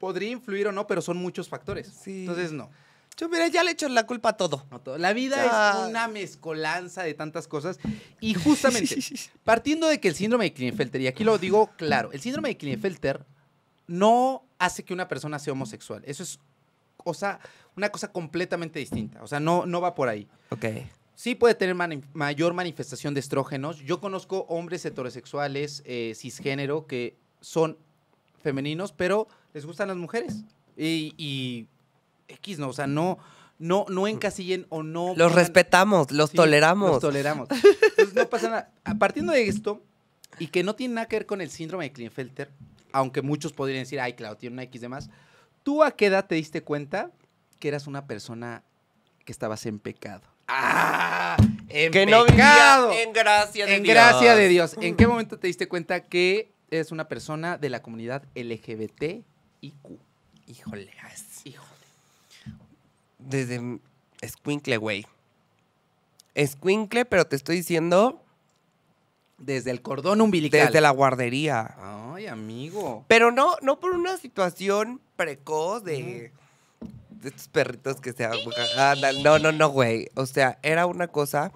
Podría influir o no, pero son muchos factores. Entonces, no. Yo, mira, ya le echo la culpa a todo. La vida es una mezcolanza de tantas cosas. Y justamente, partiendo de que el síndrome de Klinefelter, y aquí lo digo claro, el síndrome de Klinefelter no hace que una persona sea homosexual. Eso es una cosa completamente distinta. O sea, no, no va por ahí. Ok. Sí puede tener mayor manifestación de estrógenos. Yo conozco hombres heterosexuales eh, cisgénero que son femeninos, pero les gustan las mujeres. Y, X no, o sea, no, no, no encasillen o no. Los respetamos, los toleramos. Los toleramos. Entonces no pasa nada. Partiendo de esto, y que no tiene nada que ver con el síndrome de Klinefelter, aunque muchos podrían decir, ay, claro, tiene una X de más. ¿Tú a qué edad te diste cuenta que eras una persona que estabas en pecado? Ah, en que en gracia de Dios. ¿En qué momento te diste cuenta que eres una persona de la comunidad LGBTIQ? Híjole, híjole. Desde escuincle, güey. Escuincle, pero te estoy diciendo desde el cordón umbilical. Desde la guardería. Ay, amigo. Pero no, no por una situación precoz de de estos perritos que se andan. No, no, no, güey. O sea, era una cosa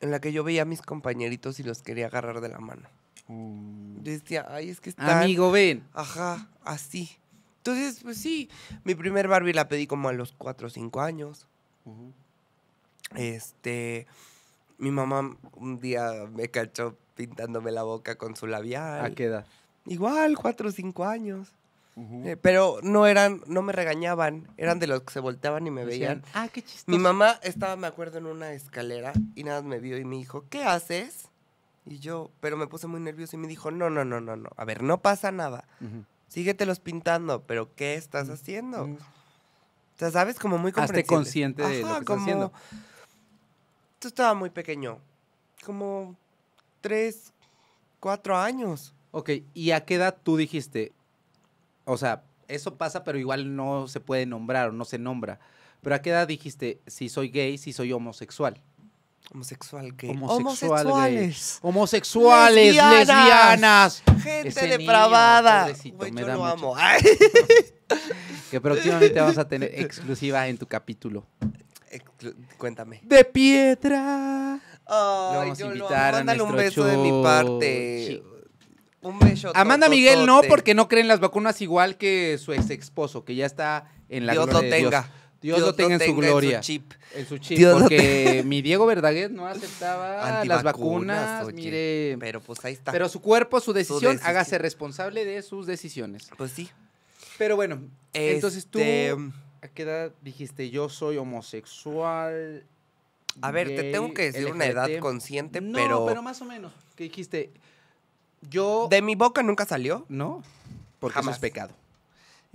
en la que yo veía a mis compañeritos y los quería agarrar de la mano. Mm. Yo decía, ay, es que está. Amigo, ven. Ajá, así. Entonces, pues sí, mi primer Barbie la pedí como a los 4 o 5 años. Este, mi mamá un día me cachó pintándome la boca con su labial. ¿A qué edad? Igual, 4 o 5 años. Eh, pero no eran, no me regañaban, eran de los que se volteaban y me veían. Ah, qué chistoso. Mi mamá estaba, me acuerdo, en una escalera y nada me vio y me dijo, ¿qué haces? Y yo, pero me puse muy nervioso y me dijo, no, no, no, no, no, a ver, no pasa nada. Síguetelos pintando, pero ¿qué estás haciendo? O sea, sabes, como muy consciente de lo que estás haciendo. Tú estaba muy pequeño, como tres, cuatro años. Ok, ¿y a qué edad tú dijiste, o sea, eso pasa, pero igual no se puede nombrar o no se nombra. Pero ¿a qué edad dijiste si soy gay, si soy homosexual? Homosexual gay. Homosexual Homosexuales. Gay. Homosexuales, lesbianas. lesbianas. Gente depravada. yo amo. que próximamente vas a tener exclusiva en tu capítulo. cuéntame. De piedra. Ay, vamos a invitar Mándale un beso de mi parte. Amanda Miguel no, porque no cree en las vacunas igual que su ex esposo, que ya está en la Dios lo tenga. Dios, lo tenga en su gloria. En su chip. En su chip porque mi Diego Verdaguer no aceptaba las vacunas. mire. Pero pues ahí está. Pero su cuerpo, su decisión, hágase responsable de sus decisiones. Pues sí. Pero bueno, entonces tú. Este, ¿A qué edad dijiste yo soy homosexual? A ver, te tengo que decir una edad consciente, pero. pero más o menos. ¿Qué dijiste? Yo. De mi boca nunca salió. No. Porque jamás. pecado.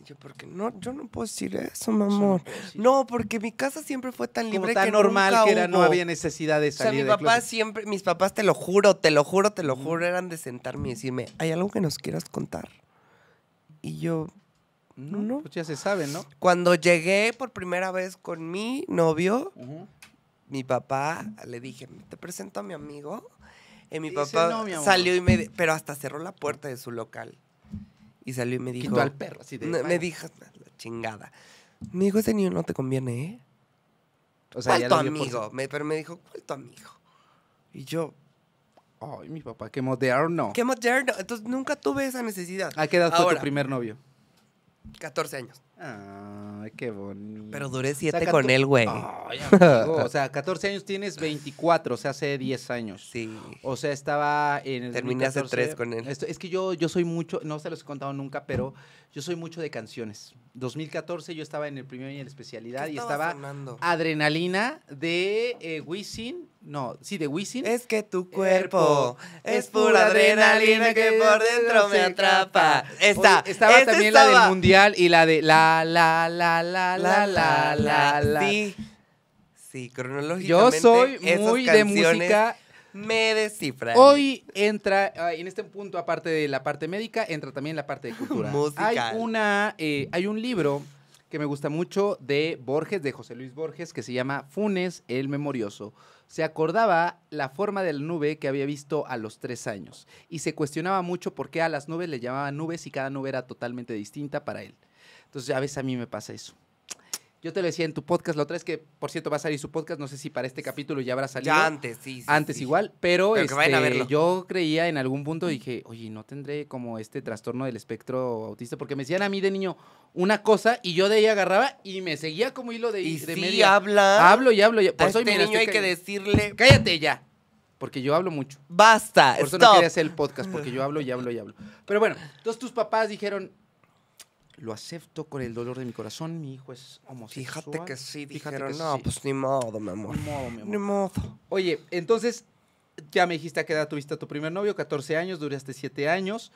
yo, porque no, yo no puedo decir eso, mi amor. No, porque mi casa siempre fue tan libre Como tan normal que era, no había necesidad de salir. O sea, mi papá siempre, mis papás, te lo juro, te lo juro, te lo juro, eran de sentarme y decirme, ¿hay algo que nos quieras contar? Y yo, no, no. Pues ya se sabe, ¿no? Cuando llegué por primera vez con mi novio, mi papá le dije, te presento a mi amigo y mi papá salió y me... Pero hasta cerró la puerta de su local. Y salió y me dijo... Quitó al perro, así de... Me dijo, ah, la chingada. Me dijo, ese niño no te conviene, ¿eh? O sea, ¿Cuál tu amigo? pero me dijo, ¿cuál tu amigo? Y yo... Ay, mi papá, qué moderno. Qué moderno. Entonces nunca tuve esa necesidad. ¿A ah, qué edad tu primer novio? 14 años. Ay, qué bonito. Pero duré 7 con él, güey. o sea, 14 años tienes 24, o sea, hace 10 años. Sí. O sea, estaba en el. Terminé hace tres con él. es que yo, yo soy mucho, no se los he contado nunca, pero yo soy mucho de canciones. 2014 yo estaba en el primer año de especialidad y estaba adrenalina de eh, Wisin no, sí, de Wisin. Es que tu cuerpo es pura adrenalina que por dentro me atrapa. está estaba también la del mundial y la de la, la, la, la, la, la, la, la. Sí, sí, cronológicamente. Yo soy muy de música. Me descifra Hoy entra, en este punto, aparte de la parte médica, entra también la parte de cultura. Hay, una, eh, hay un libro que me gusta mucho de Borges, de José Luis Borges, que se llama Funes el Memorioso se acordaba la forma de la nube que había visto a los tres años y se cuestionaba mucho por qué a las nubes le llamaban nubes y cada nube era totalmente distinta para él. Entonces a veces a mí me pasa eso. Yo te lo decía en tu podcast, la otra vez que, por cierto, va a salir su podcast, no sé si para este capítulo ya habrá salido. antes, sí. antes igual, pero, este, yo creía en algún punto, dije, oye, no tendré como este trastorno del espectro autista, porque me decían a mí de niño una cosa y yo de ahí agarraba y me seguía como hilo de, y de sí, media. habla. Hablo y hablo. por a eso este niño hay que decirle... Cállate ya. Porque yo hablo mucho. Basta. Por eso no quería hacer el podcast, porque yo hablo y hablo y hablo. Pero bueno, entonces tus papás dijeron, lo acepto con el dolor de mi corazón, mi hijo es homosexual. Fíjate que sí, Fíjate no, pues ni modo, mi amor. Ni modo, mi amor. Ni modo. Oye, entonces, ya me dijiste a qué edad tuviste a tu primer novio, 14 años, duraste 7 años.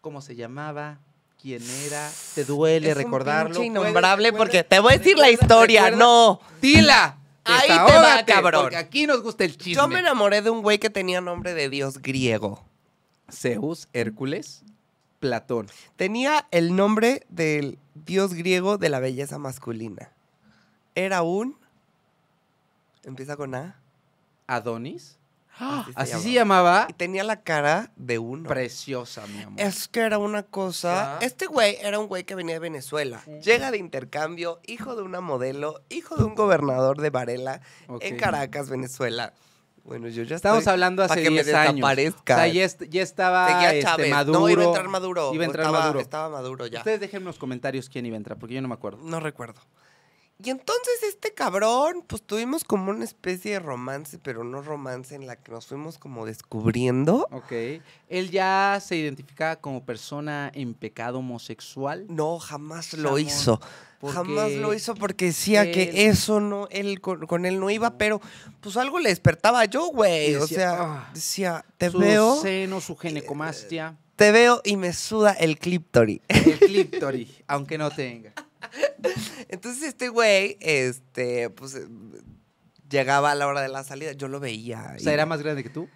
¿Cómo se llamaba? quién era, te duele recordarlo. Es innombrable porque te voy a decir la historia, no. Dila. Ahí te va, cabrón. Porque aquí nos gusta el chisme. Yo me enamoré de un güey que tenía nombre de dios griego. Zeus, Hércules. Platón. Tenía el nombre del dios griego de la belleza masculina. Era un... Empieza con A. Adonis. Así, se, llamaba. Y tenía la cara de uno. Preciosa, mi amor. Es que era una cosa. Este güey era un güey que venía de Venezuela. Llega de intercambio, hijo de una modelo, hijo de un gobernador de Varela en Caracas, Venezuela. Bueno, yo ya Estamos hablando hace 10 años. O sea, ya, estaba Maduro. Este, no, iba a entrar Maduro. Iba a entrar estaba, Maduro. Estaba Maduro ya. Ustedes déjenme en los comentarios quién iba a entrar, porque yo no me acuerdo. No recuerdo. Y entonces este cabrón, pues tuvimos como una especie de romance, pero no romance, en la que nos fuimos como descubriendo. Ok. ¿Él ya se identificaba como persona en pecado homosexual? No, jamás lo hizo. Jamás lo hizo porque decía que eso no, él con, él no iba, pero pues algo le despertaba yo, güey. O sea, ah, decía, te veo. Su seno, su ginecomastia. Te veo y me suda el Cliptori. El clíptori, aunque no tenga. Entonces este güey, este, pues eh, llegaba a la hora de la salida, yo lo veía. O sea, ¿era más grande que tú?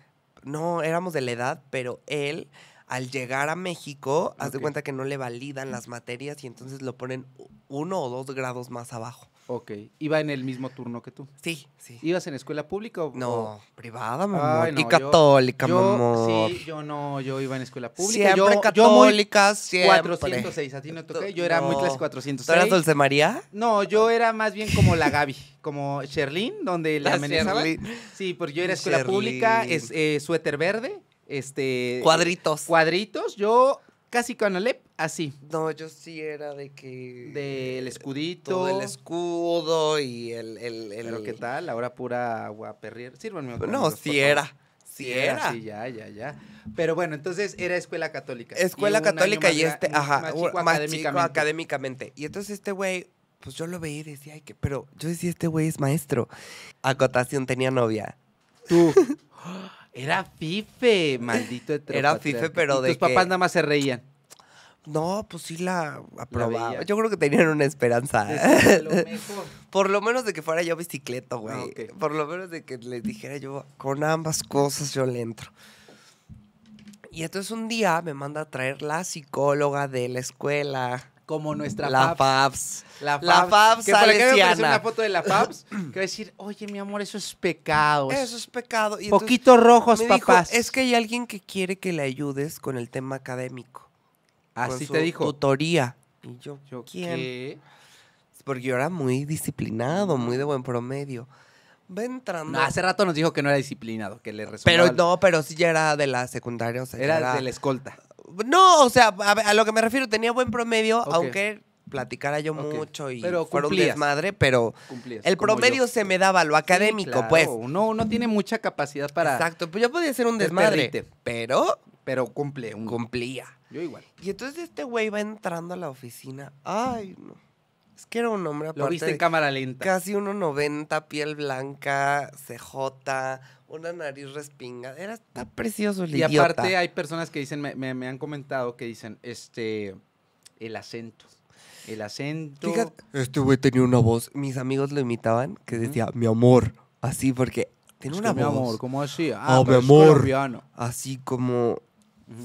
No, éramos de la edad, pero él al llegar a México, haz de cuenta que no le validan las materias y entonces lo ponen uno o dos grados más abajo. Ok. ¿Iba en el mismo turno que tú? Sí, sí. ¿Ibas en escuela pública o...? No, privada, mi y católica, yo, Sí, yo no, yo iba en escuela pública. Siempre yo, católica, yo siempre. 406, a ti no toqué. Yo era muy clase 406. ¿Tú eras Dulce María? No, yo era más bien como la Gaby, como Sherlyn, donde la, ah, la Sí, porque yo era escuela pública, es, eh, suéter verde. Este, cuadritos. Cuadritos. Yo casi con Alep, así. No, yo sí era de que. Del escudito. Todo el escudo y el. el, el qué tal, ahora pura perrier. Sírvanme un No, sí era. Sí, era. Sí, ya, ya, ya. Pero bueno, entonces era escuela católica. Escuela católica y este, ajá, más chico, académicamente. Y entonces este güey, pues yo lo veía y decía, ay, que, pero yo decía, este güey es maestro. Acotación tenía novia. Tú. Era Fife, maldito Era Fife, pero de. Tus papás nada más se reían. No, pues sí la aprobaba. yo creo que tenían una esperanza. Por lo menos de que fuera yo bicicleta, güey. Ah, Por lo menos de que le dijera yo, con ambas cosas yo le entro. Y entonces un día me manda a traer la psicóloga de la escuela como nuestra la La Fabs. La Que por una foto de la Fabs que va a decir, oye, mi amor, eso es pecado. Eso es pecado. Y Poquitos rojos, papás. es que hay alguien que quiere que le ayudes con el tema académico. Así te dijo. Tutoría. Y yo, ¿quién? Porque yo era muy disciplinado, muy de buen promedio. Va entrando. hace rato nos dijo que no era disciplinado, que le Pero no, pero sí ya era de la secundaria, o sea, era de la escolta. No, o sea, a, lo que me refiero, tenía buen promedio, aunque platicara yo mucho y fuera un desmadre, pero el promedio se me daba, lo académico, pues. Uno, no tiene mucha capacidad para. Exacto, pues yo podía ser un desmadre, pero. Pero cumple. Cumplía. Yo igual. Y entonces este güey va entrando a la oficina. Ay, no. Es que era un hombre aparte. Lo viste en cámara lenta. Casi 1,90, piel blanca, CJ, una nariz respinga. Era, está precioso el Y aparte hay personas que dicen, me, han comentado que dicen, este, el acento. El acento. Fíjate, este güey tenía una voz. Mis amigos lo imitaban, que decía, mi amor. Así, porque tiene una voz. Mi amor, ¿cómo así? Ah, oh, mi amor. Así como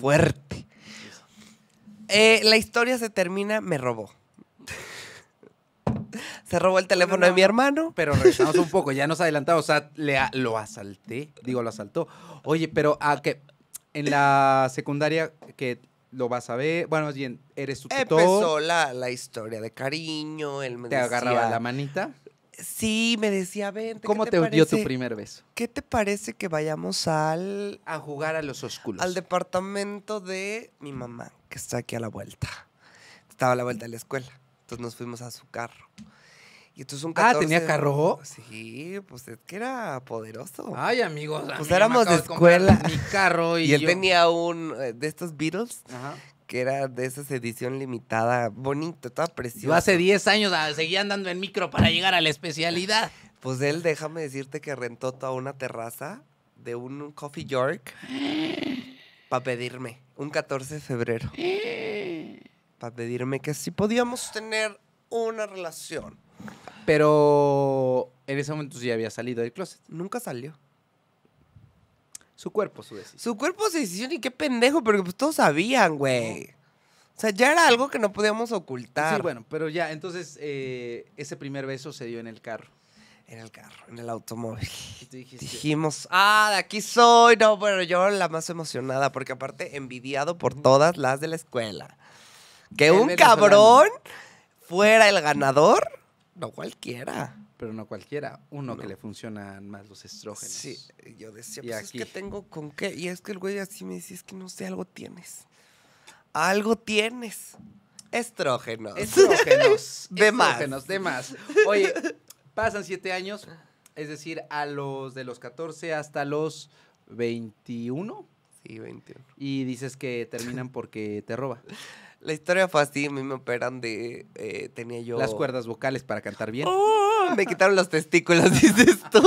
fuerte. Eh, la historia se termina, me robó. Se robó el teléfono de mi hermano. Pero regresamos un poco, ya nos adelantamos. O sea, lo asalté, digo, lo asaltó. Oye, pero a ah, que en la secundaria que lo vas a ver, bueno, eres tu tutor. Empezó la, la historia de cariño, él me ¿Te agarraba la manita? Sí, me decía, vente. ¿Cómo te, dio tu primer beso? ¿Qué te parece que vayamos al. a jugar a los oscuros? Al departamento de mi mamá, que está aquí a la vuelta. Estaba a la vuelta de la escuela. Entonces nos fuimos a su carro. Y tú Ah, ¿tenía carro? Sí, pues es que era poderoso. Ay, amigos. Pues éramos de escuela. mi carro y, y él tenía un eh, de estos Beatles. que era de esas edición limitada, bonito, estaba precioso. hace 10 años ah, seguía andando en micro para llegar a la especialidad. Pues él, déjame decirte que rentó toda una terraza de un Coffee York para pedirme, un 14 de febrero, para pedirme que si podíamos tener una relación. Pero en ese momento sí había salido del closet. Nunca salió. Su cuerpo, su decisión. Su cuerpo, su decisión y qué pendejo, porque pues, todos sabían, güey. O sea, ya era algo que no podíamos ocultar. Sí, bueno, pero ya, entonces eh, ese primer beso se dio en el carro. En el carro, en el automóvil. Dijimos, ah, de aquí soy. No, pero yo la más emocionada, porque aparte envidiado por todas las de la escuela. Que un cabrón fuera el ganador no cualquiera. Pero no cualquiera. Uno que le funcionan más los estrógenos. Sí, yo decía, pues es que tengo con qué. Y es que el güey así me dice, es que no sé, algo tienes. Algo tienes. Estrógenos. Estrógenos. de estrógenos, de más. Oye, pasan siete años, es decir, a los de los 14 hasta los 21. Sí, 21. Y dices que terminan porque te roba. La historia fue así, a mí me operan de... Eh, tenía yo... Las cuerdas vocales para cantar bien. ¡Oh! me quitaron las testículas, dices tú.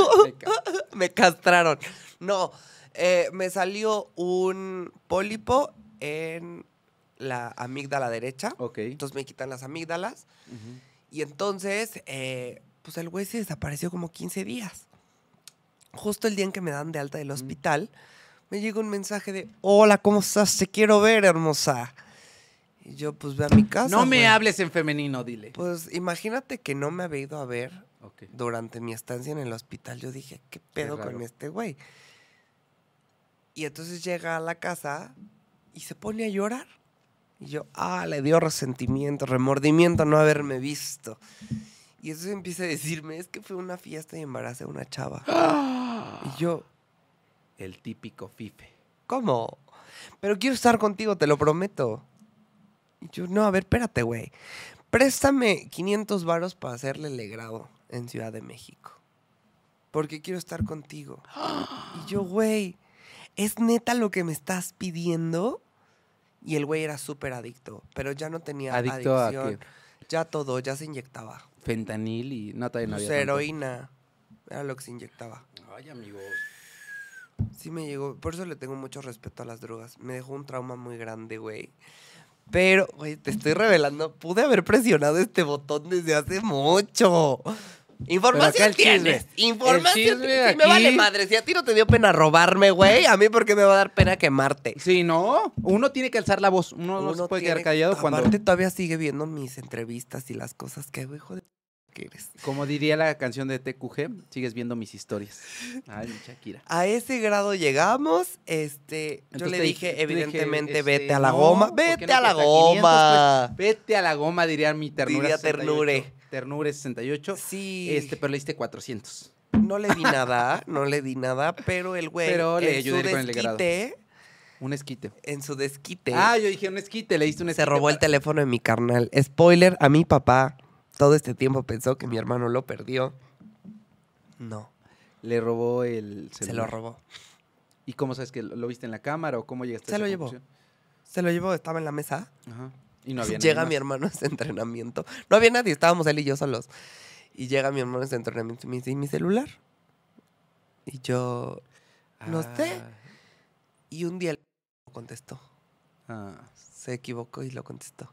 me castraron. No, eh, me salió un pólipo en la amígdala derecha. Entonces me quitan las amígdalas. Y entonces, eh, pues el güey se desapareció como 15 días. Justo el día en que me dan de alta del hospital, me llega un mensaje de, hola, ¿cómo estás? Te quiero ver, hermosa. Y yo, pues ve a mi casa. No me hables en femenino, dile. Pues imagínate que no me había ido a ver durante mi estancia en el hospital. Yo dije, ¿qué pedo con este güey? Y entonces llega a la casa y se pone a llorar. Y yo, ah, le dio resentimiento, remordimiento no haberme visto. Y entonces empieza a decirme, es que fue una fiesta y embarazo a una chava. ¡Ah! Y yo... El típico fife. ¿Cómo? Pero quiero estar contigo, te lo prometo. Y yo, no, a ver, espérate, güey. Préstame 500 varos para hacerle legrado en Ciudad de México. Porque quiero estar contigo. Y yo, güey, ¿es neta lo que me estás pidiendo? Y el güey era súper adicto, pero ya no tenía adicto adicción. ya todo, ya se inyectaba. Fentanil y no, de heroína. Era lo que se inyectaba. Ay, amigos. Sí me llegó. Por eso le tengo mucho respeto a las drogas. Me dejó un trauma muy grande, güey. Pero, güey, te estoy revelando, pude haber presionado este botón desde hace mucho. Información tienes. Información. tienes. aquí... me vale madre. Si a ti no te dio pena robarme, güey, a mí porque me va a dar pena quemarte. Sí, no. Uno tiene que alzar la voz. Uno, no se puede quedar callado cuando. Aparte, todavía sigue viendo mis entrevistas y las cosas que hijo de. Como diría la canción de TQG, sigues viendo mis historias. Ay, A ese grado llegamos, este, yo le dije, evidentemente, este, vete a la goma, vete a la goma. Pues, vete a la goma, diría mi ternura. ternure. Ternure 68. Sí. Este, pero le diste 400. No le di nada, no le di nada, pero el güey. Pero le ayudé con el Un esquite. En su desquite. Ah, yo dije un esquite, le diste un esquite. Se robó el teléfono de mi carnal. Spoiler, a mi papá todo este tiempo pensó que mi hermano lo perdió. No. Le robó el celular. Se lo robó. ¿Y cómo sabes que lo viste en la cámara o cómo llegaste Se a lo llevó. Se lo llevó, estaba en la mesa. Ajá. Y no había Llega mi hermano a ese entrenamiento. No había nadie, estábamos él y yo solos. Y llega mi hermano a ese entrenamiento y me dice, ¿y mi celular? Y yo, no ah. sé. Y un día contestó. Ah. Se equivocó y lo contestó.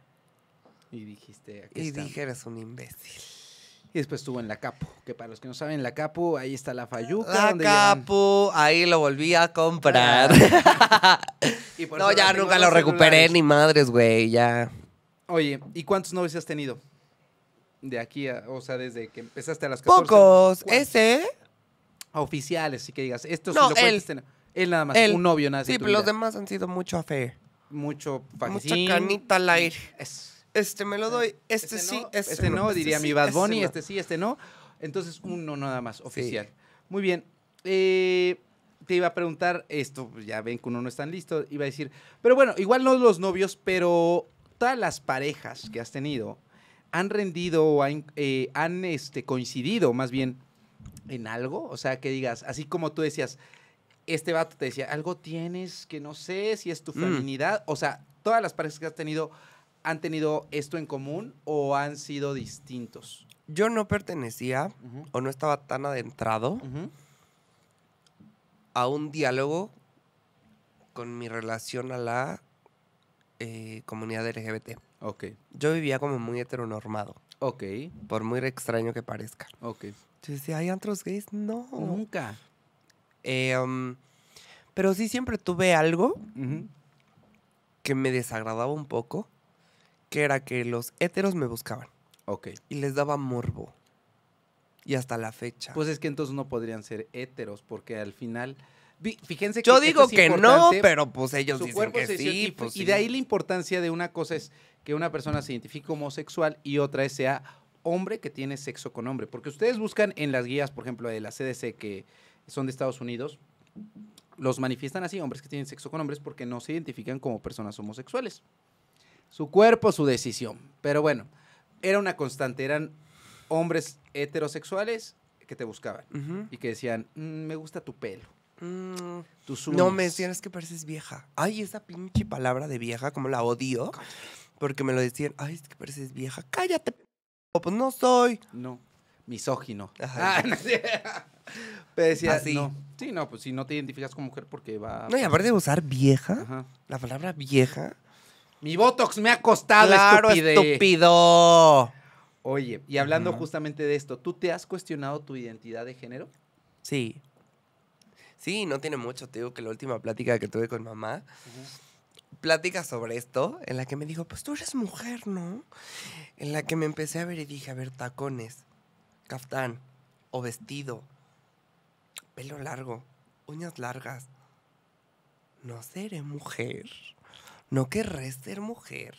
Y dijiste, aquí Y dije, eres un imbécil. Y después estuvo en La Capu. que para los que no saben, La Capu, ahí está la Fayuca. La Capu, Capo, ahí lo volví a comprar. no, ya nunca lo recuperé, ni madres, güey, ya. Oye, ¿y cuántos novios has tenido? De aquí, o sea, desde que empezaste a las 14. Pocos, ese. Oficiales, sí que digas. Estos no, él. Este él nada más, un novio nada Sí, pero los demás han sido mucho a fe. Mucho fajecín. Mucha canita al aire. es este me lo este, doy, este, este sí, este, este, no, diría mi Bad Bunny, este, sí, este no. Entonces, uno nada más, oficial. Muy bien. Eh, te iba a preguntar esto, pues, ya ven que uno no es tan listo, iba a decir, pero bueno, igual no los novios, pero todas las parejas que has tenido han rendido o han, eh, este, coincidido más bien en algo, o sea, que digas, así como tú decías, este vato te decía, algo tienes que no sé si es tu mm. feminidad, o sea, todas las parejas que has tenido han tenido esto en común o han sido distintos? Yo no pertenecía o no estaba tan adentrado a un diálogo con mi relación a la eh, comunidad LGBT. Yo vivía como muy heteronormado. Ok. Por muy extraño que parezca. Ok. Yo ¿hay antros gays? No. Nunca. Em, pero sí siempre tuve algo que me desagradaba un poco que era que los héteros me buscaban. Ok. Y les daba morbo. Y hasta la fecha. Pues es que entonces no podrían ser héteros, porque al final. Fíjense que. Yo digo que no, pero pues ellos dicen que sí. Pues, y, de ahí la importancia de una cosa es que una persona se identifique homosexual y otra es sea hombre que tiene sexo con hombre. Porque ustedes buscan en las guías, por ejemplo, de la CDC, que son de Estados Unidos, los manifiestan así, hombres que tienen sexo con hombres, porque no se identifican como personas homosexuales su cuerpo, su decisión. Pero bueno, era una constante, eran hombres heterosexuales que te buscaban y que decían, mm, me gusta tu pelo. Mm, no me decían, que pareces vieja. Ay, esa pinche palabra de vieja, como la odio. Porque me lo decían, ay, es que pareces vieja. Cállate, pues no soy. No, misógino. Ajá. Ah, Pero Así. Sí, no, pues si no te identificas como mujer porque va... No, y aparte de usar vieja, la palabra vieja mi Botox me ha costado, claro, estúpido. Oye, y hablando justamente de esto, ¿tú te has cuestionado tu identidad de género? Sí. Sí, no tiene mucho. Te digo que la última plática que tuve con mamá, plática sobre esto, en la que me dijo, pues tú eres mujer, ¿no? En la que me empecé a ver y dije, a ver, tacones, caftán o vestido, pelo largo, uñas largas. ¿No seré mujer? ¿no querré ser mujer?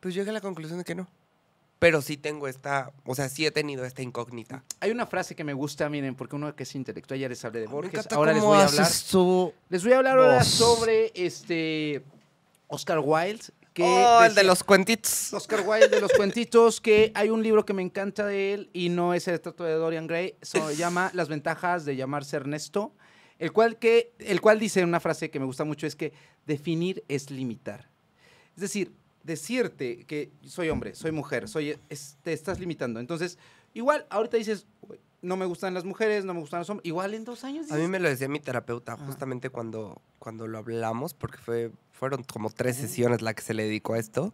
Pues llegué a la conclusión de que no. Pero sí tengo esta, o sea, sí he tenido esta incógnita. Hay una frase que me gusta, miren, porque uno que es intelectual, ya les hablé de ah, Borges, ahora les voy a hablar. Les voy a hablar ahora sobre este Oscar Wilde, que oh, el de los cuentitos. Oscar Wilde de los cuentitos, que hay un libro que me encanta de él y no es el trato de Dorian Gray, se llama Las ventajas de llamarse Ernesto el cual, que, el cual dice una frase que me gusta mucho, es que definir es limitar. Es decir, decirte que soy hombre, soy mujer, soy, es, te estás limitando. Entonces, igual ahorita dices, no me gustan las mujeres, no me gustan los hombres, igual en dos años. a mí me lo decía mi terapeuta justamente cuando, cuando lo hablamos, porque fue, fueron como tres sesiones la que se le dedicó a esto.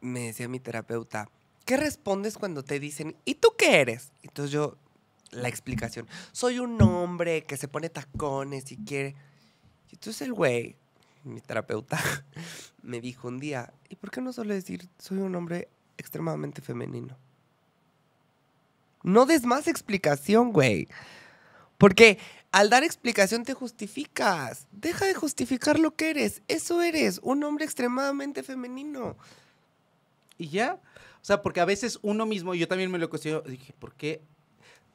Me decía mi terapeuta, ¿qué respondes cuando te dicen, ¿y tú qué eres? Entonces yo la explicación. Soy un hombre que se pone tacones y quiere... Y entonces el güey, mi terapeuta, me dijo un día, ¿y por qué no suele decir soy un hombre extremadamente femenino? No des más explicación, güey. Porque al dar explicación te justificas. Deja de justificar lo que eres. Eso eres, un hombre extremadamente femenino. Y ya. O sea, porque a veces uno mismo, yo también me lo cuestiono, dije, ¿por qué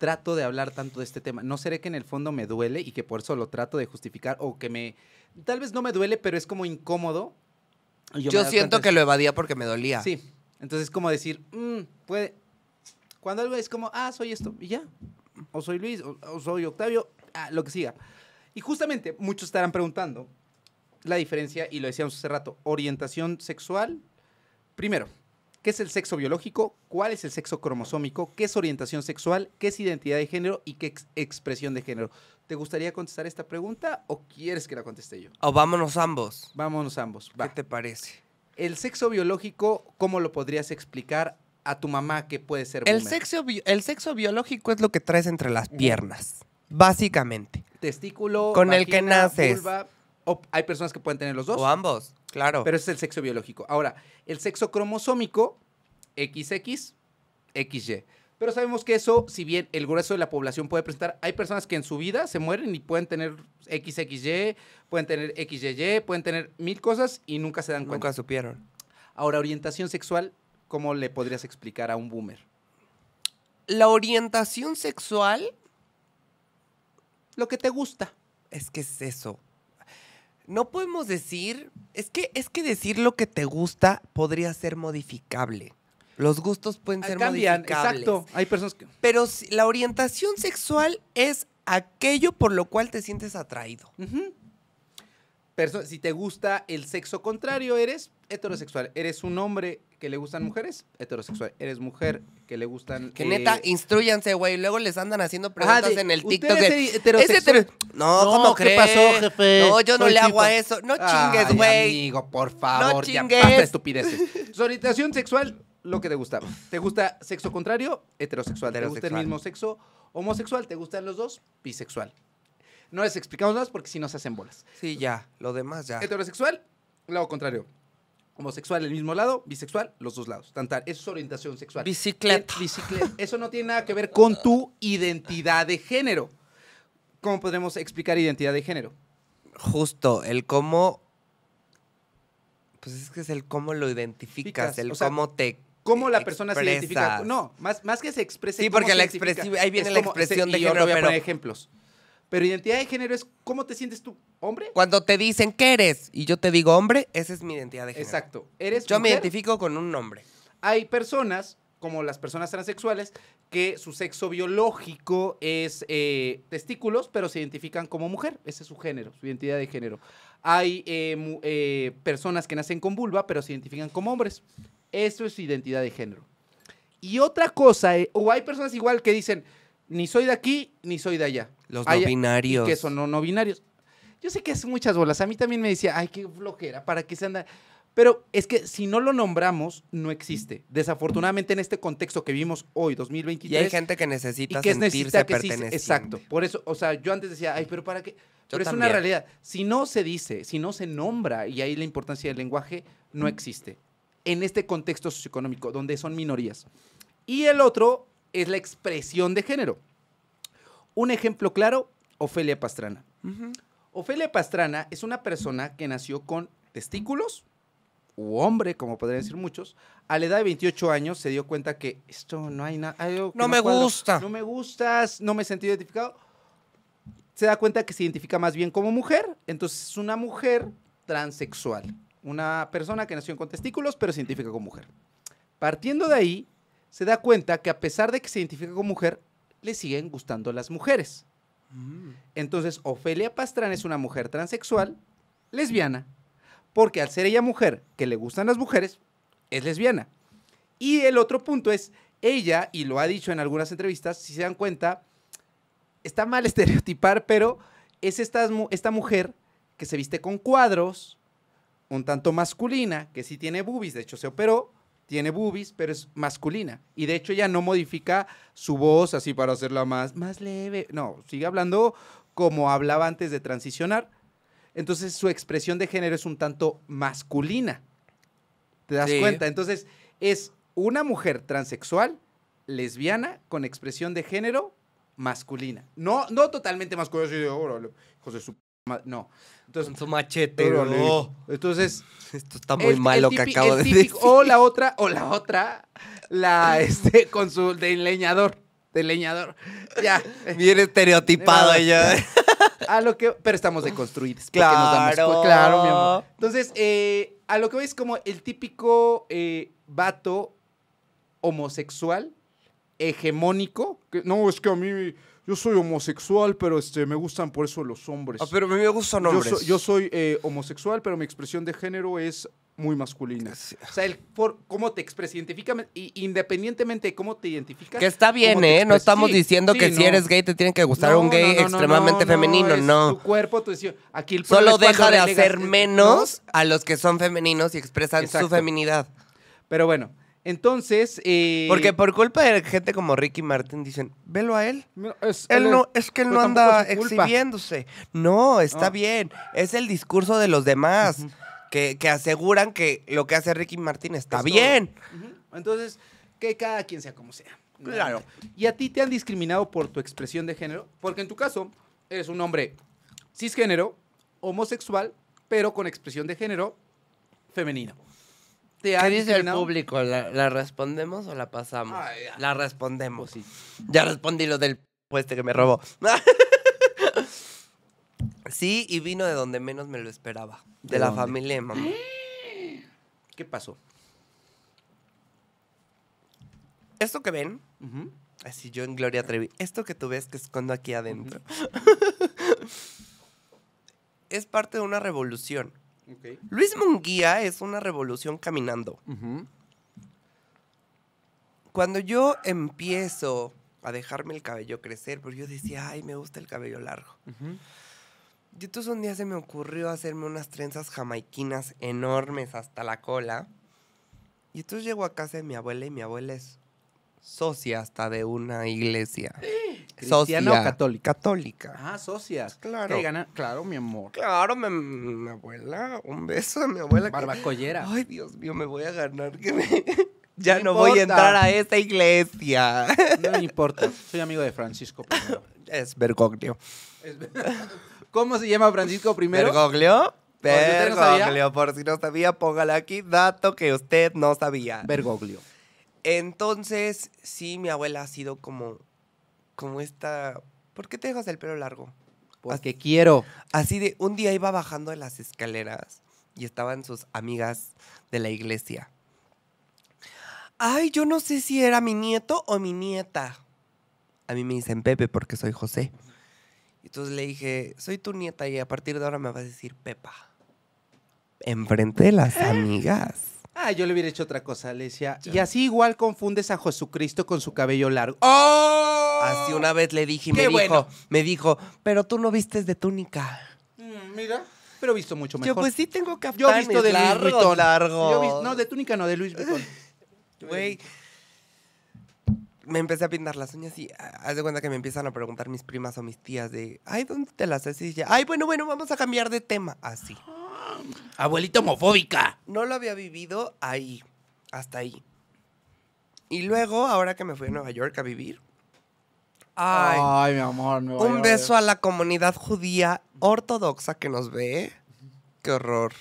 trato de hablar tanto de este tema? ¿No seré que en el fondo me duele y que por eso lo trato de justificar o que me... Tal vez no me duele, pero es como incómodo. Yo, siento que lo evadía porque me dolía. Sí. Entonces es como decir, mm, puede... Cuando algo es como, ah, soy esto, y ya. O soy Luis, o, soy Octavio, ah, lo que siga. Y justamente muchos estarán preguntando la diferencia, y lo decíamos hace rato, orientación sexual, primero, ¿Qué es el sexo biológico? ¿Cuál es el sexo cromosómico? ¿Qué es orientación sexual? ¿Qué es identidad de género? ¿Y qué es expresión de género? ¿Te gustaría contestar esta pregunta o quieres que la conteste yo? O vámonos ambos. Vámonos ambos. ¿Qué te parece? El sexo biológico, ¿cómo lo podrías explicar a tu mamá que puede ser el sexo biológico es lo que traes entre las piernas, básicamente. Testículo, con el que naces. o hay personas que pueden tener los dos. O ambos. Claro. Pero es el sexo biológico. Ahora, el sexo cromosómico, XX, XY. Pero sabemos que eso, si bien el grueso de la población puede presentar, hay personas que en su vida se mueren y pueden tener XXY, pueden tener XYY, pueden tener mil cosas y nunca se dan cuenta. Nunca supieron. Ahora, orientación sexual, ¿cómo le podrías explicar a un boomer? La orientación sexual. Lo que te gusta. Es que es eso. No podemos decir, es que, es que decir lo que te gusta podría ser modificable. Los gustos pueden ser Cambian, Exacto, hay personas que... Pero la orientación sexual es aquello por lo cual te sientes atraído. si te gusta el sexo contrario, eres heterosexual, ¿eres un hombre que le gustan mujeres? Heterosexual. ¿Eres mujer que le gustan... Que neta, eh, instruyanse, güey. Luego les andan haciendo preguntas en el TikTok. Es heterosexual? No, ¿cómo ¿qué pasó, jefe? No, yo no le hago a eso. No chingues, güey. amigo, por favor. No Ya estupideces. Su orientación sexual, lo que te gusta. ¿Te gusta sexo contrario? Heterosexual. ¿Te gusta el mismo sexo? Homosexual. ¿Te gustan los dos? Bisexual. No les explicamos más porque si no se hacen bolas. Sí, ya. Lo demás ya. Heterosexual, Lo contrario homosexual el mismo lado, bisexual los dos lados. Tantar, eso es orientación sexual. Bicicleta. bicicleta. Eso no tiene nada que ver con tu identidad de género. ¿Cómo podemos explicar identidad de género? Justo, el cómo. Pues es que es el cómo lo identificas, el cómo te. Cómo la persona se identifica. No, más, más que se exprese. Sí, porque la ahí viene la expresión de género. voy a poner ejemplos. Pero identidad de género es cómo te sientes tú, hombre. Cuando te dicen qué eres y yo te digo hombre, esa es mi identidad de género. Exacto. ¿Eres yo me identifico con un nombre. Hay personas, como las personas transexuales, que su sexo biológico es eh, testículos, pero se identifican como mujer. Ese es su género, su identidad de género. Hay eh, eh, personas que nacen con vulva, pero se identifican como hombres. Eso es su identidad de género. Y otra cosa, o hay personas igual que dicen, ni soy de aquí ni soy de allá. Los no binarios. que son no, binarios. Yo sé que es muchas bolas. A mí también me decía, ay, qué flojera, ¿para qué se anda? Pero es que si no lo nombramos, no existe. Desafortunadamente, en este contexto que vivimos hoy, 2023. Y hay gente que necesita que sentirse exacto. Por eso, o sea, yo antes decía, ay, pero ¿para qué? pero es una realidad. Si no se dice, si no se nombra, y ahí la importancia del lenguaje no existe. En este contexto socioeconómico, donde son minorías. Y el otro es la expresión de género. Un ejemplo claro, Ofelia Pastrana. Ofelia Pastrana es una persona que nació con testículos, u hombre, como podrían decir muchos, a la edad de 28 años se dio cuenta que esto no hay nada. No, me gusta. No me gustas, no me he sentido identificado. Se da cuenta que se identifica más bien como mujer, entonces es una mujer transexual. Una persona que nació con testículos, pero se identifica como mujer. Partiendo de ahí, se da cuenta que a pesar de que se identifica como mujer, le siguen gustando las mujeres. Mm. Entonces, Ofelia Pastrana es una mujer transexual, lesbiana, porque al ser ella mujer que le gustan las mujeres, es lesbiana. Y el otro punto es, ella, y lo ha dicho en algunas entrevistas, si se dan cuenta, está mal estereotipar, pero es esta, esta mujer que se viste con cuadros, un tanto masculina, que sí tiene boobies, de hecho se operó, tiene boobies, pero es masculina. Y de hecho ella no modifica su voz así para hacerla más, más leve. No, sigue hablando como hablaba antes de transicionar. Entonces su expresión de género es un tanto masculina. ¿Te das cuenta? Entonces es una mujer transexual, lesbiana, con expresión de género masculina. No, no totalmente masculina, de órale, José, no. Entonces, con machete. ¡No! Entonces. Esto está muy malo que acabo de decir. O la otra, o la otra, la este, con su de leñador. De leñador. Ya. Eh, Bien estereotipado ya. A lo que. Pero estamos deconstruidos. Claro. claro, mi amor. Entonces, eh, a lo que veis como el típico eh, vato homosexual, hegemónico. Que, no, es que a mí yo soy homosexual, pero este, me gustan por eso los hombres. Ah, pero a mí me gustan hombres. Yo, soy eh, homosexual, pero mi expresión de género es muy masculina. O sea, el, por, cómo te expresas, independientemente de cómo te identificas. Que está bien, ¿eh? No estamos diciendo que si eres gay te tienen que gustar un gay extremadamente femenino, no. Tu cuerpo, tu decisión. Aquí el Solo deja de hacer menos a los que son femeninos y expresan su feminidad. Pero bueno, entonces. Eh, Porque por culpa de gente como Ricky Martin dicen, velo a él. No, es, él, no, es que él pues no anda exhibiéndose. No, está ah. bien. Es el discurso de los demás que, aseguran que lo que hace Ricky Martin está bien. Entonces, que cada quien sea como sea. Claro. ¿Y a ti te han discriminado por tu expresión de género? Porque en tu caso, eres un hombre cisgénero, homosexual, pero con expresión de género femenina de ¿Qué dice el público? ¿La, respondemos o la pasamos? La respondemos. Sí. Ya respondí lo del puesto que me robó. sí, y vino de donde menos me lo esperaba. De, la familia mamá. ¡Eh! ¿Qué pasó? Esto que ven, así yo en Gloria Trevi, esto que tú ves que escondo aquí adentro, es parte de una revolución Luis Munguía es una revolución caminando. Cuando yo empiezo a dejarme el cabello crecer, porque yo decía, ay, me gusta el cabello largo. Y entonces un día se me ocurrió hacerme unas trenzas jamaiquinas enormes hasta la cola. Y entonces llego a casa de mi abuela y mi abuela es socia hasta de una iglesia. ¡Eh! ¿Cristiana Socia. o católica? Católica. Ah, socias. Pues claro. Claro, mi amor. Claro, mi, abuela, un beso a mi abuela. Barbacollera. Ay, Dios mío, me voy a ganar Ya no, voy a entrar a esta iglesia. No me importa. Soy amigo de Francisco I. Es Bergoglio. ¿Cómo se llama Francisco I? ¿Bergoglio? Bergoglio, por si no sabía, póngale aquí dato que usted no sabía. Bergoglio. Entonces, sí, mi abuela ha sido como como esta, ¿por qué te dejas el pelo largo? Porque quiero. Así de, un día iba bajando de las escaleras y estaban sus amigas de la iglesia. Ay, yo no sé si era mi nieto o mi nieta. A mí me dicen Pepe porque soy José. Entonces le dije, soy tu nieta y a partir de ahora me vas a decir Pepa. Enfrente de las ¿Eh? amigas. Ah, yo le hubiera hecho otra cosa, Alicia. Y así igual confundes a Jesucristo con su cabello largo. ¡Oh! Así una vez le dije y me dijo, me dijo, pero tú no vistes de túnica. Mm, mira, pero he visto mucho mejor. Yo pues sí tengo café. Yo he visto de largo. no, de túnica no, de Luis Güey. Me empecé a pintar las uñas y ah, haz de cuenta que me empiezan a preguntar mis primas o mis tías de, ay, ¿dónde te las haces? Y ya, ay, bueno, bueno, vamos a cambiar de tema. Así. Abuelita homofóbica. No lo había vivido ahí, hasta ahí. Y luego, ahora que me fui a Nueva York a vivir, Ay, mi amor. un beso a la comunidad judía ortodoxa que nos ve. Qué horror.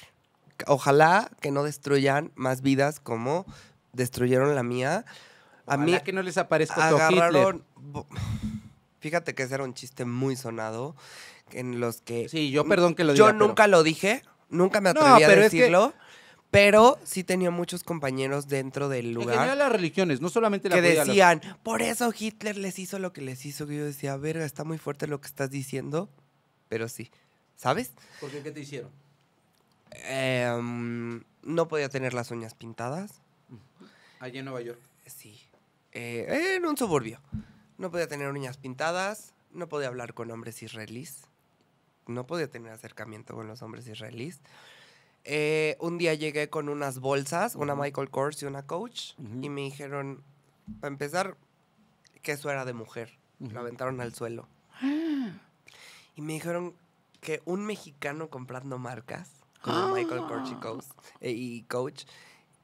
Ojalá que no destruyan más vidas como destruyeron la mía. A mí que no les aparezca Fíjate que ese era un chiste muy sonado en los que... Sí, yo perdón que lo dije. Yo nunca lo dije, nunca me atreví a decirlo. Pero sí tenía muchos compañeros dentro del lugar. En las religiones, no solamente la Que decían, por eso Hitler les hizo lo que les hizo. Que yo decía, verga, está muy fuerte lo que estás diciendo, pero sí. ¿Sabes? ¿Por qué? ¿Qué te hicieron? Em, no podía tener las uñas pintadas. Allí en Nueva York. Sí. Eh, en un suburbio. No podía tener uñas pintadas, no podía hablar con hombres israelíes, no podía tener acercamiento con los hombres israelíes eh, un día llegué con unas bolsas, una Michael Kors y una Coach, y me dijeron, para empezar, que eso era de mujer. Lo aventaron al suelo. Ah. Y me dijeron que un mexicano comprando marcas, como ah. Michael Kors eh, y Coach,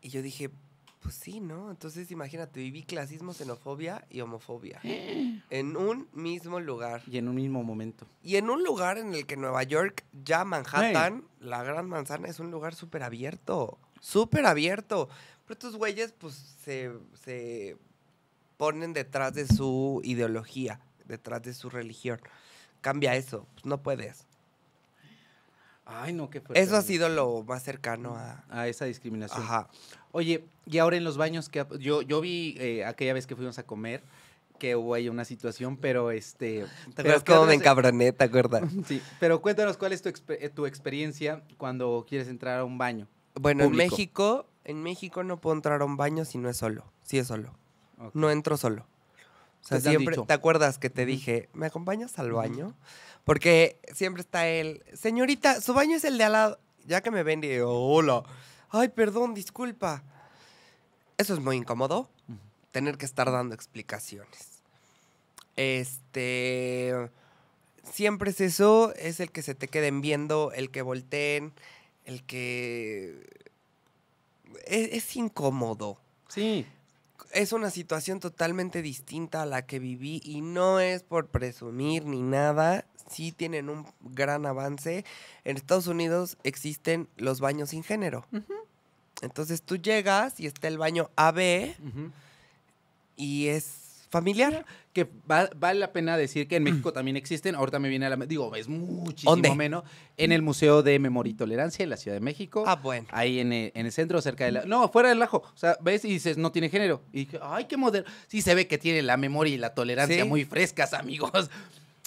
y yo dije, pues sí, ¿no? Entonces imagínate, viví clasismo, xenofobia y homofobia. en un mismo lugar. Y en un mismo momento. Y en un lugar en el que Nueva York, ya Manhattan, la Gran Manzana, es un lugar súper abierto. Súper abierto. Pero estos güeyes, pues, se, se ponen detrás de su ideología, detrás de su religión. Cambia eso, pues no puedes. Ay, no, qué fuerte. Eso ha sido lo más cercano a... A esa discriminación. Ajá. Oye, y ahora en los baños, que yo, yo vi eh, aquella vez que fuimos a comer que hubo ahí una situación, pero este... ¿Te es como me encabroné, te acuerdas? Sí, pero cuéntanos cuál es tu, eh, tu experiencia cuando quieres entrar a un baño. Bueno, en México, en México no puedo entrar a un baño si no es solo, si es solo. No entro solo. O sea, pues ¿Te siempre, ¿te acuerdas que te dije, ¿me acompañas al baño? Porque siempre está él, señorita, su baño es el de al lado. Ya que me ven, digo, hola. Ay, perdón, disculpa. Eso es muy incómodo, tener que estar dando explicaciones. Este. Siempre es eso, es el que se te queden viendo, el que volteen, el que. Es, es incómodo. Sí es una situación totalmente distinta a la que viví y no es por presumir ni nada, sí tienen un gran avance. En Estados Unidos existen los baños sin género. Entonces tú llegas y está el baño AB y es familiar. Que vale la pena decir que en México también existen. Ahorita me viene a la. Digo, es muchísimo menos. En el Museo de Memoria y Tolerancia en la Ciudad de México. Ah, bueno. Ahí en el, centro, cerca de la. No, fuera del ajo. O sea, ves y dices, no tiene género. Y dije, ay, qué moderno. Sí, se ve que tiene la memoria y la tolerancia muy frescas, amigos.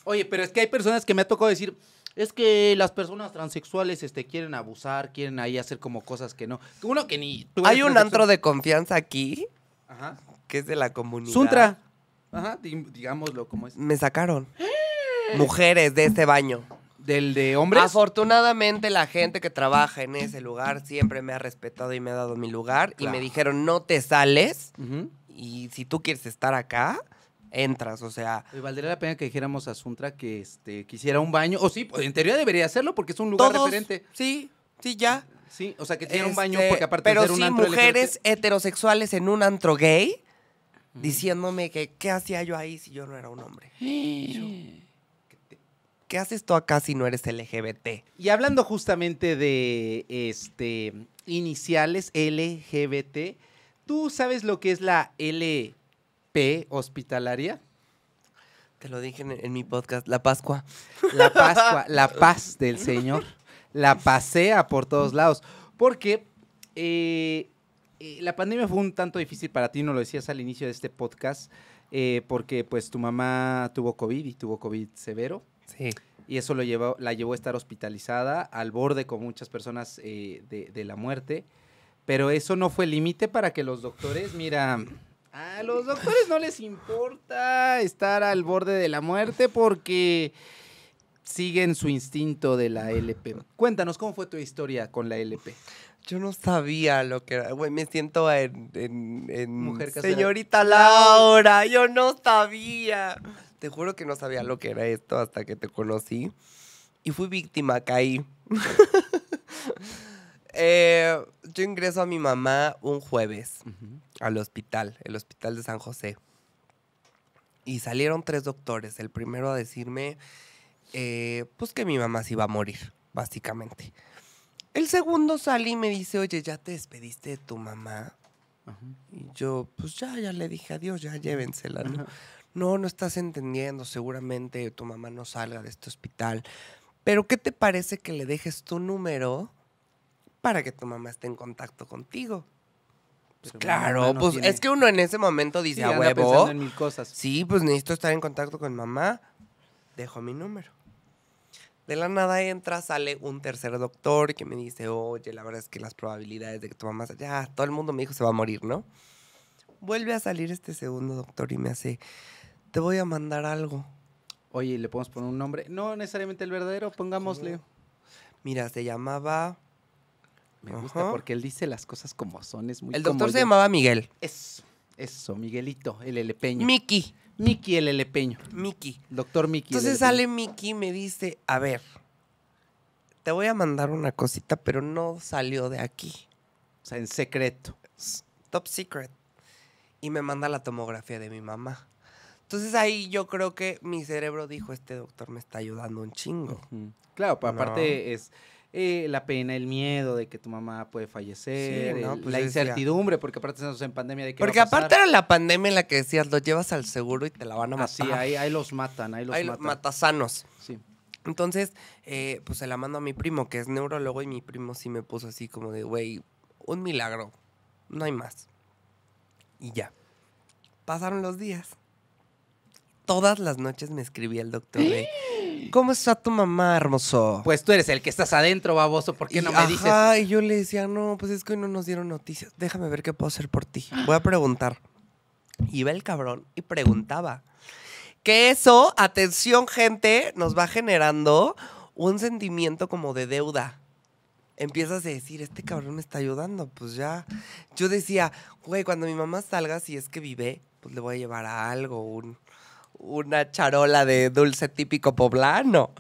Oye, pero es que hay personas que me ha tocado decir, es que las personas transexuales este, quieren abusar, quieren ahí hacer como cosas que no. Uno que ni... Tú Hay un antro de confianza aquí, que es de la comunidad. Suntra. Ajá, digámoslo como es. Me sacaron. Mujeres de ese baño. ¿Del de hombres? Afortunadamente la gente que trabaja en ese lugar siempre me ha respetado y me ha dado mi lugar. Y me dijeron, no te sales. Y si tú quieres estar acá, entras, o sea. Y valdría la pena que dijéramos a Suntra que este, quisiera un baño, o sí, en teoría debería hacerlo porque es un lugar diferente. referente. Sí, sí, ya. Sí, o sea, que tiene un baño este, porque aparte de ser un antro mujeres heterosexuales en un antro gay diciéndome que qué hacía yo ahí si yo no era un hombre. ¿Qué haces tú acá si no eres LGBT? Y hablando justamente de este iniciales LGBT, ¿tú sabes lo que es la L P hospitalaria. Te lo dije en, mi podcast, la Pascua. La Pascua, la paz del Señor. La pasea por todos lados. Porque eh, eh, la pandemia fue un tanto difícil para ti, no lo decías al inicio de este podcast, eh, porque pues tu mamá tuvo COVID y tuvo COVID severo. Sí. Y eso lo llevó, la llevó a estar hospitalizada, al borde con muchas personas de, de la muerte. Pero eso no fue límite para que los doctores, mira, a los doctores no les importa estar al borde de la muerte porque siguen su instinto de la LP. Cuéntanos, ¿cómo fue tu historia con la LP? Yo no sabía lo que era. Güey, me siento en, Señorita Laura, yo no sabía. Te juro que no sabía lo que era esto hasta que te conocí. Y fui víctima, caí. Eh, yo ingreso a mi mamá un jueves al hospital, el hospital de San José. Y salieron tres doctores. El primero a decirme, eh, pues que mi mamá se iba a morir, básicamente. El segundo sale y me dice, oye, ¿ya te despediste de tu mamá? Y yo, pues ya, ya le dije adiós, ya llévensela. ¿no? no, no estás entendiendo, seguramente tu mamá no salga de este hospital. Pero ¿qué te parece que le dejes tu número para que tu mamá esté en contacto contigo. Pues claro, pues es que uno en ese momento dice, sí, a huevo. En cosas. Sí, pues necesito estar en contacto con mamá. Dejo mi número. De la nada entra, sale un tercer doctor que me dice, oye, la verdad es que las probabilidades de que tu mamá, ya, todo el mundo me dijo se va a morir, ¿no? Vuelve a salir este segundo doctor y me hace, te voy a mandar algo. Oye, ¿le podemos poner un nombre? No necesariamente el verdadero, pongámosle. Mira, se llamaba me gusta porque él dice las cosas como son. Es muy El doctor se llamaba Miguel. Eso, eso, Miguelito, el elepeño. Miki. Miki, el elepeño. Miki. Doctor Miki. Entonces sale Miki y me dice, a ver, te voy a mandar una cosita, pero no salió de aquí. O sea, en secreto. Top secret. Y me manda la tomografía de mi mamá. Entonces ahí yo creo que mi cerebro dijo, este doctor me está ayudando un chingo. Claro, aparte es eh, la pena, el miedo de que tu mamá puede fallecer, pues la incertidumbre, porque aparte estamos en pandemia de que Porque aparte era la pandemia en la que decías, lo llevas al seguro y te la van a matar. ahí, ahí los matan, ahí los matan. Matasanos. Entonces, eh, pues se la mando a mi primo, que es neurólogo, y mi primo sí me puso así como de, güey, un milagro, no hay más. Y ya. Pasaron los días. Todas las noches me escribía el doctor ¿Cómo está tu mamá, hermoso? Pues tú eres el que estás adentro, baboso, ¿por qué no me ajá, dices? Y yo le decía, no, pues es que hoy no nos dieron noticias. Déjame ver qué puedo hacer por ti. Voy a preguntar. Iba el cabrón y preguntaba. Que eso, atención, gente, nos va generando un sentimiento como de deuda empiezas a decir, este cabrón me está ayudando, pues ya. Yo decía, güey, cuando mi mamá salga, si es que vive, pues le voy a llevar a algo, un, una charola de dulce típico poblano.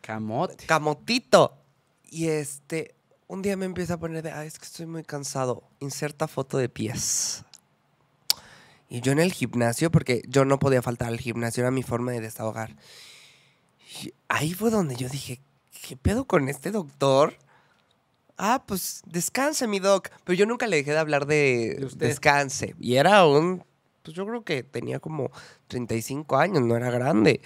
Camote. Camotito. Y este, un día me empieza a poner de, ah, es que estoy muy cansado. Inserta foto de pies. Y yo en el gimnasio, porque yo no podía faltar al gimnasio, era mi forma de desahogar. ahí fue donde yo dije, ¿qué pedo con este doctor? Ah, pues descanse, mi doc. Pero yo nunca le dejé de hablar ¿De descanse. Y era un pues yo creo que tenía como 35 años, no era grande.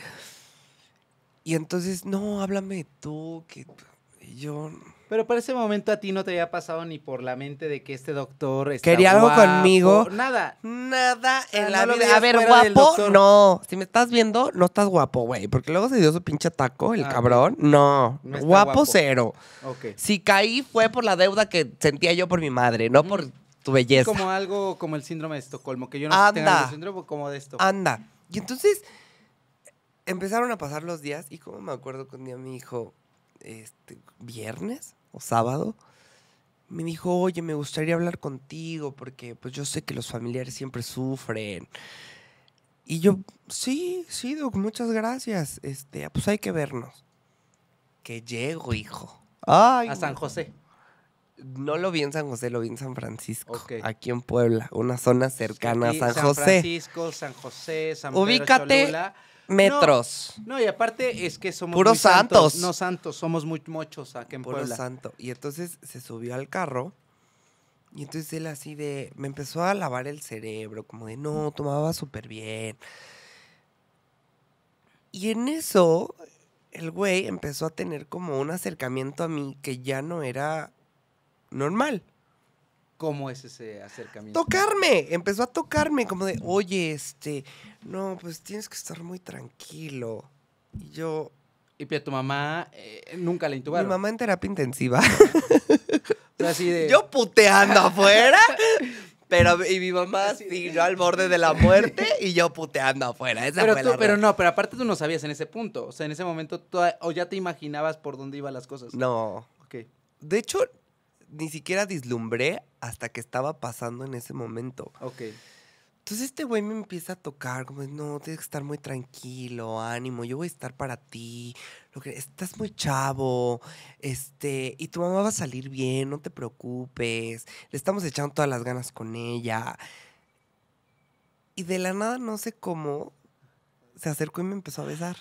Y entonces, no, háblame tú, que yo... Pero para ese momento a ti no te había pasado ni por la mente de que este doctor está quería algo conmigo. Nada. Nada en la vida. A ver, guapo, no. Si me estás viendo, no estás guapo, güey. Porque luego se dio su pinche taco, el ah. cabrón. No. guapo, cero. Si caí fue por la deuda que sentía yo por mi madre, no mm. por belleza. Es como algo como el síndrome de Estocolmo, que yo no si tengo el síndrome como de esto. Anda. Y entonces empezaron a pasar los días y como me acuerdo que mi día este, viernes o sábado, me dijo, oye, me gustaría hablar contigo porque pues yo sé que los familiares siempre sufren. Y yo, sí, sí, muchas gracias. Este, pues hay que vernos. Que llego, hijo. a San José. No lo vi en San José, lo vi en San Francisco. Aquí en Puebla, una zona cercana a San, José. San Francisco, San José, San Ubícate. Metros. No, y aparte es que somos. Puros santos. No santos, somos muy mochos aquí en Puro Puebla. santo. Y entonces se subió al carro. Y entonces él así de. Me empezó a lavar el cerebro, como de no, tomaba súper bien. Y en eso, el güey empezó a tener como un acercamiento a mí que ya no era normal. ¿Cómo es ese acercamiento? Tocarme, empezó a tocarme como de, oye, este, no, pues tienes que estar muy tranquilo. Y yo... Y pero tu mamá eh, nunca la intubaron. Mi mamá en terapia intensiva. así Yo puteando afuera. Pero, y mi mamá siguió yo al borde de la muerte y yo puteando afuera. pero, pero no, pero aparte tú no sabías en ese punto. O sea, en ese momento, tú o ya te imaginabas por dónde iban las cosas. No. Ok. De hecho, ni siquiera dislumbré hasta que estaba pasando en ese momento. Ok. Entonces este güey me empieza a tocar, como, no, tienes que estar muy tranquilo, ánimo, yo voy a estar para ti, lo que, estás muy chavo, este, y tu mamá va a salir bien, no te preocupes, le estamos echando todas las ganas con ella. Y de la nada, no sé cómo, se acercó y me empezó a besar.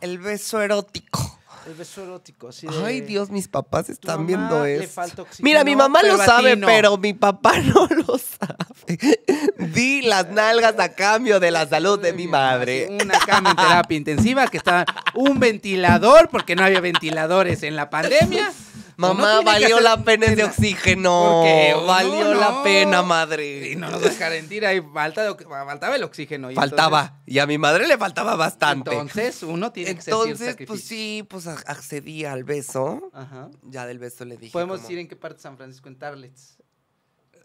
El beso erótico. El beso erótico, así Ay, Dios, mis papás están viendo eso. Mira, mi mamá lo sabe, pero mi papá no lo sabe. Di las nalgas a cambio de la salud de mi madre. Una cama en terapia intensiva que estaba un ventilador, porque no había ventiladores en la pandemia. Mamá, valió la pena de oxígeno. valió la pena, madre. Y no nos descarentira, faltaba el oxígeno. faltaba. y a mi madre le faltaba bastante. Entonces uno tiene que Entonces, pues sí, pues accedí al beso. Ajá. Ya del beso le dije. ¿Podemos ir en qué parte de San Francisco? En Tarlets.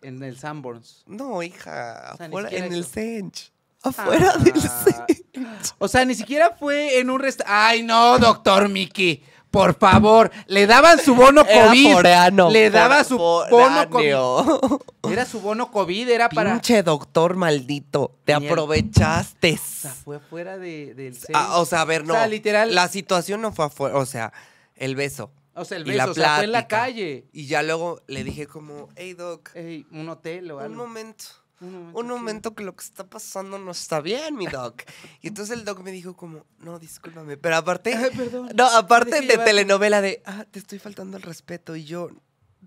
En el Sanborns. No, hija. en el Sench. Afuera del ah. Sench. O sea, ni siquiera fue en un restaurante. Ay, no, doctor Mickey. Por favor, le daban su bono COVID. Era le daba su bono COVID. Era su bono COVID, era para. Pinche doctor maldito, te aprovechaste. O sea, fue fuera de, del. Ah, o sea, a ver, no. O sea, literal. La situación no fue afuera, o sea, el beso. O sea, el beso, la fue en la calle. Y ya luego le dije como, hey, Doc. Hey, un hotel o algo. Un momento un momento, que lo que está pasando no está bien, mi doc. Y entonces el doc me dijo como, no, discúlpame, pero aparte, perdón, no, aparte de telenovela de, ah, te estoy faltando el respeto y yo,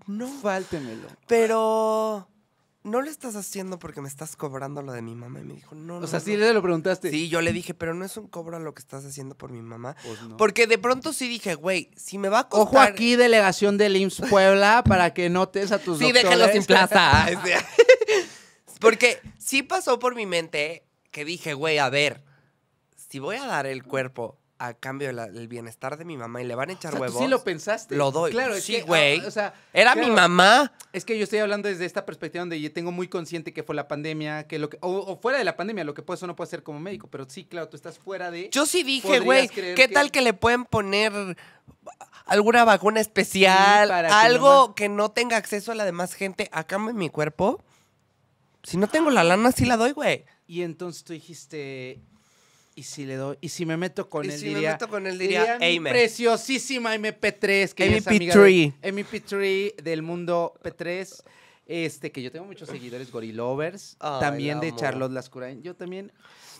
no. Fáltemelo. Pero no lo estás haciendo porque me estás cobrando lo de mi mamá. Y me dijo, no, no. O sea, sí le lo preguntaste. Sí, yo le dije, pero no es un cobro lo que estás haciendo por mi mamá. Pues porque de pronto sí dije, güey, si me va a cobrar. Ojo aquí, delegación del IMSS Puebla, para que notes a tus Sí, doctores. sin plata. Porque sí pasó por mi mente que dije, güey, a ver, si voy a dar el cuerpo a cambio del bienestar de mi mamá y le van a echar huevos. sí lo pensaste. Lo doy. Claro, sí, ah, güey. O sea, era mi mamá. Es que yo estoy hablando desde esta perspectiva donde yo tengo muy consciente que fue la pandemia, que lo que o, fuera de la pandemia, lo que puedo o no puedo hacer como médico, pero sí, claro, tú estás fuera de Yo sí dije, güey, ¿qué tal que le pueden poner alguna vacuna especial, algo que, que no tenga acceso a la demás gente a cambio de mi cuerpo? Si no tengo la lana, sí la doy, güey. Y entonces tú dijiste, ¿y si le doy? ¿Y si me meto con ¿Y Si me meto con el diría, preciosísima MP3, que MP3. MP3 del mundo P3. Este, que yo tengo muchos seguidores gorilovers, también de Charlotte Lascurain. Yo también.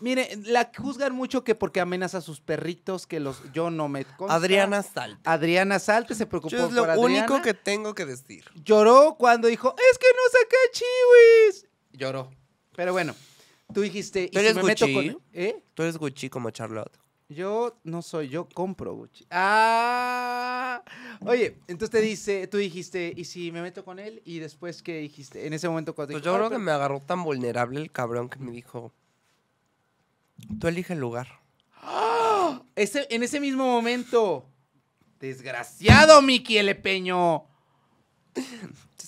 Mire, la juzgan mucho que porque amenaza a sus perritos, que los yo no me Adriana Salte. Adriana Salte se preocupó Adriana. es lo único que tengo que decir. Lloró cuando dijo, es que no saca chiwis. Lloró. Pero bueno, tú dijiste. ¿Tú eres Gucci? ¿eh? ¿Tú eres Gucci como Charlotte? Yo no soy, yo compro Gucci. Ah, oye, entonces te dice, tú dijiste, ¿y si me meto con él? Y después, ¿qué dijiste? En ese momento, cuando pues yo ah, creo que me agarró tan vulnerable el cabrón que me dijo, tú elige el lugar. ¡Ah! en ese mismo momento, desgraciado Miki Peño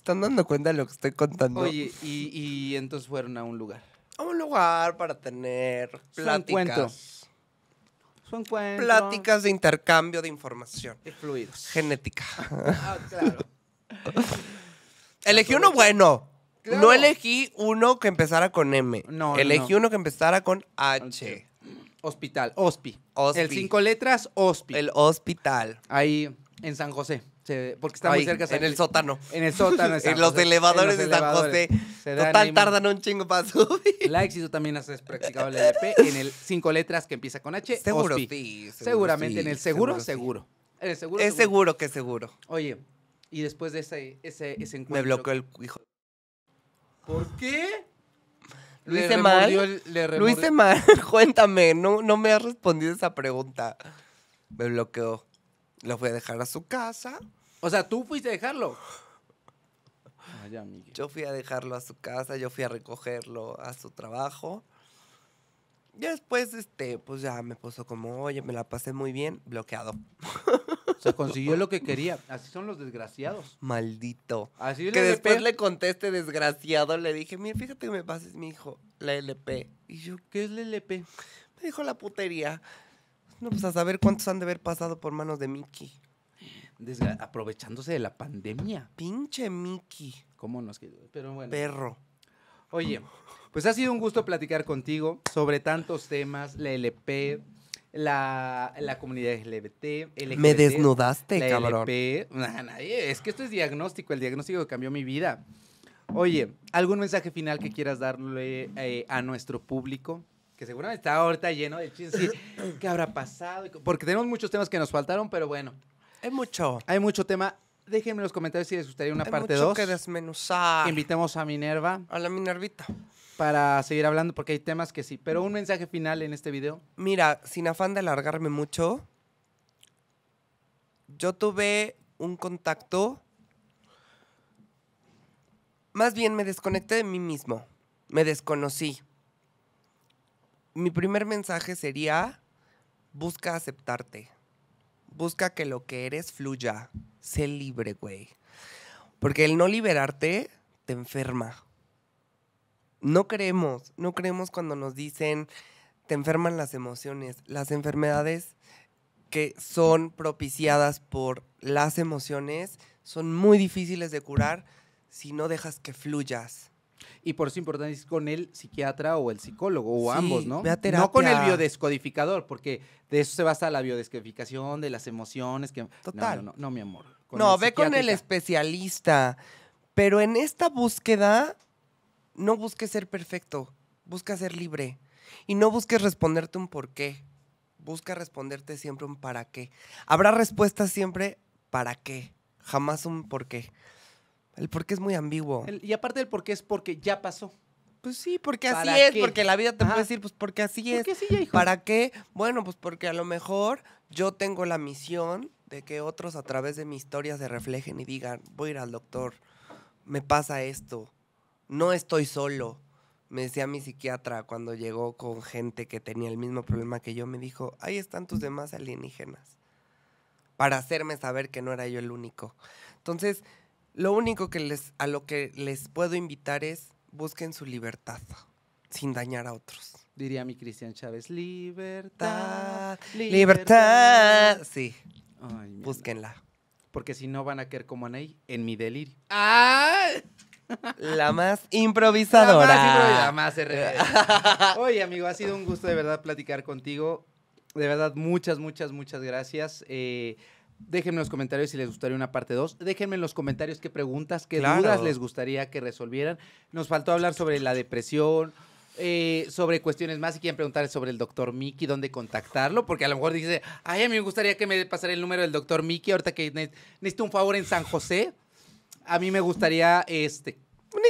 están dando cuenta de lo que estoy contando. Oye, y, entonces fueron a un lugar. A un lugar para tener pláticas. son encuentro. Pláticas de intercambio de información. De fluidos. Genética. Ah, claro. Elegí uno bueno. No elegí uno que empezara con M. No, Elegí uno que empezara con H. Hospital, Hospi. El cinco letras, hospi. El hospital. Ahí en San José porque está muy cerca. En el sótano. En el sótano. en los elevadores de San José. Total, tardan un chingo para subir. La éxito también has practicado el en el cinco letras que empieza con H. Seguro, Seguramente. en el seguro, seguro. es seguro. que seguro. Oye, y después de ese, ese, encuentro. Me bloqueó el hijo. ¿Por qué? Lo hice mal. Cuéntame, no, no me has respondido esa pregunta. Me bloqueó. Lo fui a dejar a su casa. O sea, tú fuiste a dejarlo. Ah, yo fui a dejarlo a su casa, yo fui a recogerlo a su trabajo. Y después, este, pues ya me puso como, oye, me la pasé muy bien, bloqueado. Se consiguió lo que quería. Así son los desgraciados. Maldito. que después le conteste desgraciado, le dije, mire, fíjate que me pases mi hijo, la LP. Y yo, ¿qué es la LP? Me dijo la putería. No, pues a saber cuántos han de haber pasado por manos de Mickey. aprovechándose de la pandemia. Pinche Mickey. ¿Cómo nos quedó? Pero bueno. Perro. Oye, pues ha sido un gusto platicar contigo sobre tantos temas, la LP, la, la comunidad LGBT, Me desnudaste, la cabrón. LP. Es que esto es diagnóstico, el diagnóstico que cambió mi vida. Oye, ¿algún mensaje final que quieras darle eh, a nuestro público? que seguramente está ahorita lleno de chistes ¿Qué habrá pasado? Porque tenemos muchos temas que nos faltaron, pero bueno. Hay mucho. Hay mucho tema. Déjenme en los comentarios si les gustaría una parte 2. que desmenuzar. Invitemos a Minerva. A la Minervita. Para seguir hablando, porque hay temas que sí. Pero un mensaje final en este video. Mira, sin afán de alargarme mucho, yo tuve un contacto. Más bien me desconecté de mí mismo. Me desconocí mi primer mensaje sería, busca aceptarte. Busca que lo que eres fluya. Sé libre, güey. Porque el no liberarte te enferma. No creemos, no creemos cuando nos dicen, te enferman las emociones. Las enfermedades que son propiciadas por las emociones son muy difíciles de curar si no dejas que fluyas y por eso es importante es con el psiquiatra o el psicólogo o ambos, ¿no? Ve No con el biodescodificador, porque de eso se basa la biodescodificación, de las emociones. Que... Total. No, mi amor. no, ve con el especialista. Pero en esta búsqueda, no busques ser perfecto, busca ser libre. Y no busques responderte un por qué, busca responderte siempre un para qué. Habrá respuestas siempre para qué, jamás un por qué. El por qué es muy ambiguo. y aparte del por qué es porque ya pasó. Pues sí, porque así es, porque la vida te puede decir, pues porque así es. ¿Para qué? Bueno, pues porque a lo mejor yo tengo la misión de que otros a través de mi historia se reflejen y digan, voy a ir al doctor, me pasa esto, no estoy solo. Me decía mi psiquiatra cuando llegó con gente que tenía el mismo problema que yo, me dijo, ahí están tus demás alienígenas, para hacerme saber que no era yo el único. Entonces, lo único que les, a lo que les puedo invitar es busquen su libertad sin dañar a otros. Diría mi Cristian Chávez, libertad, libertad. Sí, Ay, búsquenla. Porque si no van a querer como Ney, en mi delirio. La más improvisadora. La más, improvisadora, más Oye, amigo, ha sido un gusto de verdad platicar contigo. De verdad, muchas, muchas, muchas gracias. Eh, Déjenme en los comentarios si les gustaría una parte 2. Déjenme en los comentarios qué preguntas, qué dudas les gustaría que resolvieran. Nos faltó hablar sobre la depresión, eh, sobre cuestiones más. Si quieren preguntar sobre el doctor Mickey, dónde contactarlo, porque a lo mejor dice, ay, a mí me gustaría que me pasara el número del doctor Mickey, ahorita que necesito un favor en San José. A mí me gustaría, este...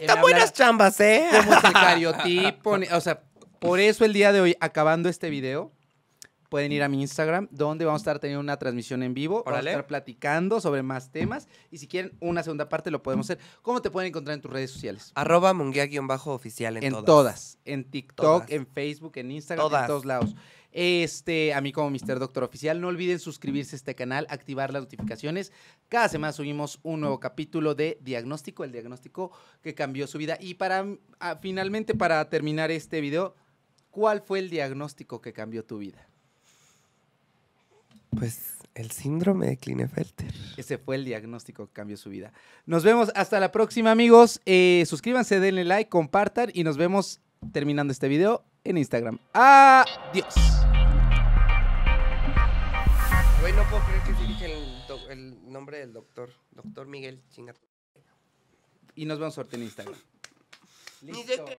Ni buenas chambas, ¿eh? Como estereotipo, o sea, por eso el día de hoy, acabando este video, pueden ir a mi Instagram, donde vamos a estar teniendo una transmisión en vivo. Vamos a estar platicando sobre más temas. Y si quieren una segunda parte, lo podemos hacer. ¿Cómo te pueden encontrar en tus redes sociales? Arroba munguía-oficial en, todas. En TikTok, en Facebook, en Instagram, en todos lados. Este, a mí como Mr. Doctor Oficial, no olviden suscribirse a este canal, activar las notificaciones. Cada semana subimos un nuevo capítulo de Diagnóstico, el diagnóstico que cambió su vida. Y para ah, finalmente, para terminar este video, ¿cuál fue el diagnóstico que cambió tu vida? Pues el síndrome de Klinefelter. Ese fue el diagnóstico que cambió su vida. Nos vemos hasta la próxima, amigos. Eh, suscríbanse, denle like, compartan y nos vemos terminando este video en Instagram. Adiós. Güey, no puedo creer que se el, nombre del doctor. Doctor Miguel, chinga. Y nos vemos suerte en Instagram. Listo.